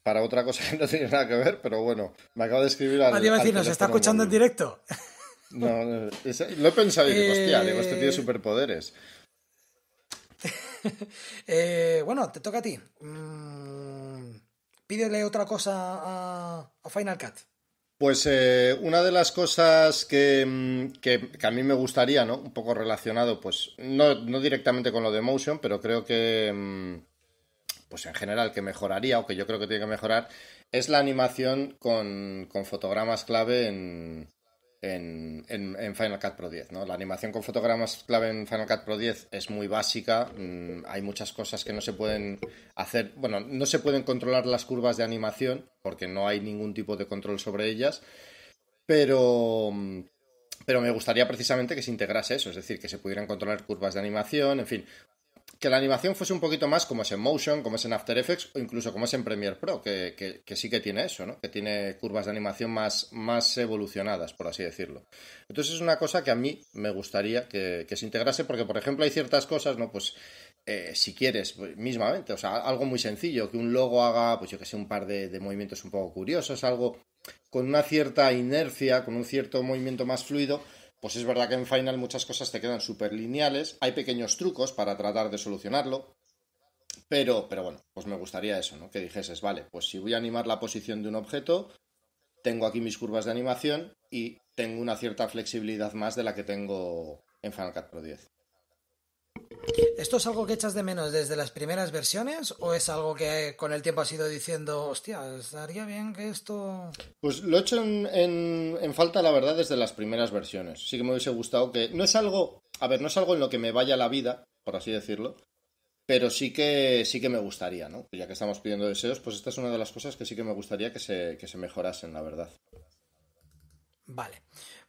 para otra cosa que no tiene nada que ver, pero bueno, me acaba de escribir al. Nadie ah, va a nos está escuchando en directo. No, no lo he pensado y digo, hostia, digo, este tiene eh, superpoderes. Eh, bueno, te toca a ti. Mm, pídele otra cosa a, a Final Cut. Pues eh, una de las cosas mm, que, a mí me gustaría, ¿no? Un poco relacionado, pues, no, no directamente con lo de Motion, pero creo que, mm, pues en general, que mejoraría, o que yo creo que tiene que mejorar, es la animación con, con fotogramas clave en, en, Final Cut Pro 10. ¿no? La animación con fotogramas clave en Final Cut Pro 10 es muy básica. Mm, hay muchas cosas que no se pueden hacer. Bueno, no se pueden controlar las curvas de animación porque no hay ningún tipo de control sobre ellas. Pero, mm, pero me gustaría precisamente que se integrase eso, es decir, que se pudieran controlar curvas de animación, en fin, que la animación fuese un poquito más como es en Motion, como es en After Effects o incluso como es en Premiere Pro, que, que, sí que tiene eso, ¿no? que tiene curvas de animación más, más evolucionadas, por así decirlo. Entonces es una cosa que a mí me gustaría que, se integrase porque, por ejemplo, hay ciertas cosas, ¿no? Pues eh, si quieres, pues, mismamente, o sea, algo muy sencillo, que un logo haga, pues yo que sé, un par de movimientos un poco curiosos, algo con una cierta inercia, con un cierto movimiento más fluido, pues es verdad que en Final muchas cosas te quedan súper lineales, hay pequeños trucos para tratar de solucionarlo, pero, pero bueno, pues me gustaría eso, ¿no? Que dijeses, vale, pues si voy a animar la posición de un objeto, tengo aquí mis curvas de animación y tengo una cierta flexibilidad más de la que tengo en Final Cut Pro 10. ¿Esto es algo que echas de menos desde las primeras versiones o es algo que con el tiempo has ido diciendo, hostia, estaría bien que esto... Pues lo he hecho en, falta, la verdad, desde las primeras versiones. Sí que me hubiese gustado que... No es algo... A ver, no es algo en lo que me vaya la vida, por así decirlo, pero sí que, sí que me gustaría, ¿no? Ya que estamos pidiendo deseos, pues esta es una de las cosas que sí que me gustaría que se, que se mejorasen, la verdad. Vale.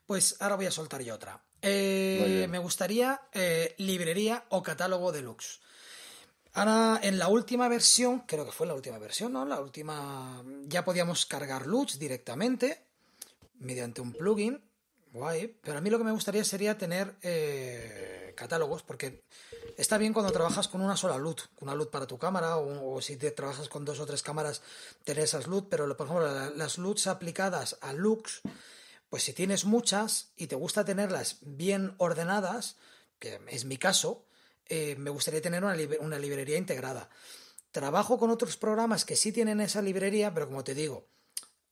Pues ahora voy a soltar yo otra. Eh, me gustaría eh, librería o catálogo de deluxe. Ahora, en la última versión, creo que fue la última versión, ¿no? La última. Ya podíamos cargar Lux directamente mediante un plugin. Guay. Pero a mí lo que me gustaría sería tener eh, catálogos, porque está bien cuando trabajas con una sola luz, una luz para tu cámara, o, si te trabajas con dos o tres cámaras, tener esas luz, pero por ejemplo, las luces aplicadas a Lux pues si tienes muchas y te gusta tenerlas bien ordenadas, que es mi caso, eh, me gustaría tener una, una librería integrada. Trabajo con otros programas que sí tienen esa librería, pero como te digo,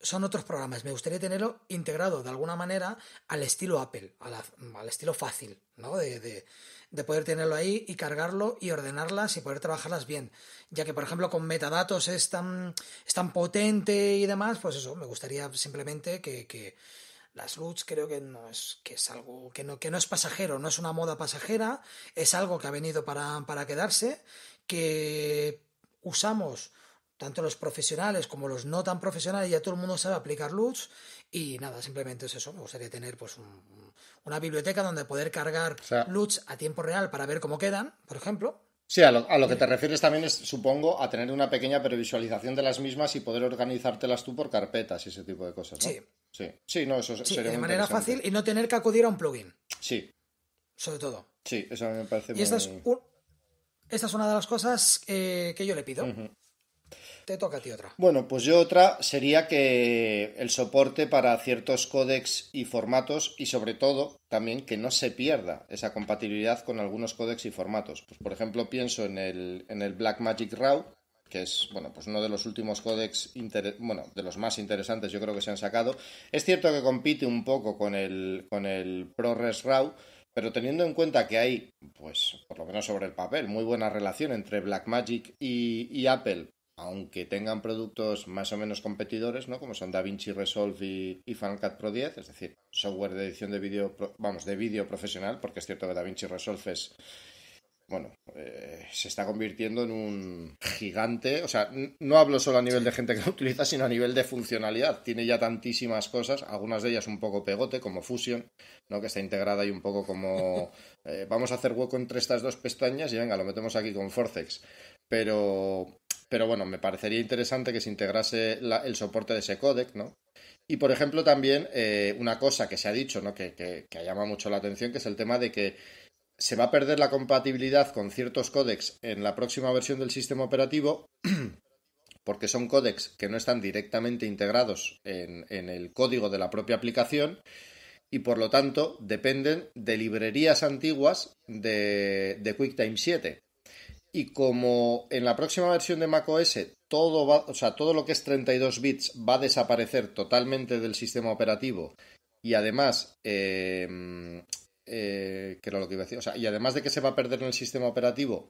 son otros programas. Me gustaría tenerlo integrado de alguna manera al estilo Apple, al estilo fácil, ¿no? De, poder tenerlo ahí y cargarlo y ordenarlas y poder trabajarlas bien. Ya que, por ejemplo, con metadatos es tan, es tan potente y demás, pues eso, me gustaría simplemente que, las LUTs creo que no es, que es algo que no, que no es pasajero, no es una moda pasajera, es algo que ha venido para, quedarse, que usamos tanto los profesionales como los no tan profesionales, ya todo el mundo sabe aplicar LUTs y nada, simplemente es eso, me gustaría tener pues una biblioteca donde poder cargar LUTs a tiempo real para ver cómo quedan, por ejemplo. Sí, a lo, que eh. te refieres también es, supongo, a tener una pequeña previsualización de las mismas y poder organizártelas tú por carpetas y ese tipo de cosas. Sí, Sí, sí, no, eso sería De manera fácil y no tener que acudir a un plugin. Sí. Sobre todo. Sí, eso me parece muy... esta, es esta es una de las cosas eh, que yo le pido. Te toca a ti otra. Bueno, pues yo otra sería que el soporte para ciertos códex y formatos y sobre todo también que no se pierda esa compatibilidad con algunos códex y formatos. Pues por ejemplo pienso en el, en el Blackmagic RAW que es bueno pues uno de los últimos códex bueno de los más interesantes yo creo que se han sacado es cierto que compite un poco con el con el ProRes RAW pero teniendo en cuenta que hay pues por lo menos sobre el papel muy buena relación entre Blackmagic y, y Apple aunque tengan productos más o menos competidores, ¿no? Como son DaVinci Resolve y, y Cut Pro 10, es decir, software de edición de vídeo, vamos, de vídeo profesional, porque es cierto que DaVinci Resolve es, bueno, eh, se está convirtiendo en un gigante. O sea, no hablo solo a nivel de gente que lo utiliza, sino a nivel de funcionalidad. Tiene ya tantísimas cosas, algunas de ellas un poco pegote, como Fusion, ¿no? que está integrada y un poco como eh, vamos a hacer hueco entre estas dos pestañas y venga, lo metemos aquí con Forcex. Pero, pero bueno, me parecería interesante que se integrase el soporte de ese codec, ¿no? Y por ejemplo, también eh, una cosa que se ha dicho, ¿no? Que, que, que llama mucho la atención, que es el tema de que se va a perder la compatibilidad con ciertos códecs en la próxima versión del sistema operativo porque son códecs que no están directamente integrados en, el código de la propia aplicación y por lo tanto dependen de librerías antiguas de, QuickTime 7. Y como en la próxima versión de macOS todo, o sea, todo lo que es 32 bits va a desaparecer totalmente del sistema operativo y además eh, eh, que era lo que iba a decir, o sea, y además de que se va a perder en el sistema operativo,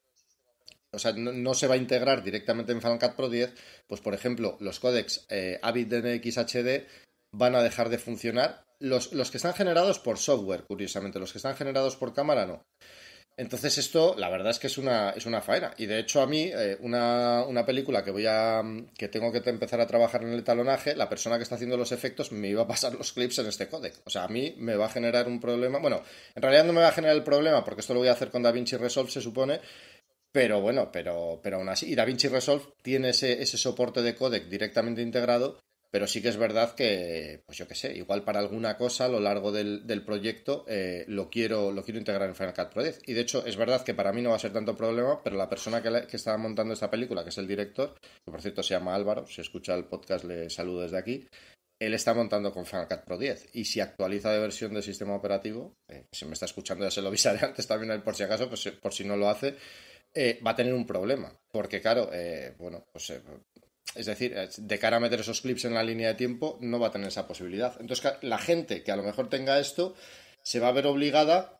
o sea, no, se va a integrar directamente en Final Cut Pro 10, pues por ejemplo, los códecs eh, Avid DNX HD van a dejar de funcionar. Los, los que están generados por software, curiosamente, los que están generados por cámara no. Entonces esto, la verdad es que es una, es una faena. Y de hecho a mí, eh, una, una, película que voy a que tengo que empezar a trabajar en el talonaje, la persona que está haciendo los efectos me iba a pasar los clips en este codec. O sea, a mí me va a generar un problema. Bueno, en realidad no me va a generar el problema porque esto lo voy a hacer con DaVinci Resolve, se supone. Pero bueno, pero, pero aún así. Y DaVinci Resolve tiene ese, ese soporte de codec directamente integrado pero sí que es verdad que, pues yo qué sé, igual para alguna cosa a lo largo del, proyecto eh, lo, quiero, lo quiero integrar en Final Cut Pro 10. Y de hecho, es verdad que para mí no va a ser tanto problema, pero la persona que, está estaba montando esta película, que es el director, que por cierto se llama Álvaro, si escucha el podcast le saludo desde aquí, él está montando con Final Cut Pro 10 y si actualiza de versión del sistema operativo, se eh, si me está escuchando ya se lo avisaré antes también por si acaso, pues, por si no lo hace, eh, va a tener un problema. Porque claro, bueno, pues es decir, de cara a meter esos clips en la línea de tiempo, no va a tener esa posibilidad. Entonces, la gente que a lo mejor tenga esto se va a ver obligada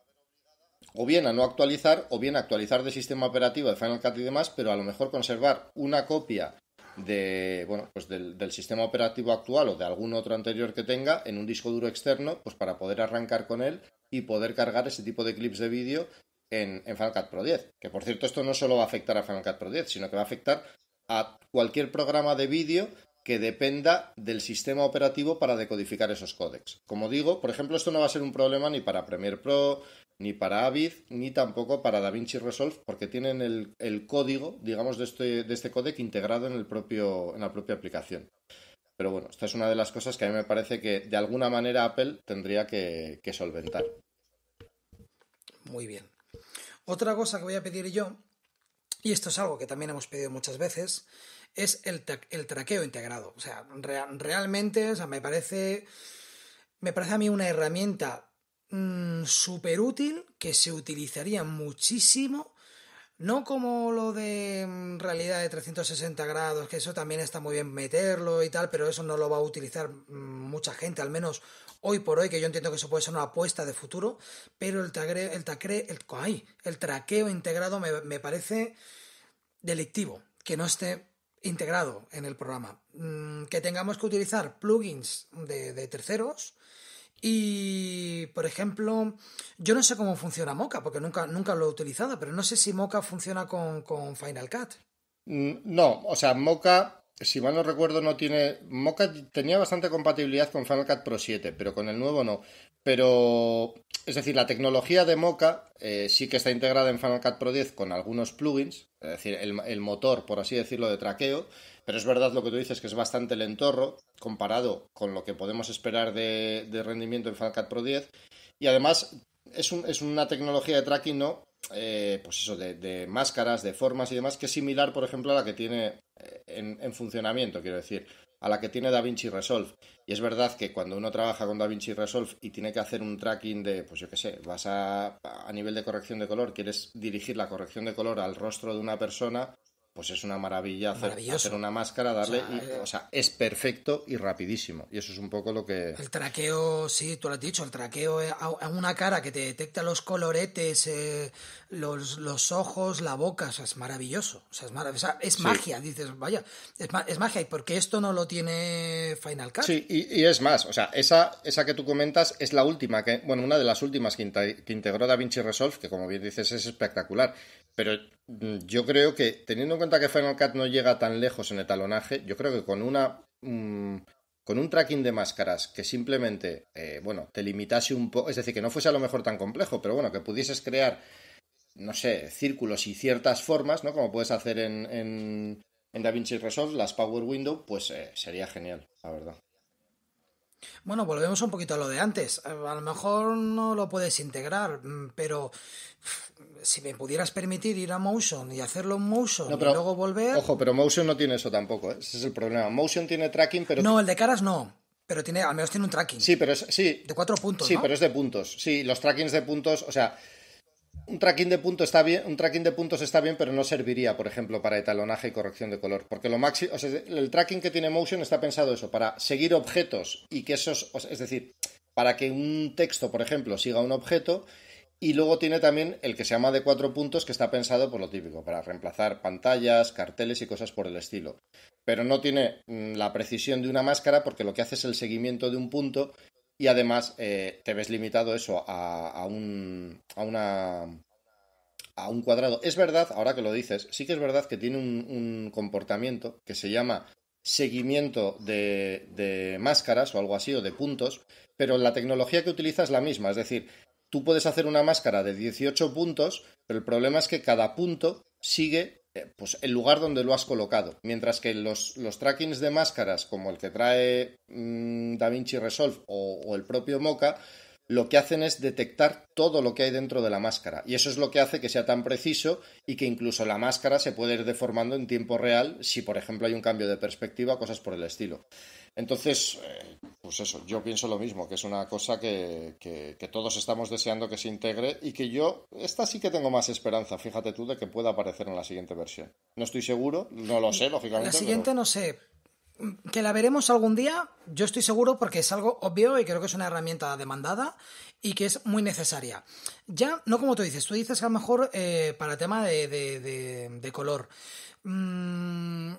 o bien a no actualizar o bien a actualizar de sistema operativo de Final Cut y demás, pero a lo mejor conservar una copia de bueno pues del, sistema operativo actual o de algún otro anterior que tenga en un disco duro externo pues para poder arrancar con él y poder cargar ese tipo de clips de vídeo en, en Final Cut Pro 10 que por cierto esto no solo va a afectar a Final Cut Pro 10 sino que va a afectar a cualquier programa de vídeo que dependa del sistema operativo para decodificar esos códecs. Como digo, por ejemplo, esto no va a ser un problema ni para Premiere Pro, ni para Avid, ni tampoco para DaVinci Resolve, porque tienen el, código, digamos, de este, de este códec integrado en, el propio, en la propia aplicación. Pero bueno, esta es una de las cosas que a mí me parece que de alguna manera Apple tendría que solventar. Muy bien. Otra cosa que voy a pedir yo y esto es algo que también hemos pedido muchas veces, es el, traqueo integrado. O sea, realmente, o sea, me parece, me parece a mí una herramienta mm, súper útil que se utilizaría muchísimo no como lo de mm, realidad de 360 grados, que eso también está muy bien meterlo y tal, pero eso no lo va a utilizar mm, mucha gente, al menos hoy por hoy, que yo entiendo que eso puede ser una apuesta de futuro, pero el, el, tacre, el, el traqueo integrado me, parece delictivo, que no esté integrado en el programa, mm, que tengamos que utilizar plugins de, terceros, y, por ejemplo, yo no sé cómo funciona Mocha, porque nunca, nunca lo he utilizado, pero no sé si Mocha funciona con, con Final Cut. Mm, no, o sea, Mocha si mal no recuerdo, no tiene. Mocha tenía bastante compatibilidad con Final Cut Pro 7, pero con el nuevo no. Pero, es decir, la tecnología de Mocha eh, sí que está integrada en Final Cut Pro 10 con algunos plugins, es decir, el, motor, por así decirlo, de traqueo. Pero es verdad lo que tú dices, que es bastante lentorro comparado con lo que podemos esperar de, rendimiento en Final Cut Pro 10. Y además, es, es una tecnología de tracking, ¿no? Eh, pues eso, de, máscaras, de formas y demás, que es similar, por ejemplo, a la que tiene eh, en, funcionamiento, quiero decir, a la que tiene DaVinci Resolve. Y es verdad que cuando uno trabaja con DaVinci Resolve y tiene que hacer un tracking de, pues yo qué sé, vas a, a nivel de corrección de color, quieres dirigir la corrección de color al rostro de una persona, pues es una maravilla hacer, una máscara, darle, eh, o sea, es perfecto y rapidísimo. Y eso es un poco lo que... El traqueo, sí, tú lo has dicho, el traqueo a una cara que te detecta los coloretes, eh, los, los, ojos, la boca, o sea, es maravilloso, o sea, es, es magia, dices, vaya, es, magia, y porque esto no lo tiene Final Cut. Sí, y, es más, o sea, esa, esa que tú comentas es la última, que, bueno, una de las últimas que, integró Da Vinci Resolve, que como bien dices es espectacular, pero Mm, yo creo que, teniendo en cuenta que Final Cut no llega tan lejos en el talonaje, yo creo que con una. Mm, con un tracking de máscaras que simplemente, eh, bueno, te limitase un poco, es decir, que no fuese a lo mejor tan complejo, pero bueno, que pudieses crear, no sé, círculos y ciertas formas, ¿no? Como puedes hacer en, en, en DaVinci Resolve, las Power Window, pues eh, sería genial, la verdad. Bueno, volvemos un poquito a lo de antes. A lo mejor no lo puedes integrar, mm, pero si me pudieras permitir ir a Motion y hacerlo en Motion y luego volver. Ojo, pero Motion no tiene eso tampoco, ¿eh? ese es el problema. Motion tiene tracking, pero. No, el de caras no. Pero tiene, al menos tiene un tracking. Sí, pero es. Sí, de cuatro puntos. Sí, pero es de puntos. Sí, los trackings de puntos, o sea. Un tracking, de punto está bien, un tracking de puntos está bien, pero no serviría, por ejemplo, para etalonaje y corrección de color. Porque lo máximo, el tracking que tiene Motion está pensado eso, para seguir objetos y que esos, es decir, para que un texto, por ejemplo, siga un objeto y luego tiene también el que se llama de cuatro puntos, que está pensado por lo típico, para reemplazar pantallas, carteles y cosas por el estilo. Pero no tiene mm, la precisión de una máscara porque lo que hace es el seguimiento de un punto y además eh, te ves limitado eso a, un, a, una, a un cuadrado. Es verdad, ahora que lo dices, sí que es verdad que tiene un, comportamiento que se llama seguimiento de, de, máscaras o algo así, o de puntos, pero la tecnología que utiliza es la misma, es decir, tú puedes hacer una máscara de 18 puntos, pero el problema es que cada punto sigue eh, pues, el lugar donde lo has colocado. Mientras que los, trackings de máscaras, como el que trae mm, DaVinci Resolve o, o el propio Mocha, lo que hacen es detectar todo lo que hay dentro de la máscara. Y eso es lo que hace que sea tan preciso y que incluso la máscara se puede ir deformando en tiempo real si, por ejemplo, hay un cambio de perspectiva, cosas por el estilo. Entonces, eh, pues eso, yo pienso lo mismo, que es una cosa que, todos estamos deseando que se integre y que yo, esta sí que tengo más esperanza, fíjate tú, de que pueda aparecer en la siguiente versión. No estoy seguro, no lo sé, lógicamente. La siguiente no sé, que la veremos algún día, yo estoy seguro porque es algo obvio y creo que es una herramienta demandada y que es muy necesaria. Ya, no como tú dices, tú dices a lo mejor para eh, para tema de, color. Mm,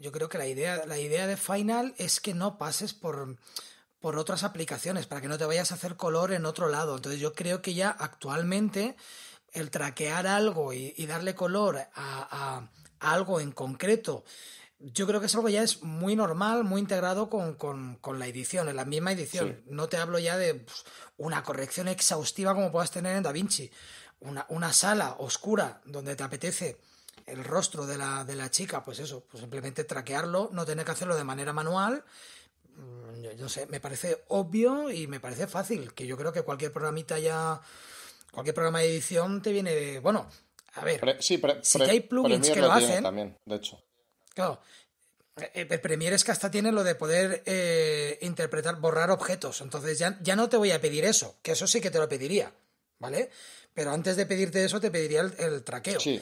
yo creo que la idea, la idea de Final es que no pases por, por otras aplicaciones, para que no te vayas a hacer color en otro lado. Entonces yo creo que ya actualmente el traquear algo y, darle color a algo en concreto yo creo que es algo ya es muy normal, muy integrado con, la edición, en la misma edición. No te hablo ya de pues, una corrección exhaustiva como puedas tener en Da Vinci. Una, sala oscura donde te apetece el rostro de la, de la chica, pues eso, pues simplemente traquearlo, no tener que hacerlo de manera manual. Mm, yo, sé, me parece obvio y me parece fácil, que yo creo que cualquier programita ya, cualquier programa de edición te viene, de. bueno, a ver, si hay plugins que lo hacen, también, de hecho. Claro. Eh, eh, el Premiere es que hasta tiene lo de poder eh, interpretar, borrar objetos. Entonces ya, ya no te voy a pedir eso, que eso sí que te lo pediría, ¿vale? Pero antes de pedirte eso, te pediría el, traqueo. Sí.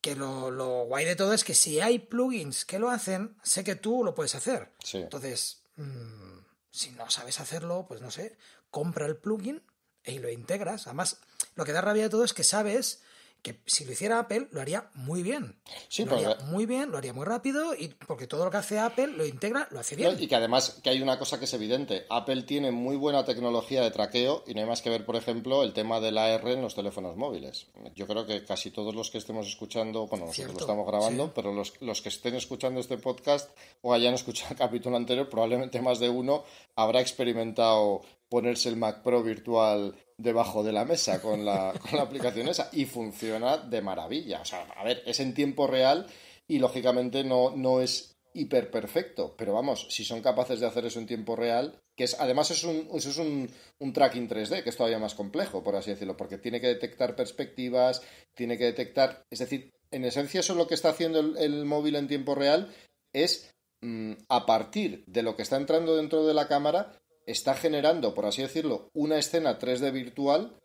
Que lo, guay de todo es que si hay plugins que lo hacen, sé que tú lo puedes hacer. Sí. Entonces, mm, si no sabes hacerlo, pues no sé, compra el plugin y lo integras. Además, lo que da rabia de todo es que sabes que si lo hiciera Apple lo haría muy bien. Sí, lo haría muy bien, lo haría muy rápido, y porque todo lo que hace Apple lo integra, lo hace bien. y que además que hay una cosa que es evidente, Apple tiene muy buena tecnología de traqueo y no hay más que ver, por ejemplo, el tema del AR en los teléfonos móviles. Yo creo que casi todos los que estemos escuchando, bueno, nosotros lo estamos grabando, pero los, los que estén escuchando este podcast o hayan escuchado el capítulo anterior, probablemente más de uno habrá experimentado ponerse el Mac Pro virtual debajo de la mesa con la, con la aplicación esa y funciona de maravilla. O sea, a ver, es en tiempo real y lógicamente no, no es hiper perfecto, pero vamos, si son capaces de hacer eso en tiempo real, que es además es un, es un, tracking 3D, que es todavía más complejo, por así decirlo, porque tiene que detectar perspectivas, tiene que detectar, es decir, en esencia eso es lo que está haciendo el, móvil en tiempo real es mm, a partir de lo que está entrando dentro de la cámara, está generando, por así decirlo, una escena 3D virtual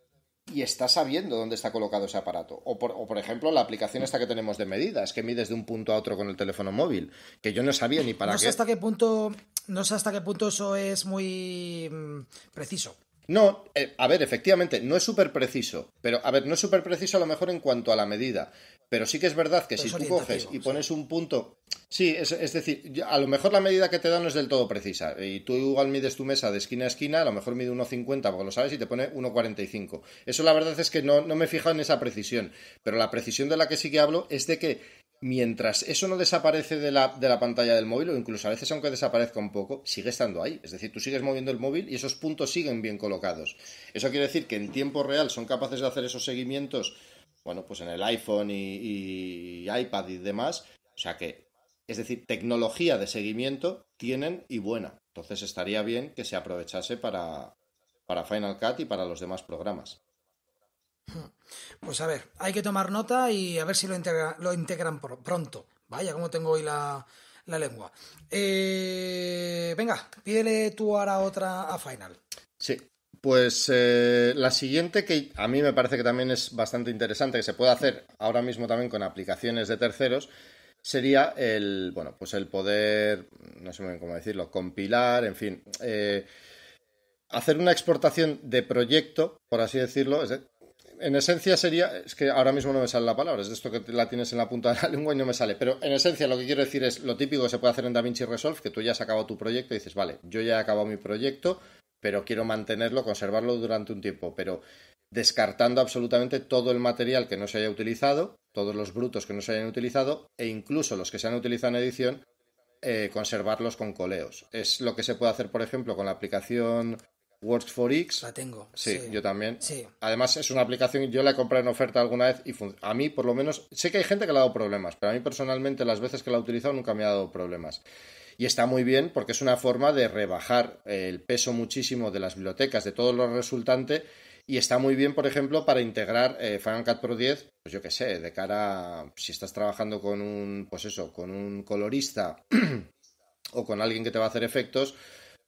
y está sabiendo dónde está colocado ese aparato. O por, ejemplo, la aplicación esta que tenemos de medidas, que mides de un punto a otro con el teléfono móvil, que yo no sabía ni para qué. hasta qué punto, no sé hasta qué punto eso es muy mm, preciso. No, eh, a ver, efectivamente, no es súper preciso, pero a ver, no es súper preciso a lo mejor en cuanto a la medida, pero sí que es verdad que si tú coges y pones un punto. Sí, es, decir, a lo mejor la medida que te dan no es del todo precisa. Y tú igual mides tu mesa de esquina a esquina, a lo mejor mide 1,50 porque lo sabes y te pone 1,45. Eso la verdad es que no, no me he fijado en esa precisión. Pero la precisión de la que sí que hablo es de que mientras eso no desaparece de la, de la, pantalla del móvil, o incluso a veces aunque desaparezca un poco, sigue estando ahí. Es decir, tú sigues moviendo el móvil y esos puntos siguen bien colocados. Eso quiere decir que en tiempo real son capaces de hacer esos seguimientos bueno, pues en el iPhone y, iPad y demás. O sea que, es decir, tecnología de seguimiento tienen y buena. Entonces estaría bien que se aprovechase para, Final Cut y para los demás programas. Pues a ver, hay que tomar nota y a ver si lo, integra, lo integran pronto. Vaya, como tengo hoy la, lengua. Eh, venga, pídele tú ahora otra a Final. Sí, pues eh, la siguiente que a mí me parece que también es bastante interesante, que se puede hacer ahora mismo también con aplicaciones de terceros, sería el, bueno, pues el poder, no sé bien cómo decirlo, compilar, en fin, eh, hacer una exportación de proyecto, por así decirlo, en esencia sería, es que ahora mismo no me sale la palabra, es de esto que la tienes en la punta de la lengua y no me sale, pero en esencia lo que quiero decir es lo típico que se puede hacer en DaVinci Resolve, que tú ya has acabado tu proyecto y dices, vale, yo ya he acabado mi proyecto, pero quiero mantenerlo, conservarlo durante un tiempo, pero descartando absolutamente todo el material que no se haya utilizado, todos los brutos que no se hayan utilizado e incluso los que se han utilizado en edición, eh, conservarlos con coleos. Es lo que se puede hacer, por ejemplo, con la aplicación Works for X. La tengo. Sí, yo también. Sí. Además, es una aplicación, yo la he comprado en oferta alguna vez y a mí, por lo menos, sé que hay gente que le ha dado problemas, pero a mí personalmente las veces que la he utilizado nunca me ha dado problemas. Y está muy bien porque es una forma de rebajar el peso muchísimo de las bibliotecas, de todo lo resultante, y está muy bien, por ejemplo, para integrar eh, Final Pro 10, pues yo qué sé, de cara, si estás trabajando con un, pues eso, con un colorista o con alguien que te va a hacer efectos,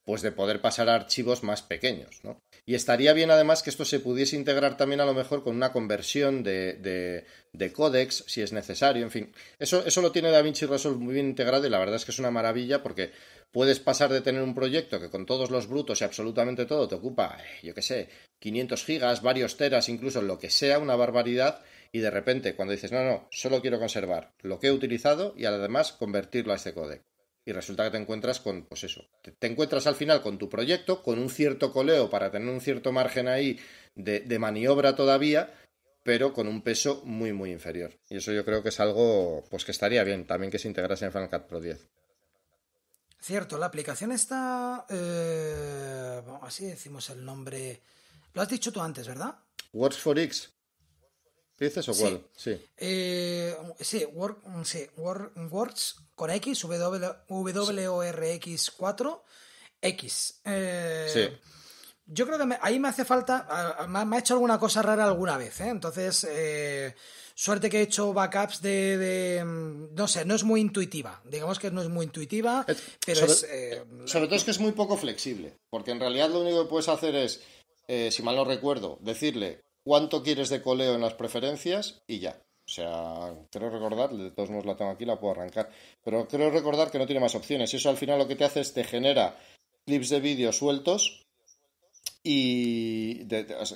pues de poder pasar a archivos más pequeños, ¿no? Y estaría bien además que esto se pudiese integrar también a lo mejor con una conversión de, de, códex, si es necesario, en fin. Eso, eso lo tiene DaVinci Resolve muy bien integrado y la verdad es que es una maravilla porque puedes pasar de tener un proyecto que con todos los brutos y absolutamente todo te ocupa, yo qué sé, 500 gigas, varios teras, incluso lo que sea, una barbaridad, y de repente cuando dices, no, no, solo quiero conservar lo que he utilizado y además convertirlo a este códec y resulta que te encuentras con, pues eso, te, encuentras al final con tu proyecto, con un cierto coleo para tener un cierto margen ahí de, maniobra todavía, pero con un peso muy, muy inferior. Y eso yo creo que es algo, pues que estaría bien también que se integrase en Final Cut Pro 10. Cierto, la aplicación está, eh, así decimos el nombre, lo has dicho tú antes, ¿verdad? Works for X. ¿Dices o cuál? Sí. Sí, eh, sí, Word, sí Word, Words con X, WORX4, X. Eh, sí. Yo creo que ahí me hace falta. Me ha hecho alguna cosa rara alguna vez, ¿eh? Entonces, suerte que he hecho backups de, No sé, no es muy intuitiva. Digamos que no es muy intuitiva, pero es. sobre todo es que es muy poco flexible. Porque en realidad lo único que puedes hacer es, si mal no recuerdo, decirle cuánto quieres de coleo en las preferencias y ya. O sea, creo recordar, de todos modos la tengo aquí, la puedo arrancar, pero quiero recordar que no tiene más opciones. Y eso al final lo que te hace es te genera clips de vídeo sueltos y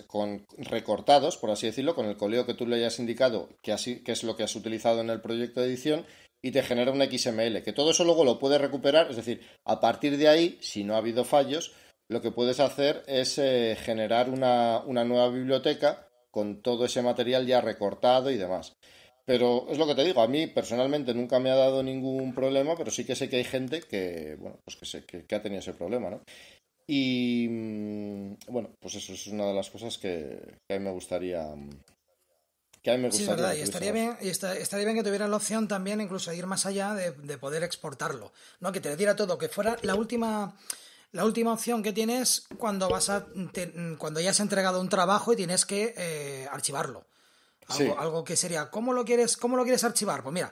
con recortados, por así decirlo, con el coleo que tú le hayas indicado, que, así, que es lo que has utilizado en el proyecto de edición, y te genera un XML, que todo eso luego lo puedes recuperar, es decir, a partir de ahí, si no ha habido fallos, lo que puedes hacer es eh, generar una, una nueva biblioteca con todo ese material ya recortado y demás. Pero es lo que te digo, a mí personalmente nunca me ha dado ningún problema, pero sí que sé que hay gente que, bueno, pues que, que, ha tenido ese problema, ¿no? Y mm, bueno, pues eso es una de las cosas que, que a mí me gustaría. Que a mí me gustaría. Sí, es verdad, y estaría bien, estaría bien que tuvieran la opción también, incluso de ir más allá de, de poder exportarlo, ¿no? Que te diera todo, que fuera la última la última opción que tienes cuando vas a cuando ya has entregado un trabajo y tienes que eh, archivarlo. Algo, algo, que sería, ¿cómo lo quieres, cómo lo quieres archivar? Pues mira,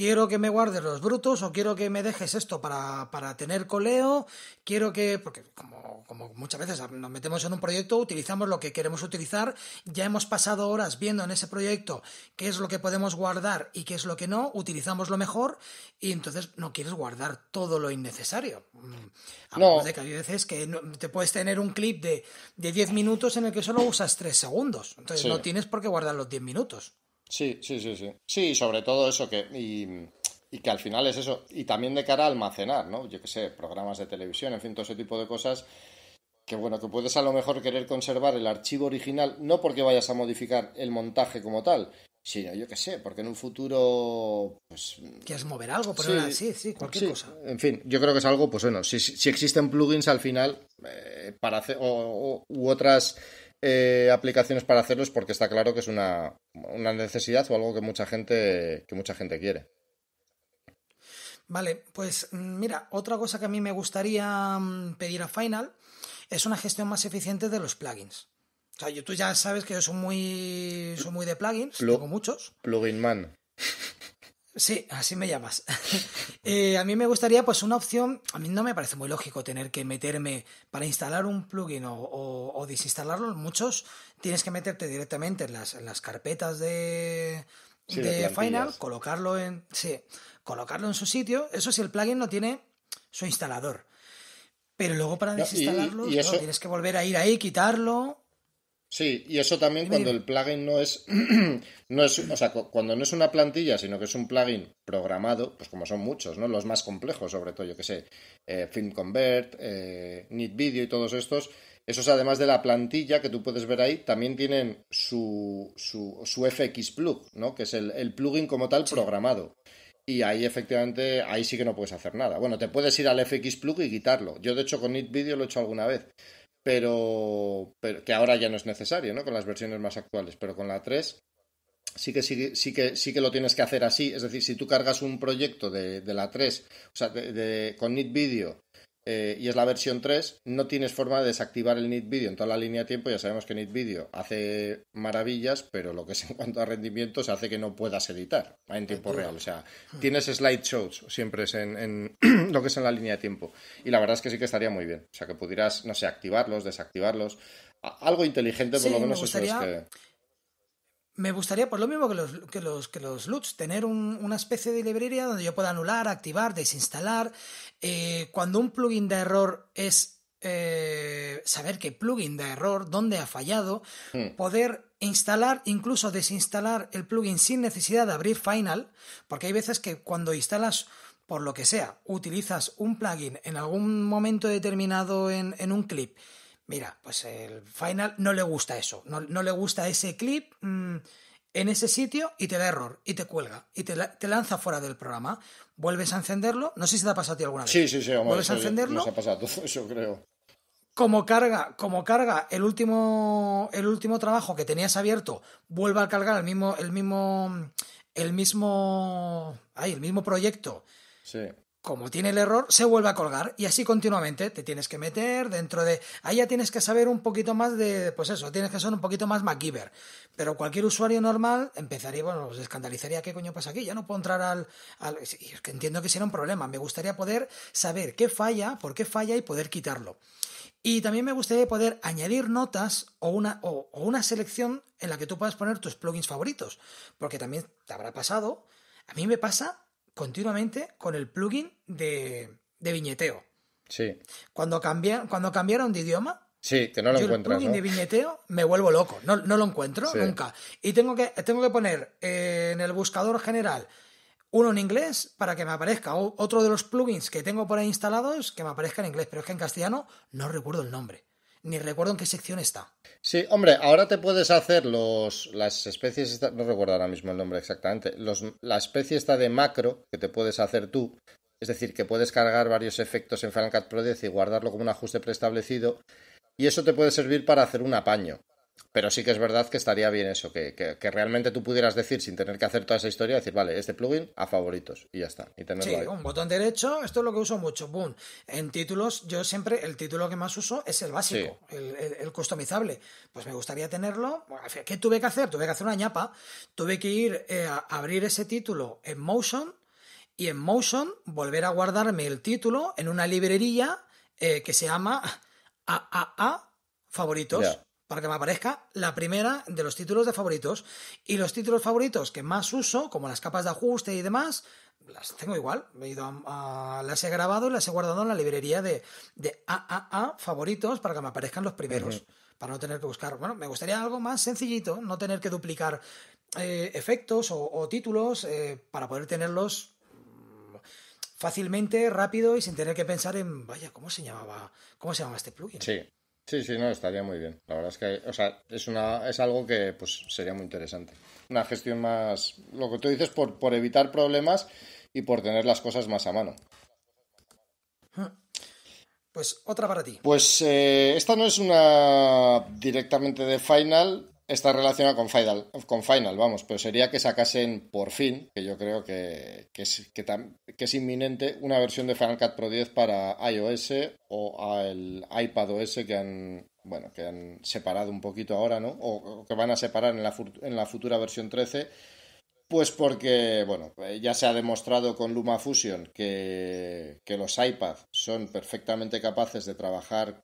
quiero que me guardes los brutos o quiero que me dejes esto para, tener coleo, quiero que, porque como, muchas veces nos metemos en un proyecto, utilizamos lo que queremos utilizar, ya hemos pasado horas viendo en ese proyecto qué es lo que podemos guardar y qué es lo que no, utilizamos lo mejor y entonces no quieres guardar todo lo innecesario. Mm, de que hay veces que te puedes tener un clip de, de 10 minutos en el que solo usas 3 segundos, entonces no tienes por qué guardar los 10 minutos. Sí, sí, sí, sí. Sí, sobre todo eso que... Y, que al final es eso. Y también de cara a almacenar, ¿no? Yo qué sé, programas de televisión, en fin, todo ese tipo de cosas que bueno, que puedes a lo mejor querer conservar el archivo original, no porque vayas a modificar el montaje como tal, sino yo qué sé, porque en un futuro pues quieres mover algo, por sí, sí, cualquier cosa. En fin, yo creo que es algo, pues bueno, si, si existen plugins al final eh, para hacer o, u otras eh, aplicaciones para hacerlos porque está claro que es una, necesidad o algo que mucha gente, que mucha gente quiere. Vale, pues mm, mira, otra cosa que a mí me gustaría mm, pedir a Final es una gestión más eficiente de los plugins. O sea, tú ya sabes que yo soy muy, muy de plugins, tengo muchos. Plugin man. Sí, así me llamas. Eh, a mí me gustaría, pues, una opción. A mí no me parece muy lógico tener que meterme para instalar un plugin o, desinstalarlo. Muchos tienes que meterte directamente en las, carpetas de, Final, colocarlo en. Sí, colocarlo en su sitio. Eso si el plugin no tiene su instalador. Pero luego para desinstalarlo, tienes que volver a ir ahí, quitarlo. Sí, y eso también cuando el plugin no es, no es, o sea, cuando no es una plantilla, sino que es un plugin programado, pues como son muchos, ¿no? Los más complejos, sobre todo, yo que sé, eh, Film eh, y todos estos, esos además de la plantilla que tú puedes ver ahí, también tienen su, su, su FX plug, ¿no? Que es el, plugin como tal programado. Y ahí efectivamente, ahí sí que no puedes hacer nada. Bueno, te puedes ir al FX plug y quitarlo. Yo de hecho con NitVideo lo he hecho alguna vez pero, que ahora ya no es necesario, ¿no? Con las versiones más actuales, pero con la 3 sí que, sí, que, sí que lo tienes que hacer así. Es decir, si tú cargas un proyecto de, la 3, o sea, de, de, con NIT Video eh, y es la versión 3, no tienes forma de desactivar el Need Video en toda la línea de tiempo. Ya sabemos que Need Video hace maravillas, pero lo que es en cuanto a rendimiento se hace que no puedas editar en tiempo real. O sea, tienes slideshows siempre en, lo que es en la línea de tiempo. Y la verdad es que sí que estaría muy bien. O sea, que pudieras, no sé, activarlos, desactivarlos algo inteligente por lo menos eso es que me gustaría, por lo mismo que los, que los, que los LUTs, tener una especie de librería donde yo pueda anular, activar, desinstalar. Eh, cuando un plugin da error es eh, saber qué plugin da error, dónde ha fallado, hmm. poder instalar, incluso desinstalar el plugin sin necesidad de abrir Final, porque hay veces que cuando instalas por lo que sea, utilizas un plugin en algún momento determinado en, en un clip Mira, pues el final no le gusta eso, no, le gusta ese clip mm, en ese sitio y te da error y te cuelga y te, lanza fuera del programa. Vuelves a encenderlo, no sé si te ha pasado a ti alguna vez. Sí, sí, sí, hombre, Vuelves a encenderlo. Nos ha pasado todo eso, creo. Como carga, como carga el último, el último trabajo que tenías abierto, vuelve a cargar el mismo, el mismo, el mismo, ay, el mismo proyecto. Sí como tiene el error, se vuelve a colgar y así continuamente te tienes que meter dentro de... Ahí ya tienes que saber un poquito más de... Pues eso, tienes que ser un poquito más MacGyver. Pero cualquier usuario normal empezaría, bueno, os escandalizaría, ¿qué coño pasa aquí? Ya no puedo entrar al... entiendo que sería un problema. Me gustaría poder saber qué falla, por qué falla y poder quitarlo. Y también me gustaría poder añadir notas o una, o una selección en la que tú puedas poner tus plugins favoritos. Porque también te habrá pasado, a mí me pasa continuamente con el plugin de, viñeteo. Sí. Cuando, cambiaron, cuando cambiaron de idioma, El plugin de viñeteo me vuelvo loco. No, lo encuentro nunca. Y tengo que, tengo que poner eh, en el buscador general uno en inglés para que me aparezca. otro de los plugins que tengo por ahí instalados que me aparezca en inglés. Pero es que en castellano no recuerdo el nombre ni recuerdo en qué sección está. Sí, hombre, ahora te puedes hacer los las especies, no recuerdo ahora mismo el nombre exactamente, los, la especie está de macro que te puedes hacer tú, es decir, que puedes cargar varios efectos en Final Cut Pro y guardarlo como un ajuste preestablecido y eso te puede servir para hacer un apaño. Pero sí que es verdad que estaría bien eso, que, realmente tú pudieras decir sin tener que hacer toda esa historia, decir, vale, este plugin a favoritos y ya está. Y sí, un botón derecho, esto es lo que uso mucho, boom. En títulos, yo siempre el título que más uso es el básico, el, customizable. Pues me gustaría tenerlo. ¿Qué tuve que hacer? Tuve que hacer una ñapa, tuve que ir eh, a abrir ese título en Motion y en Motion volver a guardarme el título en una librería eh, que se llama AAA favoritos para que me aparezca la primera de los títulos de favoritos. Y los títulos favoritos que más uso, como las capas de ajuste y demás, las tengo igual. las he grabado y las he guardado en la librería de, AAA favoritos para que me aparezcan los primeros. Para no tener que buscar. Bueno, me gustaría algo más sencillito, no tener que duplicar eh, efectos o, títulos eh, para poder tenerlos mm, fácilmente, rápido y sin tener que pensar en, vaya, ¿cómo se llamaba? ¿Cómo se llamaba este plugin? Sí. Sí, sí, no, estaría muy bien. La verdad es que, o sea, es, una, es algo que pues sería muy interesante. Una gestión más, lo que tú dices, por, por evitar problemas y por tener las cosas más a mano. Pues otra para ti. Pues eh, esta no es una directamente de Final, está relacionado con Final, con Final, vamos, pero sería que sacasen por fin, que yo creo que, es, inminente, una versión de Final Cut Pro 10 para iOS o el iPad OS que han, bueno, que han separado un poquito ahora, ¿no? O, que van a separar en la, futura versión 13. Pues porque, bueno, eh, ya se ha demostrado con LumaFusion que, que los iPads son perfectamente capaces de trabajar,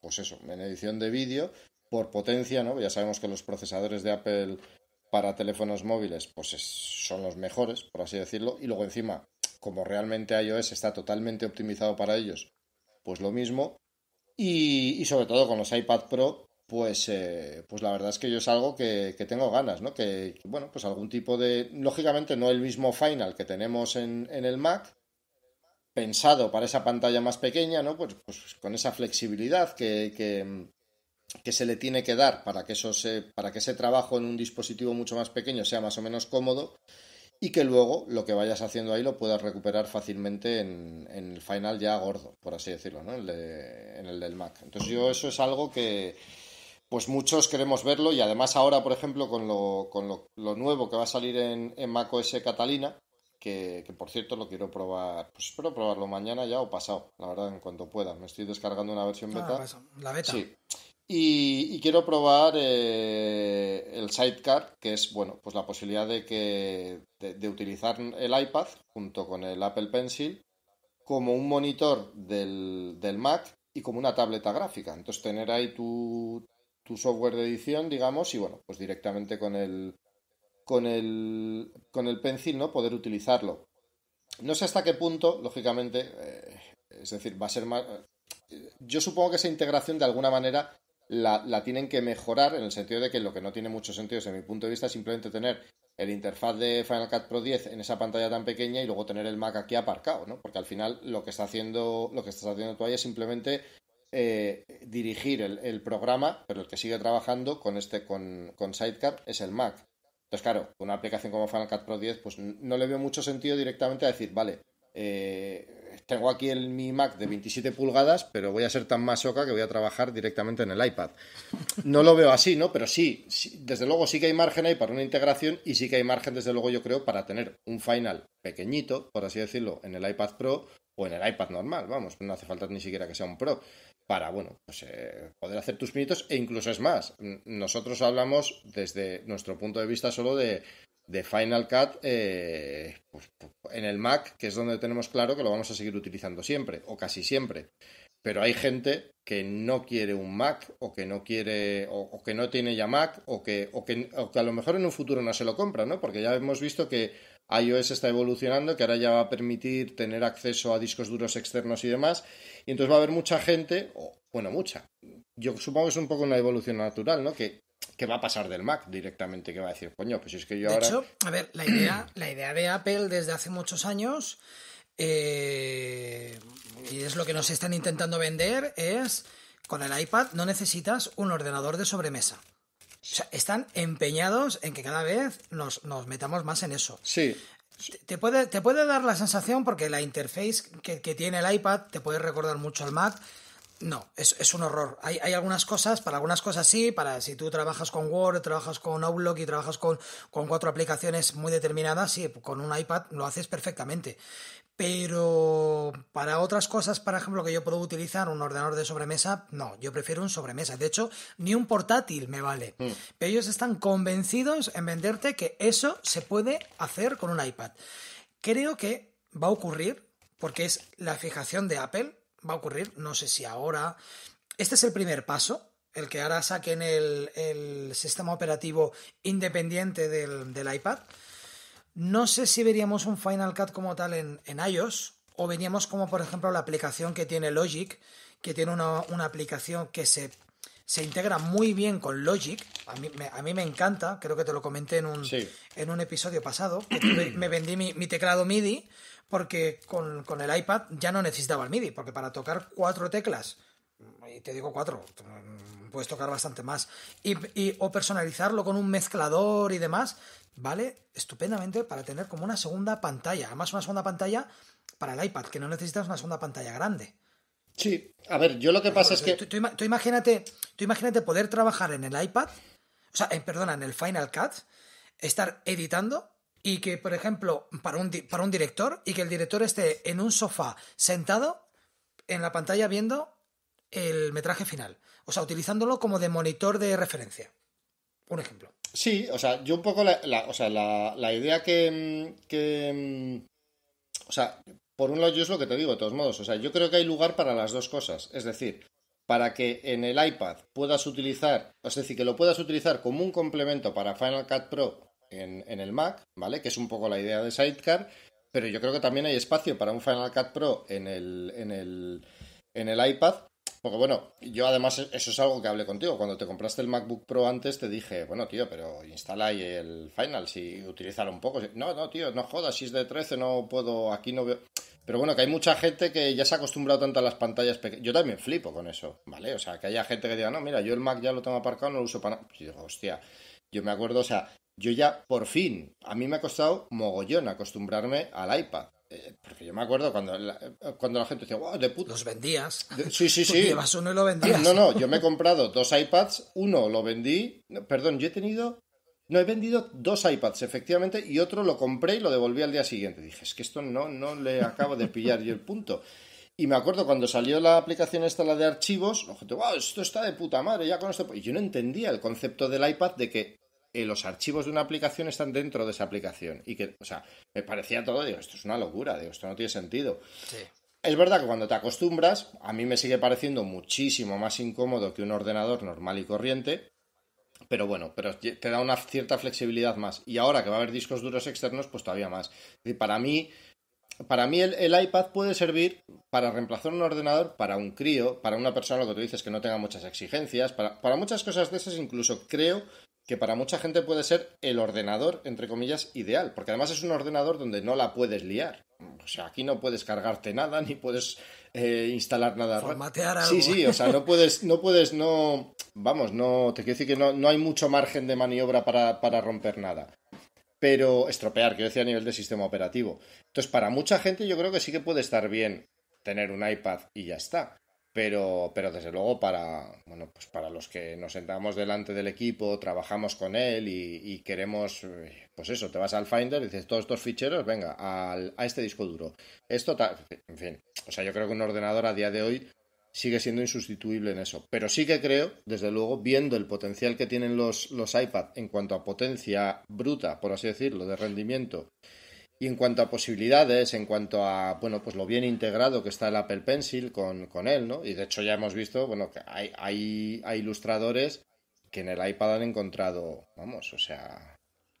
pues eso, en edición de vídeo por potencia, ¿no? Ya sabemos que los procesadores de Apple para teléfonos móviles pues son los mejores, por así decirlo, y luego encima, como realmente iOS está totalmente optimizado para ellos, pues lo mismo. Y, sobre todo con los iPad Pro, pues, eh, pues la verdad es que yo es algo que, tengo ganas, ¿no? Que, bueno, pues algún tipo de... Lógicamente no el mismo Final que tenemos en, el Mac, pensado para esa pantalla más pequeña, ¿no? Pues, pues con esa flexibilidad que, que se le tiene que dar para que, eso se, para que ese trabajo en un dispositivo mucho más pequeño sea más o menos cómodo y que luego lo que vayas haciendo ahí lo puedas recuperar fácilmente en, en el final ya gordo, por así decirlo, ¿no? en el del Mac. Entonces yo eso es algo que pues muchos queremos verlo y además ahora, por ejemplo, con lo, con lo, nuevo que va a salir en, en Mac OS Catalina, que, por cierto lo quiero probar, pues espero probarlo mañana ya o pasado, la verdad, en cuanto pueda. Me estoy descargando una versión ah, beta. Pues, la beta. Sí. Y, quiero probar eh, el Sidecar, que es bueno, pues la posibilidad de, que, de, utilizar el iPad junto con el Apple Pencil como un monitor del, Mac y como una tableta gráfica. Entonces tener ahí tu, tu software de edición, digamos, y bueno, pues directamente con el, con el, con el pencil, ¿no? Poder utilizarlo. No sé hasta qué punto, lógicamente, eh, es decir, va a ser más... Eh, yo supongo que esa integración de alguna manera la, la, tienen que mejorar en el sentido de que lo que no tiene mucho sentido desde mi punto de vista es simplemente tener el interfaz de Final Cut Pro 10 en esa pantalla tan pequeña y luego tener el Mac aquí aparcado, ¿no? Porque al final lo que está haciendo, lo que estás haciendo tú ahí es simplemente eh, dirigir el, el, programa, pero el que sigue trabajando con este, con, con Sidecar es el Mac. Entonces, claro, una aplicación como Final Cut Pro 10, pues no le veo mucho sentido directamente a decir, vale, eh, tengo aquí el, mi Mac de 27 pulgadas, pero voy a ser tan masoca que voy a trabajar directamente en el iPad. No lo veo así, ¿no? Pero sí, desde luego sí que hay margen ahí para una integración y sí que hay margen, desde luego yo creo, para tener un final pequeñito, por así decirlo, en el iPad Pro o en el iPad normal, vamos, no hace falta ni siquiera que sea un Pro para, bueno, pues eh, poder hacer tus pinitos e incluso es más, nosotros hablamos desde nuestro punto de vista solo de de Final Cut eh, pues, pues, en el Mac, que es donde tenemos claro que lo vamos a seguir utilizando siempre, o casi siempre. Pero hay gente que no quiere un Mac, o que no quiere, o, que no tiene ya Mac, o que, o que, a lo mejor en un futuro no se lo compra, ¿no? Porque ya hemos visto que iOS está evolucionando, que ahora ya va a permitir tener acceso a discos duros externos y demás. Y entonces va a haber mucha gente, o, bueno, mucha. Yo supongo que es un poco una evolución natural, ¿no? Que que va a pasar del Mac directamente, que va a decir, coño, pues es que yo de ahora... Hecho, a ver, la idea, la idea de Apple desde hace muchos años, eh, y es lo que nos están intentando vender, es con el iPad no necesitas un ordenador de sobremesa. O sea, están empeñados en que cada vez nos, nos metamos más en eso. Sí. Te puede, te puede dar la sensación, porque la interface que, que tiene el iPad te puede recordar mucho al Mac, no, es, un horror. Hay, algunas cosas, para algunas cosas sí, para si tú trabajas con Word, trabajas con Outlook y trabajas con, con cuatro aplicaciones muy determinadas, sí, con un iPad lo haces perfectamente. Pero para otras cosas, por ejemplo, que yo puedo utilizar un ordenador de sobremesa, no, yo prefiero un sobremesa. De hecho, ni un portátil me vale. Mm. Pero ellos están convencidos en venderte que eso se puede hacer con un iPad. Creo que va a ocurrir porque es la fijación de Apple va a ocurrir, no sé si ahora. Este es el primer paso, el que ahora saquen el, el sistema operativo independiente del, iPad. No sé si veríamos un Final Cut como tal en, en, iOS o veríamos como por ejemplo la aplicación que tiene Logic, que tiene una, una aplicación que se se integra muy bien con Logic. A mí, me, encanta, creo que te lo comenté en un, en un episodio pasado, me vendí mi, teclado MIDI porque con, el iPad ya no necesitaba el MIDI, porque para tocar cuatro teclas, y te digo cuatro, puedes tocar bastante más, y, o personalizarlo con un mezclador y demás, vale estupendamente para tener como una segunda pantalla, además una segunda pantalla para el iPad, que no necesitas una segunda pantalla grande. Sí, a ver, yo lo que pasa es que... Tú, imagínate, tú imagínate poder trabajar en el iPad, o sea, en, perdona, en el Final Cut, estar editando y que, por ejemplo, para un, para un director, y que el director esté en un sofá sentado en la pantalla viendo el metraje final, o sea, utilizándolo como de monitor de referencia. Un ejemplo. Sí, o sea, yo un poco la, o sea, la, idea que, que... O sea, por un lado, yo es lo que te digo, de todos modos. O sea, yo creo que hay lugar para las dos cosas. Es decir, para que en el iPad puedas utilizar, es decir, que lo puedas utilizar como un complemento para Final Cut Pro en, el Mac, ¿vale? Que es un poco la idea de Sidecar, pero yo creo que también hay espacio para un Final Cut Pro en el, en el, en el iPad. Porque bueno, yo además e-, eso es algo que hablé contigo. Cuando te compraste el MacBook Pro antes te dije, bueno tío, pero instala ahí el Final, si utilizar un poco. No, no tío, no jodas, si es de 13 no puedo, aquí no veo... Pero bueno, que hay mucha gente que ya se ha acostumbrado tanto a las pantallas pequeñas. Yo también flipo con eso, ¿vale? O sea, que haya gente que diga, no, mira, yo el Mac ya lo tengo aparcado, no lo uso para nada. yo digo, hostia, yo me acuerdo, o sea, yo ya por fin, a mí me ha costado mogollón acostumbrarme al iPad. Eh, porque yo me acuerdo cuando la, eh, cuando la gente decía, wow, de puta. Los vendías. sí, sí, pues sí. Llevas uno y lo vendías. No, no, yo me he comprado dos iPads, uno lo vendí, perdón, yo he tenido no, he vendido dos iPads, efectivamente, y otro lo compré y lo devolví al día siguiente. Dije, es que esto no, no le acabo de pillar yo el punto. Y me acuerdo cuando salió la aplicación esta, la de archivos, wow, esto está de puta madre, ya con esto. Y yo no entendía el concepto del iPad de que eh, los archivos de una aplicación están dentro de esa aplicación. Y que, o sea, me parecía todo, digo, esto es una locura, digo, esto no tiene sentido. Sí. Es verdad que cuando te acostumbras, a mí me sigue pareciendo muchísimo más incómodo que un ordenador normal y corriente, pero bueno, pero te da una cierta flexibilidad más. Y ahora que va a haber discos duros externos, pues todavía más. Y para mí, para mí el, iPad puede servir para reemplazar un ordenador para un crío, para una persona, lo que tú dices, que no tenga muchas exigencias, para, para muchas cosas de esas incluso creo que para mucha gente puede ser el ordenador, entre comillas, ideal, porque además es un ordenador donde no la puedes liar. O sea, aquí no puedes cargarte nada, ni puedes eh, instalar nada. Formatear algo. Sí, sí, o sea, no puedes, no puedes, no. Vamos, no. Te quiero decir que no, no hay mucho margen de maniobra para, para romper nada pero estropear, quiero decir a nivel de sistema operativo. Entonces, para mucha gente yo creo que sí que puede estar bien tener un iPad y ya está. Pero, pero desde luego para, bueno, pues para los que nos sentamos delante del equipo, trabajamos con él y, queremos, eh, pues eso, te vas al Finder y dices todos estos ficheros, venga, al, a este disco duro. Esto, en fin, o sea, yo creo que un ordenador a día de hoy sigue siendo insustituible en eso. Pero sí que creo, desde luego, viendo el potencial que tienen los, los iPad en cuanto a potencia bruta, por así decirlo, de rendimiento y en cuanto a posibilidades, en cuanto a, bueno, pues lo bien integrado que está el Apple Pencil con, él, ¿no? Y de hecho ya hemos visto, bueno, que hay, hay, ilustradores que en el iPad han encontrado, vamos, o sea,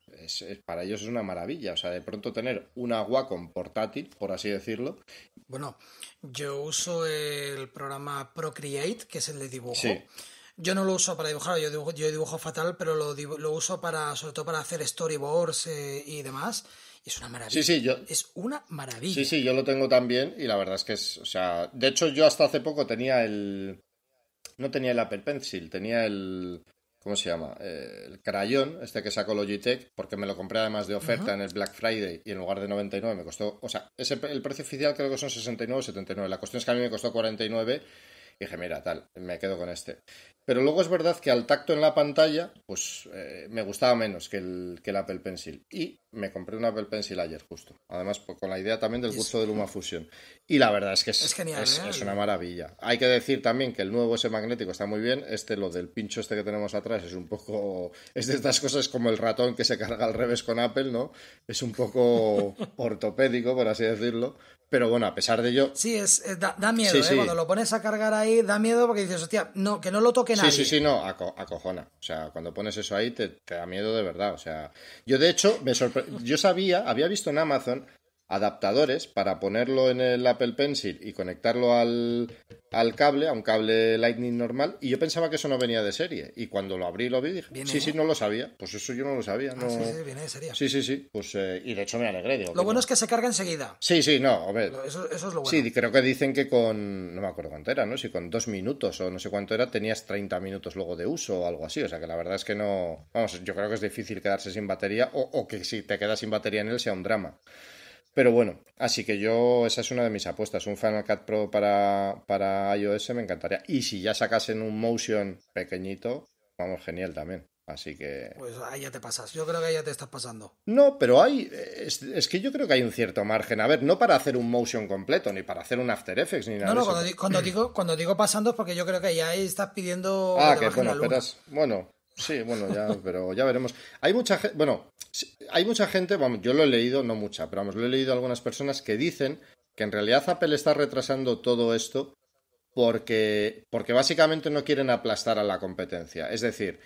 es, para ellos es una maravilla. O sea, de pronto tener una Wacom portátil, por así decirlo. Bueno, yo uso el programa Procreate, que es el de dibujo. Yo no lo uso para dibujar, yo dibujo, yo dibujo fatal, pero lo, lo uso para, sobre todo para hacer storyboards eh, y demás. Es una maravilla. yo... Es una maravilla. Sí, sí, yo lo tengo también y la verdad es que es, o sea, de hecho yo hasta hace poco tenía el... No tenía el Apple Pencil, tenía el... ¿Cómo se llama? Eh, el crayón, este que sacó Logitech, porque me lo compré además de oferta en el Black Friday y en lugar de 99 me costó, o sea, ese, el precio oficial creo que son 69 79. La cuestión es que a mí me costó 49 dije, mira, tal, me quedo con este. Pero luego es verdad que al tacto en la pantalla, pues eh, me gustaba menos que el, que el Apple Pencil. Y me compré un Apple Pencil ayer justo. Además, con la idea también del gusto de Luma Fusion. Y la verdad es que es, genial, ¿eh? una maravilla. Hay que decir también que el nuevo ese magnético está muy bien. Este, lo del pincho este que tenemos atrás, es un poco... Es de estas cosas como el ratón que se carga al revés con Apple, ¿no? Es un poco ortopédico, por así decirlo pero bueno, a pesar de ello. Sí, es, da, miedo, ¿eh? Cuando lo pones a cargar ahí, da miedo porque dices, hostia, no, que no lo toque nadie. Sí, sí, sí, no, acojona. O sea, cuando pones eso ahí, te, da miedo de verdad. O sea, yo de hecho, me sorpre... yo sabía, había visto en Amazon adaptadores para ponerlo en el Apple Pencil y conectarlo al, cable, a un cable Lightning normal, y yo pensaba que eso no venía de serie. Y cuando lo abrí lo vi, dije, sí, sí, no lo sabía. Pues eso yo no lo sabía. Ah, no... sí, sí, viene de serie. Sí, sí, sí. Pues, eh, y de hecho me alegré. lo bueno es que se carga enseguida. Sí, sí, no, a Eso, es lo bueno. Sí, creo que dicen que con, no me acuerdo cuánto era, ¿no? Si con dos minutos o no sé cuánto era, tenías 30 minutos luego de uso o algo así. O sea que la verdad es que no, vamos, yo creo que es difícil quedarse sin batería o, o que si te quedas sin batería en él sea un drama. Pero bueno, así que yo, esa es una de mis apuestas. Un Final Cut Pro para, para iOS me encantaría. Y si ya sacasen un motion pequeñito, vamos, genial también. Así que. Pues ahí ya te pasas. Yo creo que ahí ya te estás pasando. No, pero hay. Es, que yo creo que hay un cierto margen. A ver, no para hacer un motion completo, ni para hacer un After Effects, ni nada. No, no, cuando, digo, cuando digo pasando es porque yo creo que ya estás pidiendo. Ah, que bueno, esperas. Bueno, Sí, bueno, ya, pero ya veremos. Hay mucha gente, bueno, hay mucha gente, vamos, yo lo he leído, no mucha, pero vamos, lo he leído algunas personas que dicen que en realidad Apple está retrasando todo esto porque, porque básicamente no quieren aplastar a la competencia. Es decir,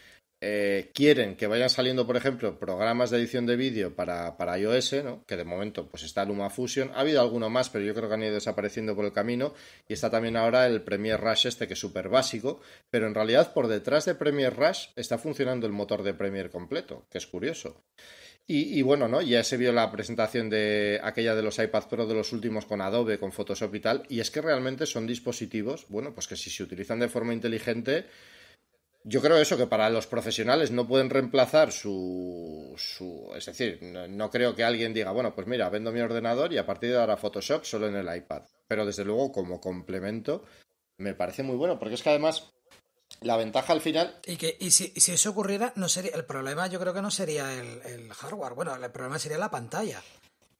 eh, quieren que vayan saliendo, por ejemplo, programas de edición de vídeo para, iOS, ¿no? que de momento pues está LumaFusion. Ha habido alguno más, pero yo creo que han ido desapareciendo por el camino. Y está también ahora el Premiere Rush este, que es súper básico. Pero en realidad, por detrás de Premiere Rush está funcionando el motor de Premiere completo, que es curioso. Y, bueno, ¿no? Ya se vio la presentación de aquella de los iPad Pro de los últimos con Adobe, con Photoshop y tal, y es que realmente son dispositivos, bueno, pues que si se utilizan de forma inteligente, yo creo eso, que para los profesionales no pueden reemplazar su... su es decir, no, creo que alguien diga, bueno, pues mira, vendo mi ordenador y a partir de ahora Photoshop solo en el iPad. Pero desde luego como complemento me parece muy bueno, porque es que además la ventaja al final... Y que y si, si, eso ocurriera, no sería el problema yo creo que no sería el, el hardware, bueno, el problema sería la pantalla.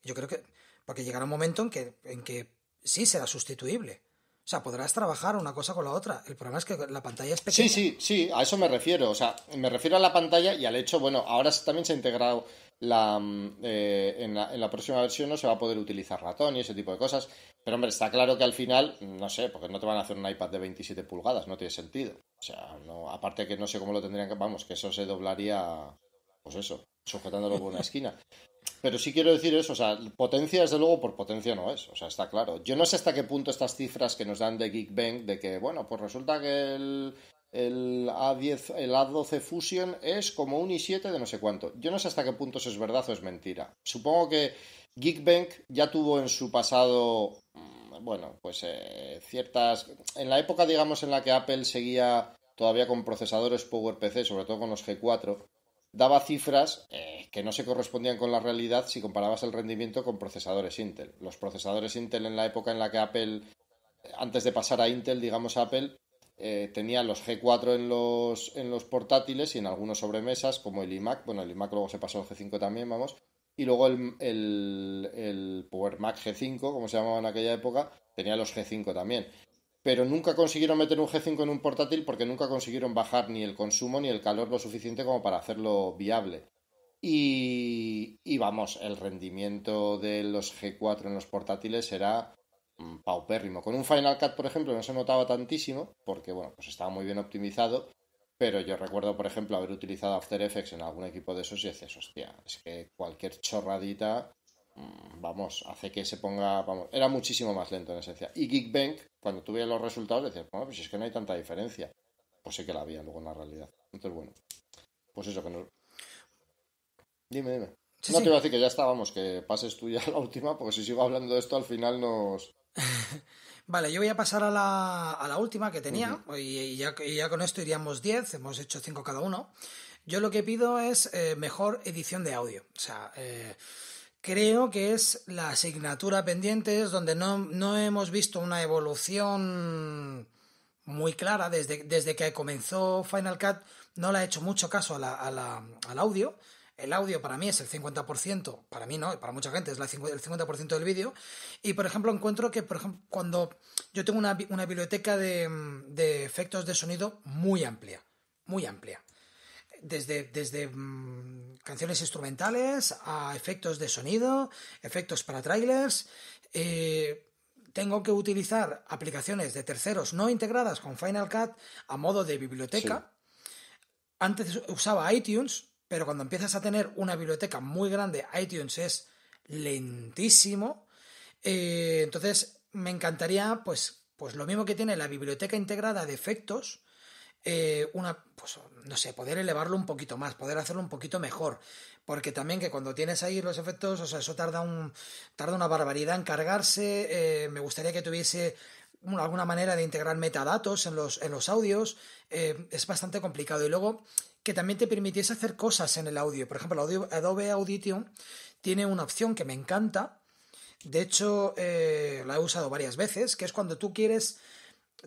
Yo creo que... Porque llegará un momento en que, en que sí será sustituible. O sea, podrás trabajar una cosa con la otra. El problema es que la pantalla es pequeña. Sí, sí, sí, a eso me refiero. O sea, me refiero a la pantalla y al hecho, bueno, ahora también se ha integrado mm, eh, la, en, la, próxima versión no se va a poder utilizar ratón y ese tipo de cosas. Pero hombre, está claro que al final, no sé, porque no te van a hacer un iPad de 27 pulgadas, no tiene sentido. O sea, aparte que no sé cómo lo tendrían que, vamos, que eso se doblaría, pues eso, sujetándolo por una esquina. Pero sí quiero decir eso, o sea, potencia desde luego por potencia no es, o sea, está claro. Yo no sé hasta qué punto estas cifras que nos dan de Geekbank de que, bueno, pues resulta que el, A10, el 12 Fusion es como un i7 de no sé cuánto. Yo no sé hasta qué punto eso es verdad o es mentira. Supongo que Geekbank ya tuvo en su pasado, mm, bueno, pues eh, ciertas... En la época, digamos, en la que Apple seguía todavía con procesadores PowerPC, sobre todo con los G4, daba cifras eh, que no se correspondían con la realidad si comparabas el rendimiento con procesadores Intel. Los procesadores Intel en la época en la que Apple, antes de pasar a Intel, digamos Apple, eh, tenía los G4 en los, en los portátiles y en algunos sobremesas, como el iMac, bueno, el iMac luego se pasó al G5 también, vamos, y luego el, el, el Power Mac G5, como se llamaba en aquella época, tenía los G5 también pero nunca consiguieron meter un G5 en un portátil porque nunca consiguieron bajar ni el consumo ni el calor lo suficiente como para hacerlo viable. Y, vamos, el rendimiento de los G4 en los portátiles era mm, paupérrimo. Con un Final Cut, por ejemplo, no se notaba tantísimo porque, bueno, pues estaba muy bien optimizado, pero yo recuerdo, por ejemplo, haber utilizado After Effects en algún equipo de esos y decías, hostia, es que cualquier chorradita vamos, hace que se ponga, vamos, era muchísimo más lento en esencia. Y Geekbank, cuando tú los resultados, decías, bueno, pues es que no hay tanta diferencia. Pues sí que la había luego en la realidad. Entonces, bueno, pues eso que no... Dime, dime. no te iba a decir que ya estábamos, que pases tú ya la última, porque si sigo hablando de esto al final nos... Vale, yo voy a pasar a la, última que tenía, y, ya, con esto iríamos 10, hemos hecho 5 cada uno. Yo lo que pido es eh, mejor edición de audio. O sea, eh, creo que es la asignatura pendiente, es donde no, hemos visto una evolución muy clara desde, desde que comenzó Final Cut. No le ha hecho mucho caso al audio. El audio para mí es el 50%, para mí no, para mucha gente es la, el 50% del vídeo. Y por ejemplo, encuentro que por ejemplo, cuando yo tengo una, biblioteca de efectos de sonido muy amplia, muy amplia desde, mm, canciones instrumentales a efectos de sonido, efectos para trailers. Eh, tengo que utilizar aplicaciones de terceros no integradas con Final Cut a modo de biblioteca. Antes usaba iTunes, pero cuando empiezas a tener una biblioteca muy grande, iTunes es lentísimo. Eh, entonces, me encantaría, pues, pues lo mismo que tiene la biblioteca integrada de efectos, eh, una, pues, no sé, poder elevarlo un poquito más, poder hacerlo un poquito mejor. Porque también que cuando tienes ahí los efectos, o sea, eso tarda, un, tarda una barbaridad en cargarse. Eh, me gustaría que tuviese alguna manera de integrar metadatos en los, audios. Eh, es bastante complicado. Y luego que también te permitiese hacer cosas en el audio. Por ejemplo, Adobe Audition tiene una opción que me encanta. De hecho, eh, la he usado varias veces, que es cuando tú quieres,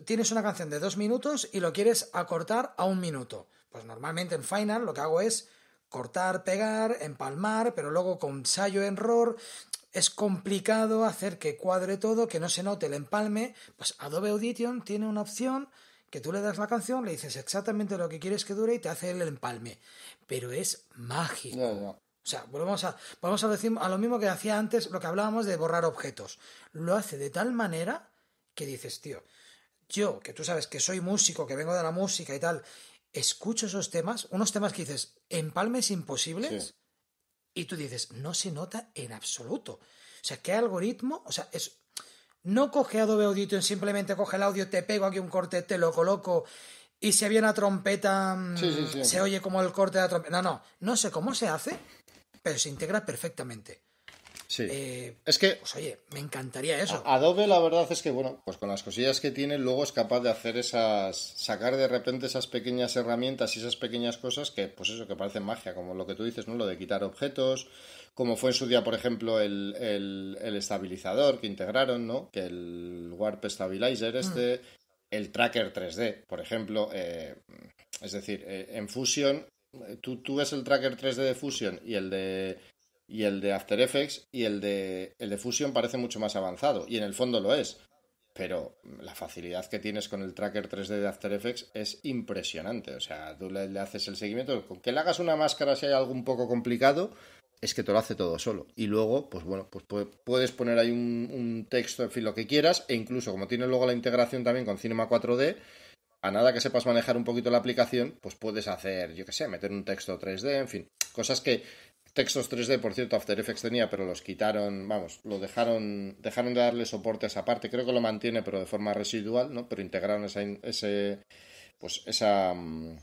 tienes una canción de dos minutos y lo quieres acortar a un minuto. Pues normalmente en Final lo que hago es cortar, pegar, empalmar, pero luego con ensayo error es complicado hacer que cuadre todo, que no se note el empalme. Pues Adobe Audition tiene una opción que tú le das la canción, le dices exactamente lo que quieres que dure y te hace el empalme. Pero es mágico. O sea, volvemos a, a decir a lo mismo que hacía antes, lo que hablábamos de borrar objetos. Lo hace de tal manera que dices, tío, yo, que tú sabes que soy músico, que vengo de la música y tal, escucho esos temas, unos temas que dices, empalmes imposibles, y tú dices, no se nota en absoluto. O sea, ¿qué algoritmo? O sea, es, no coge Adobe Audition, simplemente coge el audio, te pego aquí un corte, te lo coloco, y si había una trompeta, mm, se oye como el corte de la trompeta. No, no, no sé cómo se hace, pero se integra perfectamente. Sí. Eh, es que. Pues oye, me encantaría eso. Adobe, la verdad es que, bueno, pues con las cosillas que tiene, luego es capaz de hacer esas. sacar de repente esas pequeñas herramientas y esas pequeñas cosas que, pues eso, que parecen magia, como lo que tú dices, ¿no? Lo de quitar objetos, como fue en su día, por ejemplo, el, estabilizador que integraron, ¿no? Que el Warp Stabilizer, mm. este. El tracker 3D, por ejemplo. Eh, es decir, eh, en Fusion tú, tú ves el tracker 3D de Fusion y el de y el de After Effects y el de, el de Fusion parece mucho más avanzado y en el fondo lo es. Pero la facilidad que tienes con el tracker 3D de After Effects es impresionante. O sea, tú le, haces el seguimiento. Con que le hagas una máscara si hay algo un poco complicado, es que te lo hace todo solo. Y luego, pues bueno, pues puedes poner ahí un, un, texto, en fin, lo que quieras, e incluso como tiene luego la integración también con Cinema 4D, a nada que sepas manejar un poquito la aplicación, pues puedes hacer, yo qué sé, meter un texto 3D, en fin, cosas que, textos 3D, por cierto, After Effects tenía, pero los quitaron, vamos, lo dejaron, dejaron de darle soporte a esa parte. Creo que lo mantiene, pero de forma residual, ¿no? Pero integraron esa, ese, pues esa, mm,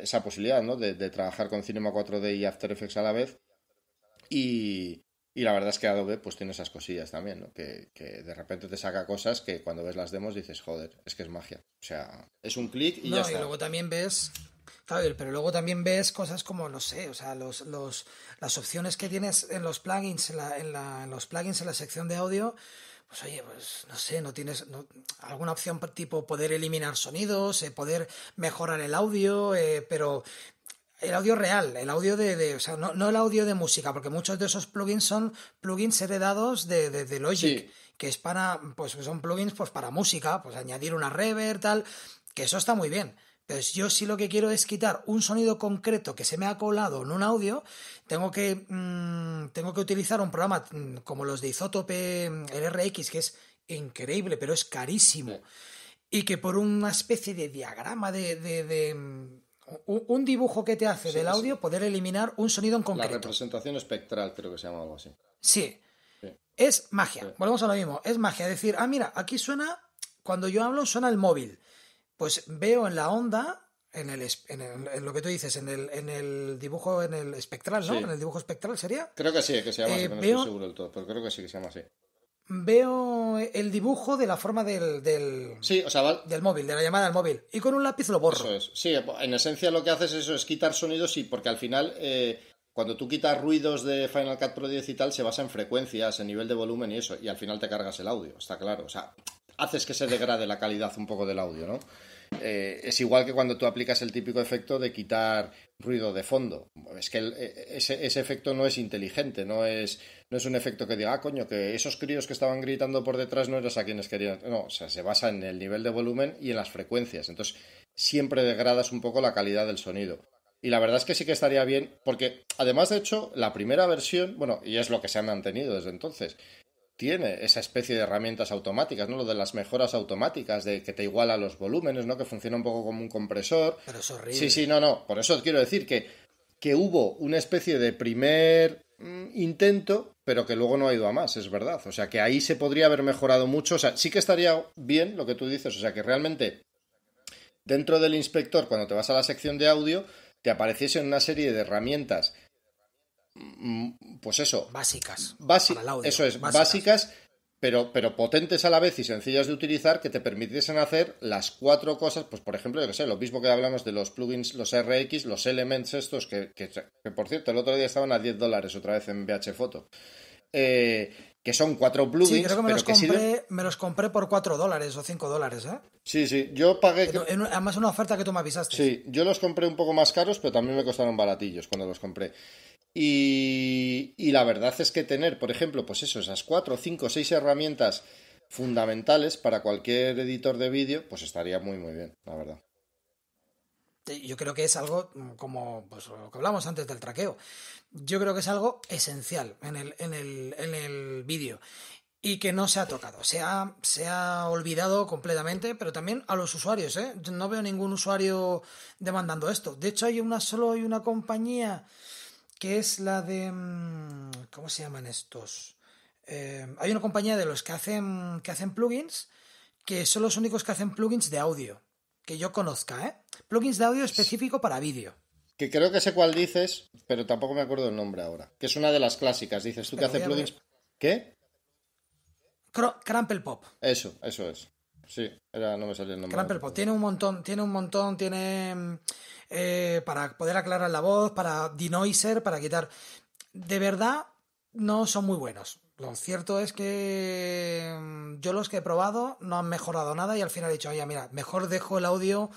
esa posibilidad, ¿no? De, trabajar con Cinema 4D y After Effects a la vez. Y, la verdad es que Adobe pues tiene esas cosillas también, ¿no? Que, de repente te saca cosas que cuando ves las demos dices, joder, es que es magia. O sea, es un clic y no, y luego también ves pero luego también ves cosas como, no sé, o sea, los, los, las opciones que tienes en los plugins, en, la, en, los plugins, en la sección de audio, pues oye, pues no sé, no tienes alguna opción tipo poder eliminar sonidos, eh, poder mejorar el audio, eh, pero el audio real, el audio de, o sea, no, el audio de música, porque muchos de esos plugins son plugins heredados de, de, Logic, que es para, pues son plugins pues para música, pues añadir una reverb, tal, que eso está muy bien entonces yo sí lo que quiero es quitar un sonido concreto que se me ha colado en un audio, tengo que, mm, tengo que utilizar un programa mm, como los de Isotope, mm, el RX, que es increíble, pero es carísimo, y que por una especie de diagrama de... de, un dibujo que te hace del audio, poder eliminar un sonido en concreto. La representación espectral, creo que se llama algo así. Sí. Es magia. Volvemos a lo mismo. Es magia. Decir, ah, mira, aquí suena, cuando yo hablo, suena el móvil pues veo en la onda, en, el, en, lo que tú dices, en el, en el dibujo, en el espectral, ¿no? En el dibujo espectral sería. Creo que sí, que se llama así, eh, no estoy seguro del todo, pero creo que sí que se llama así veo el dibujo de la forma del, del, sí, o sea, del móvil, de la llamada al móvil. Y con un lápiz lo borro. Eso es. Sí, en esencia lo que haces eso es quitar sonidos y porque al final eh, cuando tú quitas ruidos de Final Cut Pro 10 y tal se basa en frecuencias, en nivel de volumen y eso. Y al final te cargas el audio, está claro. O sea, haces que se degrade la calidad un poco del audio, ¿no? Eh, es igual que cuando tú aplicas el típico efecto de quitar ruido de fondo. Es que eh, ese, efecto no es inteligente, no es, no es un efecto que diga, ah, coño, que esos críos que estaban gritando por detrás no eras a quienes querían. No, o sea, se basa en el nivel de volumen y en las frecuencias. Entonces, siempre degradas un poco la calidad del sonido. Y la verdad es que sí que estaría bien, porque además, de hecho, la primera versión, bueno, y es lo que se ha mantenido desde entonces, tiene esa especie de herramientas automáticas, ¿no? Lo de las mejoras automáticas, de que te iguala los volúmenes, ¿no? Que funciona un poco como un compresor. Pero es Sí, sí, no, no. Por eso quiero decir que, que hubo una especie de primer mm, intento, pero que luego no ha ido a más, es verdad. O sea, que ahí se podría haber mejorado mucho. O sea, sí que estaría bien lo que tú dices. O sea, que realmente dentro del inspector, cuando te vas a la sección de audio, te apareciesen una serie de herramientas Mm, pues eso. Básicas. básicas eso es, básicas, pero, pero, potentes a la vez y sencillas de utilizar que te permitiesen hacer las cuatro cosas, pues por ejemplo, yo que sé, lo mismo que hablamos de los plugins, los RX, los Elements estos, que, por cierto, el otro día estaban a 10 dólares otra vez en BH Photo eh, que son cuatro plugins. Sí, creo que me, los, compré, me los compré por cuatro dólares o cinco dólares, ¿eh? Sí, sí, yo pagué... además una oferta que tú me avisaste. Sí, yo los compré un poco más caros, pero también me costaron baratillos cuando los compré. Y, la verdad es que tener, por ejemplo, pues eso, esas cuatro, cinco, seis herramientas fundamentales para cualquier editor de vídeo, pues estaría muy, muy bien, la verdad. Yo creo que es algo como pues, lo que hablamos antes del traqueo yo creo que es algo esencial en el, vídeo y que no se ha tocado. Se ha, olvidado completamente, pero también a los usuarios. ¿eh? no veo ningún usuario demandando esto. De hecho, hay una solo hay una compañía que es la de... Mm, ¿Cómo se llaman estos? Eh, hay una compañía de los que hacen, que hacen plugins, que son los únicos que hacen plugins de audio, que yo conozca. ¿eh? Plugins de audio específico para vídeo que creo que sé cuál dices, pero tampoco me acuerdo el nombre ahora. Que es una de las clásicas, dices tú que hace plugins. ¿Qué? Cr Pop. Eso, eso es. Sí, era, no me salió el nombre. Crumplepop. Pop. Tiene un montón, tiene un montón, tiene. Eh, para poder aclarar la voz, para denoiser, para quitar. De verdad, no son muy buenos. Lo cierto es que mm, yo los que he probado no han mejorado nada y al final he dicho, oye, mira, mejor dejo el audio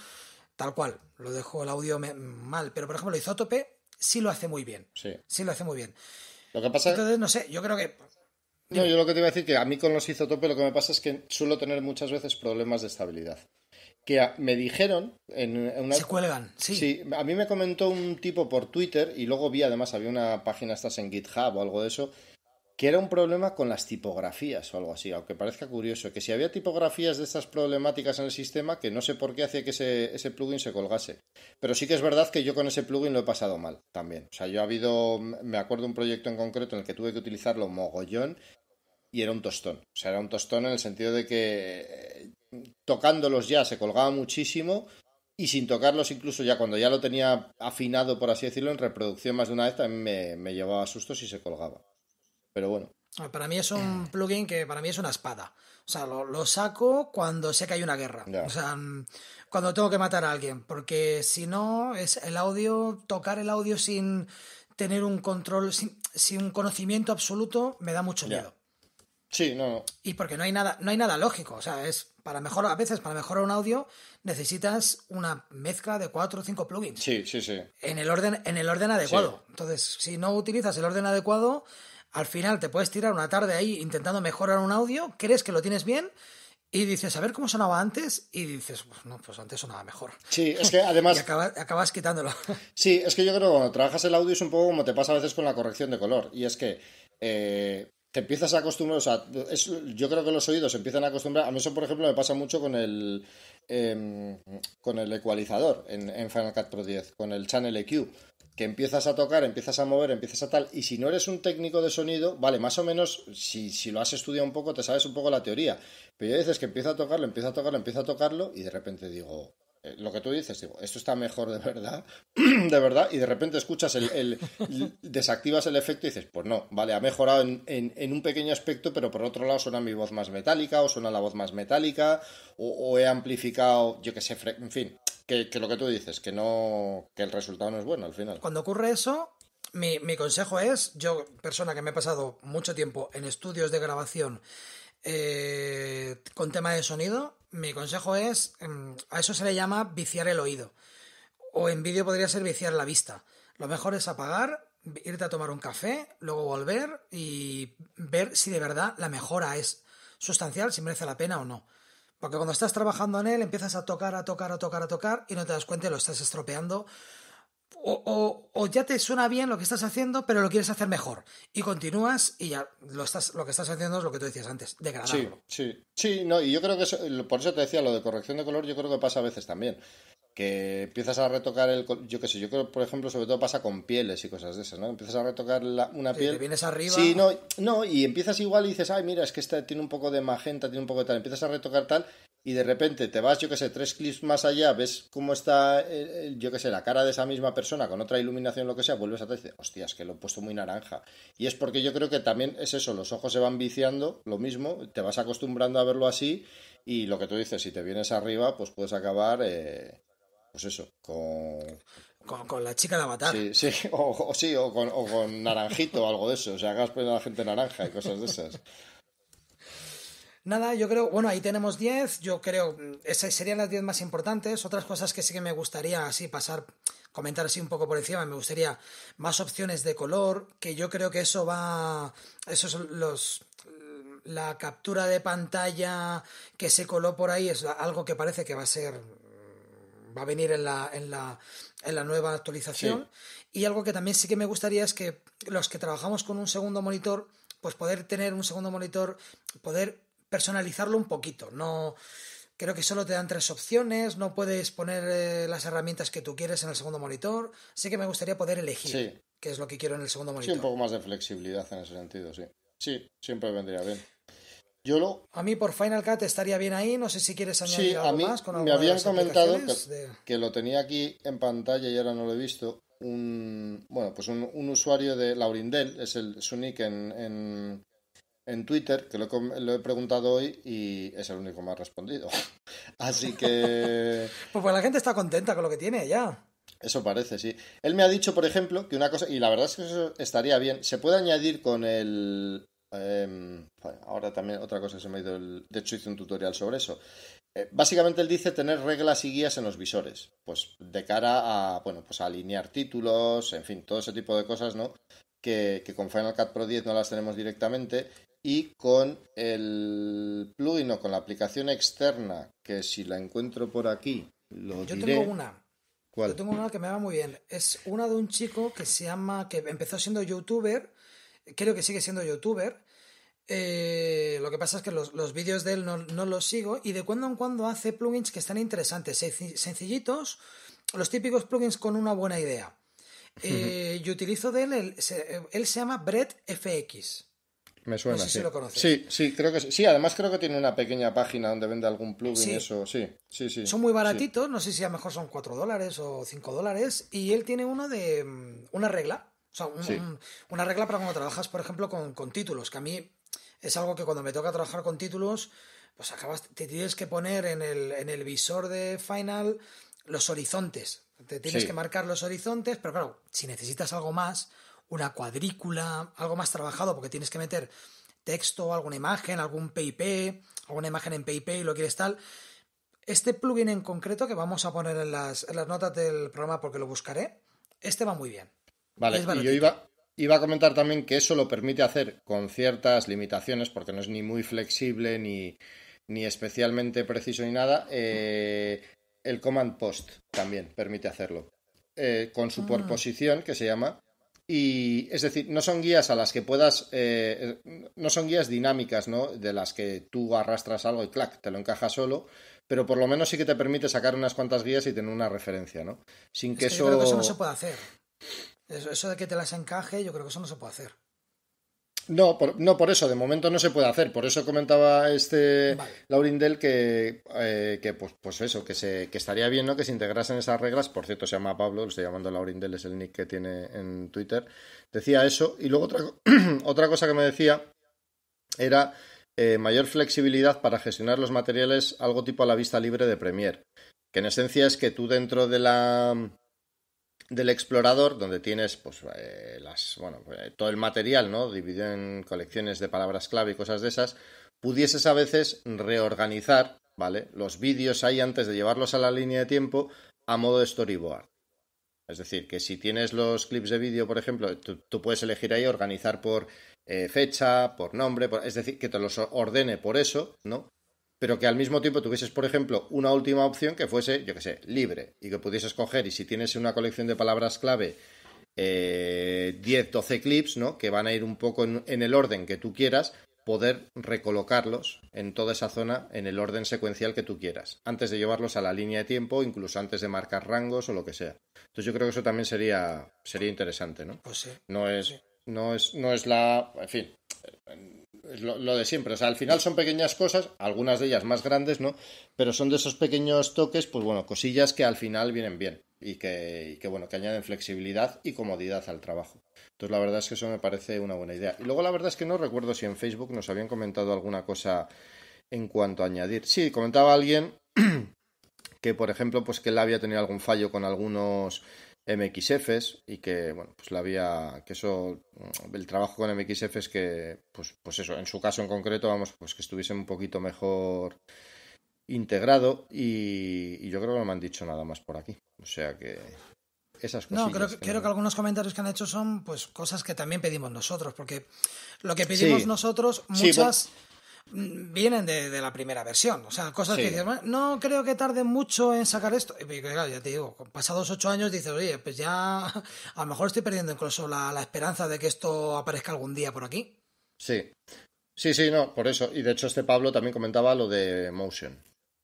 Tal cual, lo dejo el audio mal, pero por ejemplo, el Izótope sí lo hace muy bien. Sí. Sí lo hace muy bien. Lo que pasa Entonces, no sé, yo creo que. No, yo lo que te iba a decir que a mí con los Izótope lo que me pasa es que suelo tener muchas veces problemas de estabilidad que me dijeron en una... Se cuelgan, sí. Sí, a mí me comentó un tipo por Twitter y luego vi además, había una página estas en GitHub o algo de eso, que era un problema con las tipografías o algo así, aunque parezca curioso, que si había tipografías de estas problemáticas en el sistema, que no sé por qué hacía que ese, plugin se colgase. Pero sí que es verdad que yo con ese plugin lo he pasado mal también. O sea, yo ha habido, me acuerdo un proyecto en concreto en el que tuve que utilizarlo mogollón y era un tostón. O sea, era un tostón en el sentido de que eh, tocándolos ya se colgaba muchísimo y sin tocarlos incluso ya cuando ya lo tenía afinado, por así decirlo, en reproducción más de una vez también me, me llevaba a sustos y se colgaba pero bueno. Ah, para mí es un eh. plugin que para mí es una espada. O sea, lo, saco cuando sé que hay una guerra. O sea, mm, cuando tengo que matar a alguien. Porque si no, es el audio, tocar el audio sin tener un control, sin, un conocimiento absoluto, me da mucho miedo. Sí, no, no. Y porque no hay nada, no hay nada lógico. O sea, es para mejorar, a veces para mejorar un audio necesitas una mezcla de cuatro o cinco plugins. Sí, sí, sí. En el orden, en el orden adecuado. Entonces, si no utilizas el orden adecuado, al final te puedes tirar una tarde ahí intentando mejorar un audio, crees que lo tienes bien y dices, a ver cómo sonaba antes, y dices, pues no, pues antes sonaba mejor. Sí, es que además. acabas, quitándolo. sí, es que yo creo que cuando trabajas el audio es un poco como te pasa a veces con la corrección de color. Y es que eh, te empiezas a acostumbrar, o sea, yo creo que los oídos empiezan a acostumbrar. A mí eso, por ejemplo, me pasa mucho con el. Em, con el ecualizador en, en Final Cut Pro 10, con el Channel EQ que empiezas a tocar, empiezas a mover, empiezas a tal, y si no eres un técnico de sonido, vale, más o menos, si, lo has estudiado un poco, te sabes un poco la teoría, pero ya dices que empiezo a tocarlo, empiezo a tocarlo, empiezo a tocarlo, y de repente digo, eh, lo que tú dices, digo, esto está mejor de verdad, de verdad, y de repente escuchas el, desactivas el efecto y dices, pues no, vale, ha mejorado en, en, un pequeño aspecto, pero por otro lado suena mi voz más metálica, o suena la voz más metálica, o, he amplificado, yo que sé, en fin, que, lo que tú dices, que no que el resultado no es bueno al final. Cuando ocurre eso, mi, mi consejo es, yo, persona que me he pasado mucho tiempo en estudios de grabación eh, con tema de sonido, mi consejo es, mm, a eso se le llama viciar el oído. O en vídeo podría ser viciar la vista. Lo mejor es apagar, irte a tomar un café, luego volver y ver si de verdad la mejora es sustancial, si merece la pena o no. Porque cuando estás trabajando en él empiezas a tocar, a tocar, a tocar, a tocar y no te das cuenta y lo estás estropeando. O, o, ya te suena bien lo que estás haciendo, pero lo quieres hacer mejor. Y continúas y ya lo, estás, lo que estás haciendo es lo que tú decías antes, degradarlo. Sí, sí, sí, no, y yo creo que por eso te decía lo de corrección de color, yo creo que pasa a veces también que empiezas a retocar el yo que sé yo creo por ejemplo sobre todo pasa con pieles y cosas de esas no empiezas a retocar una piel te vienes arriba sí no no y empiezas igual y dices ay mira es que esta tiene un poco de magenta tiene un poco de tal empiezas a retocar tal y de repente te vas yo que sé tres clips más allá ves cómo está eh, yo que sé la cara de esa misma persona con otra iluminación lo que sea vuelves a y dices hostias que lo he puesto muy naranja y es porque yo creo que también es eso los ojos se van viciando lo mismo te vas acostumbrando a verlo así y lo que tú dices si te vienes arriba pues puedes acabar eh, pues eso, con... Con, la chica de Avatar. Sí, sí, o, sí, o con, Naranjito o algo de eso, o sea, hagas poner a la gente naranja y cosas de esas. Nada, yo creo, bueno, ahí tenemos 10, yo creo, esas serían las 10 más importantes. Otras cosas que sí que me gustaría así pasar, comentar así un poco por encima, me gustaría más opciones de color, que yo creo que eso va, Eso son los, la captura de pantalla que se coló por ahí es algo que parece que va a ser a venir en la, en la, en la nueva actualización. Y algo que también sí que me gustaría es que los que trabajamos con un segundo monitor, pues poder tener un segundo monitor, poder personalizarlo un poquito, no creo que solo te dan tres opciones, no puedes poner eh, las herramientas que tú quieres en el segundo monitor, sí que me gustaría poder elegir qué es lo que quiero en el segundo monitor. Sí, un poco más de flexibilidad en ese sentido, sí. Sí, siempre vendría bien. A mí por Final Cut estaría bien ahí, no sé si quieres añadir sí, algo a mí más me habían comentado que, lo tenía aquí en pantalla y ahora no lo he visto. Un, bueno, pues un, usuario de Laurindel, es el, su nick en, Twitter, que lo, he preguntado hoy y es el único que me ha respondido. Así que... Pues, pues la gente está contenta con lo que tiene ya. Eso parece, sí. Él me ha dicho, por ejemplo, que una cosa, y la verdad es que eso estaría bien, se puede añadir con el, Em, ahora también otra cosa se me ha ido. De hecho, hice un tutorial sobre eso. Eh, básicamente él dice tener reglas y guías en los visores, pues de cara a, bueno, pues alinear títulos, en fin, todo ese tipo de cosas, ¿no? Que, con Final Cut Pro 10 no las tenemos directamente y con el plugin o con la aplicación externa, que si la encuentro por aquí, lo Yo tengo una. Yo tengo una que me va muy bien. Es una de un chico que se llama, que empezó siendo youtuber creo que sigue siendo youtuber. Eh, lo que pasa es que los, vídeos de él no, no, los sigo y de cuando en cuando hace plugins que están interesantes, sencillitos, los típicos plugins con una buena idea. Eh, Yo utilizo de él, él se, llama Brett FX. Me suena. sí. Sí, sí, creo que sí. Además, creo que tiene una pequeña página donde vende algún plugin. Eso, sí, sí, sí. Son muy baratitos, no sé si a lo mejor son 4 dólares o 5 dólares. Y él tiene uno de mm, una regla o sea, una regla para cuando trabajas, por ejemplo, con, títulos, que a mí es algo que cuando me toca trabajar con títulos, pues acabas, te tienes que poner en el, en el visor de Final los horizontes. Te tienes que marcar los horizontes, pero claro, si necesitas algo más, una cuadrícula, algo más trabajado, porque tienes que meter texto, alguna imagen, algún PIP, alguna imagen en PIP y lo quieres tal. Este plugin en concreto que vamos a poner en las notas del programa porque lo buscaré, este va muy bien. Vale, y yo iba, iba a comentar también que eso lo permite hacer con ciertas limitaciones, porque no es ni muy flexible ni, especialmente preciso ni nada. Eh, el command post también permite hacerlo. Eh, con su ah. porposición, que se llama. Y es decir, no son guías a las que puedas, eh, no son guías dinámicas, ¿no? De las que tú arrastras algo y clac, te lo encaja solo, pero por lo menos sí que te permite sacar unas cuantas guías y tener una referencia, ¿no? Sin que, eso. eso no se puede hacer. Eso, de que te las encaje, yo creo que eso no se puede hacer. No por, no, por eso, de momento no se puede hacer. Por eso comentaba este Laurindel eh, que, pues, pues, eso, que, se, estaría bien ¿no? que se integrasen esas reglas. Por cierto, se llama Pablo, lo estoy llamando Laurindel, es el nick que tiene en Twitter. Decía eso. Y luego otra, otra cosa que me decía era eh, mayor flexibilidad para gestionar los materiales, algo tipo a la vista libre de Premiere. Que en esencia es que tú dentro de la del explorador, donde tienes pues, eh, las, bueno, eh, todo el material, ¿no? dividido en colecciones de palabras clave y cosas de esas, pudieses a veces reorganizar ¿vale? los vídeos ahí antes de llevarlos a la línea de tiempo a modo de storyboard. Es decir, que si tienes los clips de vídeo, por ejemplo, tú, puedes elegir ahí organizar por eh, fecha, por nombre, es decir, que te los ordene por eso, ¿no? pero que al mismo tiempo tuvieses, por ejemplo, una última opción que fuese, yo qué sé, libre, y que pudieses coger, y si tienes una colección de palabras clave, eh, 10, 12 clips, ¿no? Que van a ir un poco en, el orden que tú quieras, poder recolocarlos en toda esa zona en el orden secuencial que tú quieras, antes de llevarlos a la línea de tiempo, incluso antes de marcar rangos o lo que sea. Entonces yo creo que eso también sería, sería interesante, ¿no? Pues sí. No es, no es, no es la, en fin, lo, de siempre. O sea, al final son pequeñas cosas, algunas de ellas más grandes, ¿no? Pero son de esos pequeños toques, pues bueno, cosillas que al final vienen bien y que, y que bueno, que añaden flexibilidad y comodidad al trabajo. Entonces, la verdad es que eso me parece una buena idea. Y luego, la verdad es que no recuerdo si en Facebook nos habían comentado alguna cosa en cuanto a añadir. Sí, comentaba alguien que, por ejemplo, pues que él había tenido algún fallo con algunos MXFs y que, bueno, pues la había que eso, mm, el trabajo con MXF es que, pues, pues eso, en su caso en concreto, vamos, pues que estuviese un poquito mejor integrado y, yo creo que no me han dicho nada más por aquí. O sea que esas no, creo que, que algunos comentarios que han hecho son pues cosas que también pedimos nosotros, porque lo que pedimos nosotros, muchas, vienen de, la primera versión. O sea, cosas que dices, no creo que tarde mucho en sacar esto. Y claro, ya te digo, pasados ocho años dices, oye, pues ya a lo mejor estoy perdiendo incluso la, esperanza de que esto aparezca algún día por aquí. Sí. Sí, sí, no, por eso. Y de hecho este Pablo también comentaba lo de Motion.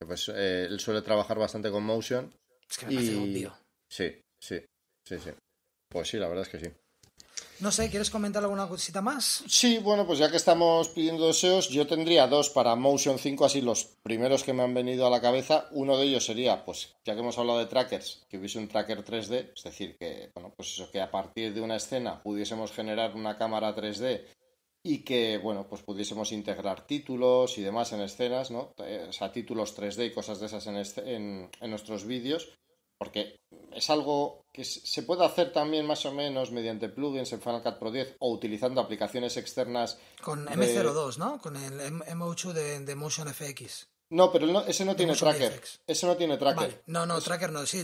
Pues eh, él suele trabajar bastante con Motion. Es que me y... parece un tío. Sí, sí, sí, sí. Pues sí, la verdad es que sí. No sé, ¿quieres comentar alguna cosita más? Sí, bueno, pues ya que estamos pidiendo deseos, yo tendría dos para Motion 5, así los primeros que me han venido a la cabeza. Uno de ellos sería, pues, ya que hemos hablado de trackers, que hubiese un tracker 3D, es decir, que, bueno, pues eso, que a partir de una escena pudiésemos generar una cámara 3D y que, bueno, pues pudiésemos integrar títulos y demás en escenas, ¿no? Eh, o sea, títulos 3D y cosas de esas en, este, en nuestros vídeos porque es algo que se puede hacer también más o menos mediante plugins en Final Cut Pro 10 o utilizando aplicaciones externas. Con M02, ¿no? Con el M8 de, de Motion FX. No, pero ese no tiene tracker. Ese no tiene tracker. No, no, tracker no. Sí,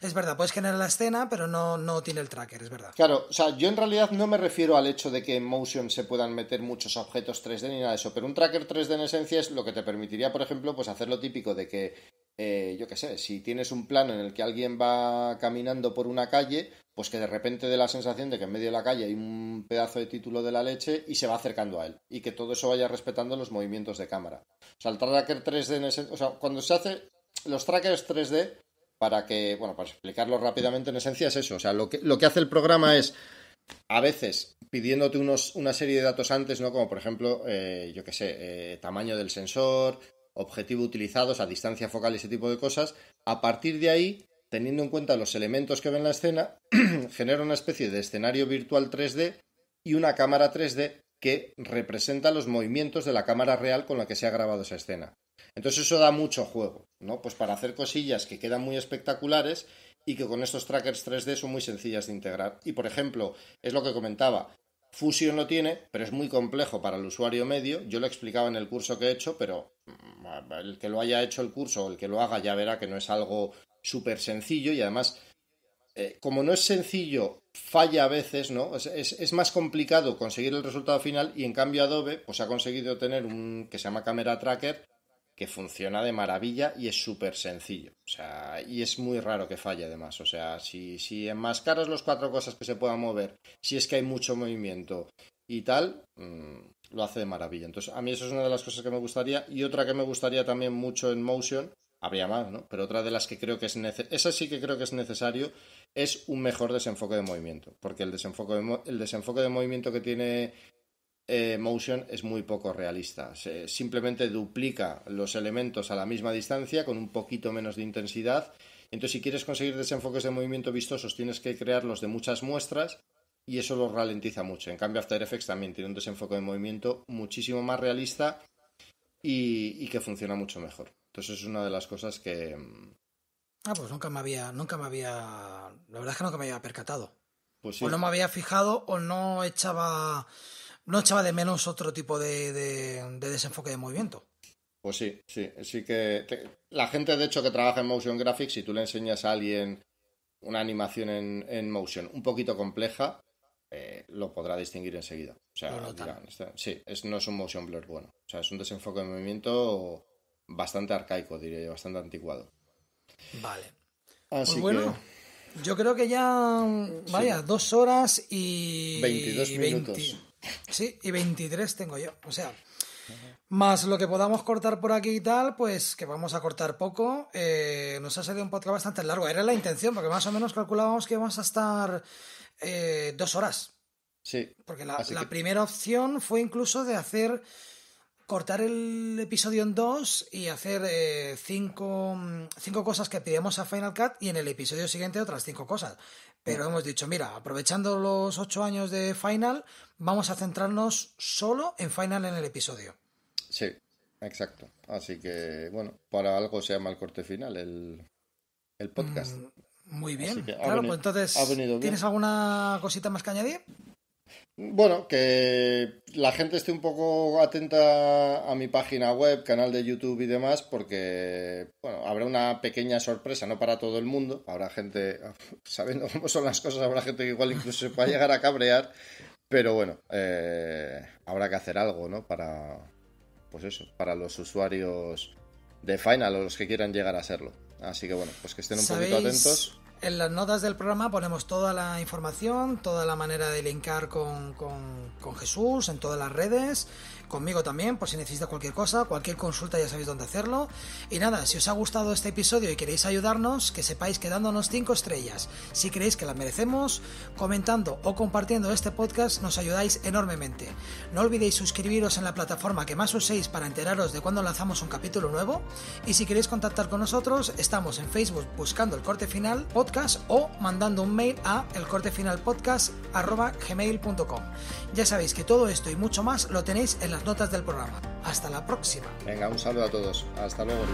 es verdad, puedes generar la escena, pero no, no tiene el tracker, es verdad. Claro, o sea, yo en realidad no me refiero al hecho de que en Motion se puedan meter muchos objetos 3D ni nada de eso, pero un tracker 3D en esencia es lo que te permitiría, por ejemplo, pues hacer lo típico de que eh, yo qué sé, si tienes un plano en el que alguien va caminando por una calle, pues que de repente dé la sensación de que en medio de la calle hay un pedazo de título de la leche y se va acercando a él, y que todo eso vaya respetando los movimientos de cámara. O sea, el tracker 3D o sea, cuando se hace los trackers 3D, para que, bueno, para explicarlo rápidamente, en esencia es eso, o sea, lo que, hace el programa es a veces pidiéndote unos, una serie de datos antes, ¿no? Como por ejemplo, eh, yo qué sé, eh, tamaño del sensor, objetivo utilizados, a distancia focal y ese tipo de cosas, a partir de ahí, teniendo en cuenta los elementos que ven la escena, genera una especie de escenario virtual 3D y una cámara 3D que representa los movimientos de la cámara real con la que se ha grabado esa escena. Entonces eso da mucho juego, ¿no? Pues para hacer cosillas que quedan muy espectaculares y que con estos trackers 3D son muy sencillas de integrar. Y por ejemplo, es lo que comentaba, Fusion lo tiene, pero es muy complejo para el usuario medio. Yo lo explicaba en el curso que he hecho, pero mm, el que lo haya hecho el curso o el que lo haga ya verá que no es algo súper sencillo y además, eh, como no es sencillo, falla a veces, ¿no? Es, más complicado conseguir el resultado final y en cambio Adobe pues ha conseguido tener un que se llama Camera Tracker que funciona de maravilla y es súper sencillo. O sea, y es muy raro que falle además. O sea, si, si enmascaras los cuatro cosas que se puedan mover, si es que hay mucho movimiento y tal, mm, lo hace de maravilla. Entonces, a mí eso es una de las cosas que me gustaría. Y otra que me gustaría también mucho en Motion, habría más, ¿no? Pero otra de las que creo que es necesario, esa sí que creo que es necesario, es un mejor desenfoque de movimiento. Porque el el desenfoque de movimiento que tiene eh, motion es muy poco realista. simplemente duplica los elementos a la misma distancia con un poquito menos de intensidad. Entonces, si quieres conseguir desenfoques de movimiento vistosos, tienes que crearlos de muchas muestras y eso los ralentiza mucho. En cambio, After Effects también tiene un desenfoque de movimiento muchísimo más realista y, que funciona mucho mejor. Entonces, es una de las cosas que. Ah, pues nunca me había. Nunca me había. La verdad es que nunca me había percatado. Pues o no me había fijado o no echaba no echaba de menos otro tipo de, desenfoque de movimiento. Pues sí, sí, sí que la gente de hecho que trabaja en motion graphics, si tú le enseñas a alguien una animación en, motion un poquito compleja, eh, lo podrá distinguir enseguida. O sea, este, sí, es, no es un motion blur bueno. O sea, es un desenfoque de movimiento bastante arcaico, diría yo, bastante anticuado. Vale. Pues Así bueno, yo creo que ya, vaya, dos horas y... 22 minutos. Sí, y 23 tengo yo. O sea, más lo que podamos cortar por aquí y tal, pues que vamos a cortar poco. Eh, nos ha salido un podcast bastante largo. Era la intención, porque más o menos calculábamos que íbamos a estar eh, dos horas. Sí. Porque la, primera opción fue incluso de hacer cortar el episodio en dos y hacer eh, cinco, mm, cinco, cosas que pedíamos a Final Cut y en el episodio siguiente otras cinco cosas. Pero hemos dicho, mira, aprovechando los ocho años de Final, vamos a centrarnos solo en Final en el episodio. Sí, exacto. Así que, bueno, para algo se llama el corte final, el, podcast. Mm, muy bien. Claro, pues entonces, ¿tienes alguna cosita más que añadir? Bueno, que la gente esté un poco atenta a mi página web, canal de YouTube y demás, porque bueno, habrá una pequeña sorpresa, no para todo el mundo. Habrá gente, sabiendo cómo son las cosas, habrá gente que igual incluso se pueda llegar a cabrear, pero bueno, eh, habrá que hacer algo, ¿no? Para, pues eso, para los usuarios de Final o los que quieran llegar a serlo. Así que bueno, pues que estén un poquito atentos. En las notas del programa ponemos toda la información, toda la manera de linkar con, con, Jesús en todas las redes conmigo también, por si necesita cualquier cosa, cualquier consulta ya sabéis dónde hacerlo. Y nada, si os ha gustado este episodio y queréis ayudarnos, que sepáis que dándonos 5 estrellas, si creéis que las merecemos, comentando o compartiendo este podcast nos ayudáis enormemente. No olvidéis suscribiros en la plataforma que más uséis para enteraros de cuando lanzamos un capítulo nuevo. Y si queréis contactar con nosotros, estamos en Facebook buscando el corte final podcast o mandando un mail a gmail.com Ya sabéis que todo esto y mucho más lo tenéis en la notas del programa. Hasta la próxima. Venga, un saludo a todos. Hasta luego.